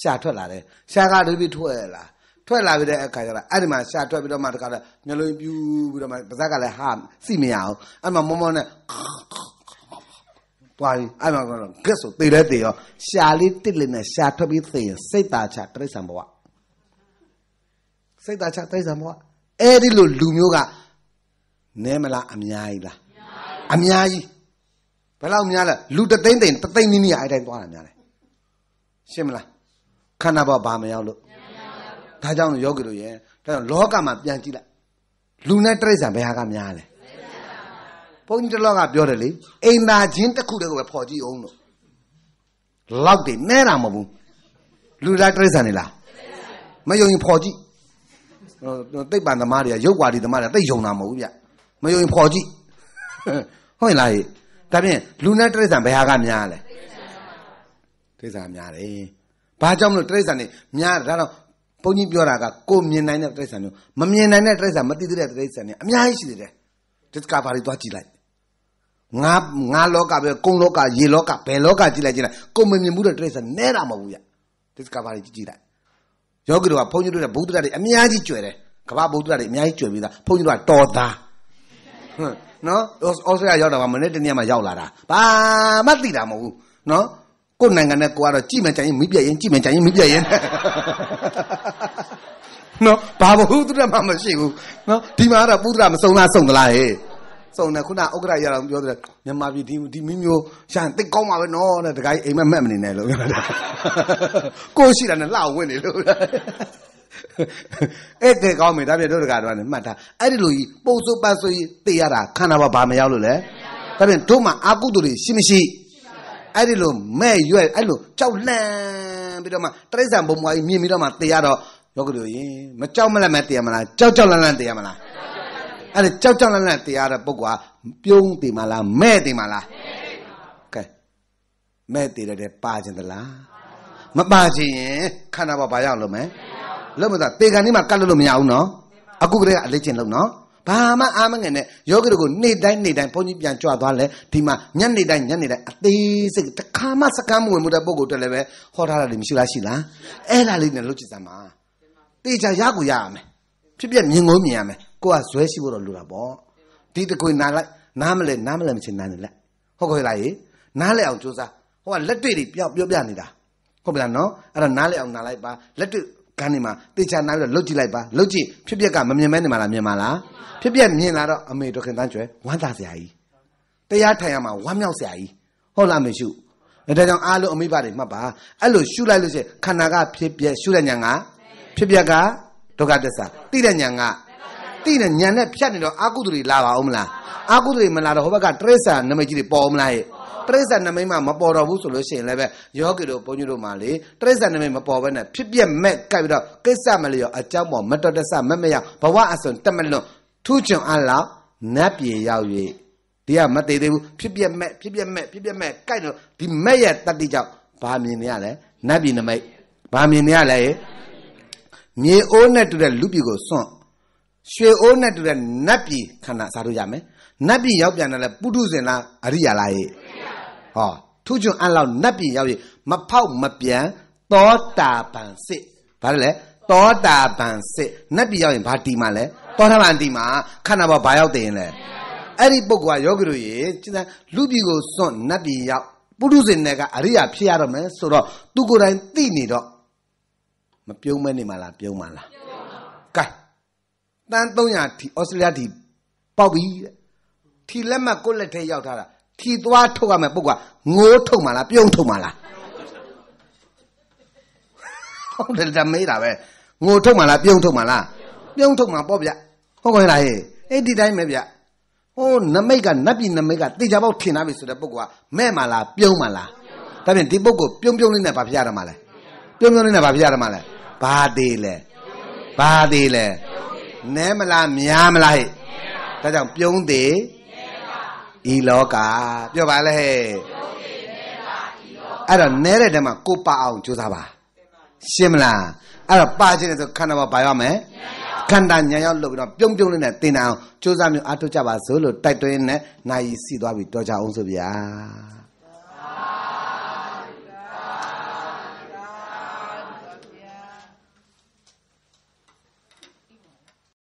ရှာထွက်လာတယ်ရှာကတပိထွက်လာထွက်လာပြီးတဲ့အခါကျတော့အဲ့ဒီမှာရှာထွက်ပြီးတော့မှတခါတော့မျိုးလုံးပြူပြီးတော့မှပါဇက်ကလည်းဟာစီမရအောင်အဲ့မှာမောမောနဲ့ပွားပြီးအဲ့မှာကတော့ဂက်ဆိုသေလဲသေရောရှာလေးတစ်လေးနဲ့ရှာထွက်ပြီးသေရင်စိတ်တာချပြိဿံဘဝစိတ်တာချပြိဿံဘဝအဲ့ဒီလိုလူမျိုးကနည်းမလားအများကြီးလားအများကြီးဘယ်လောက်များလဲလူတသိန်းသိန်းတသိန်းနည်းနည်းအဲ့တိုင်းသွားတာများတယ်ရှင်းမလားခန္ဓာဘောဘာမရောက်လို့ဒါကြောင့်ယောဂီတို့ရဲ့ဒါကြောင့်လောကမှာပြန်ကြည့်လိုက်လူနဲ့တိရစ္ဆာန်ဘယ်ဟာကများလဲဘုန်းကြီးတလောကပြောတယ်လေအိမ်သာချင်းတစ်ခုတည်းကိုပဲပေါ်ကြည့်အောင်လို့လောက်တယ်နဲတာမဟုတ်ဘူးလူသားတိရစ္ဆာန်နေလားမယုံရင်ပေါ်ကြည့်သိပ္ပံသမားတွေကရုပ်ွာဒီသမားတွေသိယုံတာမဟုတ်ဘူးဗျမယုံရင်ဖော်ကြည့်ဟုတ်လားဟဲ့ဒါဖြင့်လူနဲ့တိရစ္ဆာန်ဘယ်ဟာကများလဲတိရစ္ဆာန်များတယ်ဘာကြောင့်မလို့တိရစ္ဆာန်နေများဒါတော့ဘုန်းကြီးပြောတာကကိုမြင်နိုင်တဲ့တိရစ္ဆာန်မျိုးမမြင်နိုင်တဲ့တိရစ္ဆာန်မသိတဲ့တိရစ္ဆာန်တွေအများကြီးရှိသေးတယ်ဒီကဘာတွေသွားကြည့်လိုက်ငါငါလောကပဲကုံလောကရေလောကဘယ်လောကကြည့်လိုက်ကြည့်လိုက်ကိုမမြင်ဘူးတဲ့တိရစ္ဆာန်နဲတာမဟုတ်ဘူးရဒီကဘာတွေကြည့်ကြည့်လိုက်ယောဂီတို့ကဘုန်းကြီးတို့ရဲ့ဘုဒ္ဓတရားတွေအများကြီးကျွယ်တယ်ကဘာဘုဒ္ဓတရားတွေအများကြီးကျွယ်ပြီးသားဘုန်းကြီးတို့ကတော်သားနော်အော်စတြေးလျရောက်တာပါမနေ့တနေ့မှရောက်လာတာဘာမှသိတာမဟုတ်ဘူးနော်ကိုယ်နိုင်ငံနဲ့ကိုကတော့ကြည့်မှကြိုင်ရင်မိပြက်ရင်ကြည့်မှကြိုင်ရင်မိပြက်ရင်နော်ဘာမဟုတ်သူတမမရှိဘူးနော်ဒီမှာကတော့ပုဒ္ဒရာမစုံလားစုံသလားဟဲ့စုံတယ်ခုနဥက္ကရာရအောင်ပြောတယ်မြန်မာပြည်ဒီဒီမိမျိုးရှာရင်တိတ်ကောင်းပါပဲနော်တဲ့တခါကြီးအိမ်မက်မက်မနေနဲ့လို့ပြောတာကိုရှိတာနဲ့လှအောင်ဝင်နေလို့အဲ့ကဲကောင်းပြီဒါပြန်တို့တကာတော့လည်းမှတ်ထားအဲ့ဒီလိုကြီးပုံစုပ်ပတ်ဆိုရင်သိရတာခန္ဓာဘာဘာမရောက်လို့လဲဒါပြန်တို့မှာအာကုတုတွေရှိမရှိအဲ့ဒီလိုမဲ့ရွက်အဲ့လိုကြောက်လန့်ပြီးတော့မှတရိစ္ဆာန်ဘုံဘွားကြီးမြင်ပြီးတော့မှသိရတော့ယောဂလူရင်မကြောက်မလန့်မဲ့သိရမလားကြောက်ကြောက်လန့်လန့်သိရမလားအဲ့ဒါကြောက်ကြောက်လန့်လန့်သိရတဲ့ပုဂ္ဂိုလ်ကပြုံးသိမလားမဲ့သိမလားကဲမဲ့သိရတဲ့ပါခြင်းသလားမပါခြင်းရင်ခန္ဓာဘာဘာရောက်လို့မလဲလုံးမသားတေကန်လေးမှကတ်လို့လို့မရဘူးနော်အခုကတည်းကအလေးချင်းလုံးနော်ဘာမှအာမငယ်နဲ့ယောဂီတို့ကိုနေ့တိုင်းနေ့တိုင်းဘုန်းကြီးပြန်ကြွသွားလဲဒီမှာညနေတိုင်းညနေတိုင်းအသေးစိတ်တစ်ခါမှစကားမဝင်မှုတဲ့ပုံကိုတက်လည်းပဲဟောထားတာလည်းမရှိလားရှိလားအဲ့ဒါလေးနဲ့လုပ်ကြည့်စမ်းပါတေချာရကိုရရမယ်ဖြစ်ပြမြင်ကုန်မြင်ရမယ်ကိုကဇွဲရှိဖို့တော့လိုတာပေါ့ဒီတခွေနာလိုက်နားမလဲနားမလဲမချင်နားနေလက်ဟုတ်ခွေလိုက်ရေနားလဲအောင်စူးစမ်းဟိုကလက်တွေ့တွေပျောက်ပြောပြနေတာဟုတ်ပြီလားနော်အဲ့တော့နားလဲအောင်နားလိုက်ပါလက်တွေ့ကန်းနေမှာတေချာနားပြီးတော့လှုပ်ကြည့်လိုက်ပါလှုပ်ကြည့်ဖြစ်ပျက်ကမမြင်မဲနေမှာလားမြင်မှာလားဖြစ်ပျက်မြင်လာတော့အမေတို့ခင်တန်းကျွဲဝမ်းသာစရာကြီးတရားထိုင်ရမှာဝမ်းမြောက်စရာကြီးဟုတ်လားမေရှုဒါကြောင့်အားလုံးအမိဘတွေမှတ်ပါအဲ့လိုရှုလိုက်လို့ရှိရင်ခန္ဓာကဖြစ်ပျက်ရှုတဲ့ညာကဖြစ်ပျက်ကဒုက္ခသစ္စာတိတဲ့ညာကတိတဲ့ညာနဲ့ဖြတ်နေတော့အာကုသိုလ်တွေလာပါအောင်မလားအာကုသိုလ်တွေမလာတော့ဟိုဘက်ကတရိစ္ဆာနမိတ်ကြီးတွေပေါ်အောင်မလားရဲ့တိရစ္ဆာန်နမိတ်မှမပေါ်တော့ဘူးဆိုလို့ရှိရင်လည်းပဲယောဂီတို့ဘုန်းကြီးတို့မှလေတိရစ္ဆာန်နမိတ်မပေါ်ဘဲနဲ့ဖြစ်ပြက်မက်ကပ်ပြီးတော့ကိစ္စမလျော်အကြောင်းပေါ်မတော်တဆမမရဘဝအစွန်တက်မလွန်ထူးချွန်အလောက်နတ်ပြေရောက်၍ဒီကမသေးသေးဘူးဖြစ်ပြက်မက်ဖြစ်ပြက်မက်ဖြစ်ပြက်မက်ကိုက်တော့ဒီမက်ရဲ့တတိကြောင့်ဘာမြင်နေရလဲနတ်ပြည်နမိတ်ဘာမြင်နေရလဲမြေအိုးနဲ့တူတဲ့လူပြည်ကိုစွန့်ရွှေအိုးနဲ့တူတဲ့နတ်ပြည်ခန္ဓာစားလို့ရမယ်နတ်ပြည်ရောက်ပြန်တယ်လဲပုထုဇဉ်လားအရိယာလားရဲ့ဟောထုချွန်အံ့လောက်နတ်ပြည်ရောက်ပြီးမဖောက်မပြန်သောတာပန်စစ်ဘာလဲသောတာပန်စစ်နတ်ပြည်ရောက်ရင်ဘာတီမှာလဲသောတာပန်တီမှာခန္ဓာဘောဘာရောက်တယ်ရင်လဲအဲ့ဒီပုဂ္ဂိုလ်ကယောဂီတို့ရေလူပြည်ကိုစွန့်နတ်ပြည်ရောက်ပုထုဇဉ်တွေကအရိယာဖြစ်ရတော့မယ်ဆိုတော့သူကိုယ်တိုင်သိနေတော့မပြုံးမဲနေမှာလားပြုံးမှာလားကဲတန်း300ထီဩစတြေးလျထီပေါက်ပြီတဲ့ထီလက်မှတ်ကိုယ်လက်ထဲရောက်ထားတာထီသွားထုတ်ရမယ်ပုဂ္ဂိုလ်ကငိုးထုတ်မှလားပြုံးထုတ်မှလားဟုတ်တယ်ဒါမေးတာပဲငိုထုတ်မှလားပြုံးထုတ်မှလားပြုံးထုတ်မှပေါ့ဗျဟုတ်ကဲ့လားဟေးအဲ့ဒီတိုင်းပဲဗျဟိုနမိတ်ကနတ်ပြည်နမိတ်ကတေချာပေါက်ထင်လာပြီဆိုတဲ့ပုဂ္ဂိုလ်ကမဲ့မှလားပြုံးမှလားဒါပြင်ဒီပုဂ္ဂိုလ်ပြုံးပြုံးလေးနဲ့ဘာဖြစ်ရတာမှလဲပြုံးပြုံးလေးနဲ့ဘာဖြစ်ရတာမှလဲဘာသေးလဲဘာသေးလဲနဲမလားများမလားဟဲ့ဒါကြောင့်ပြုံးသေးဤလောကပြောပါလေအဲ့တော့နဲတဲ့တည်းမှာကိုပါအောင်ကြိုးစားပါ ရှင်းမလားအဲ့တော့ပါခြင်းလေဆိုခန္ဓာမှာပါရမယ်ခန္ဓာညာရောက်လို့ပြီးတော့ပြုံးပြုံးလေးနဲ့တင်အောင်ကြိုးစားမျိုးအထုတ်ကြပါစို့လို့တိုက်တွန်းနဲ့နိုင်စီသွားပြီးတော်ကြအောင်ဆိုဗျာ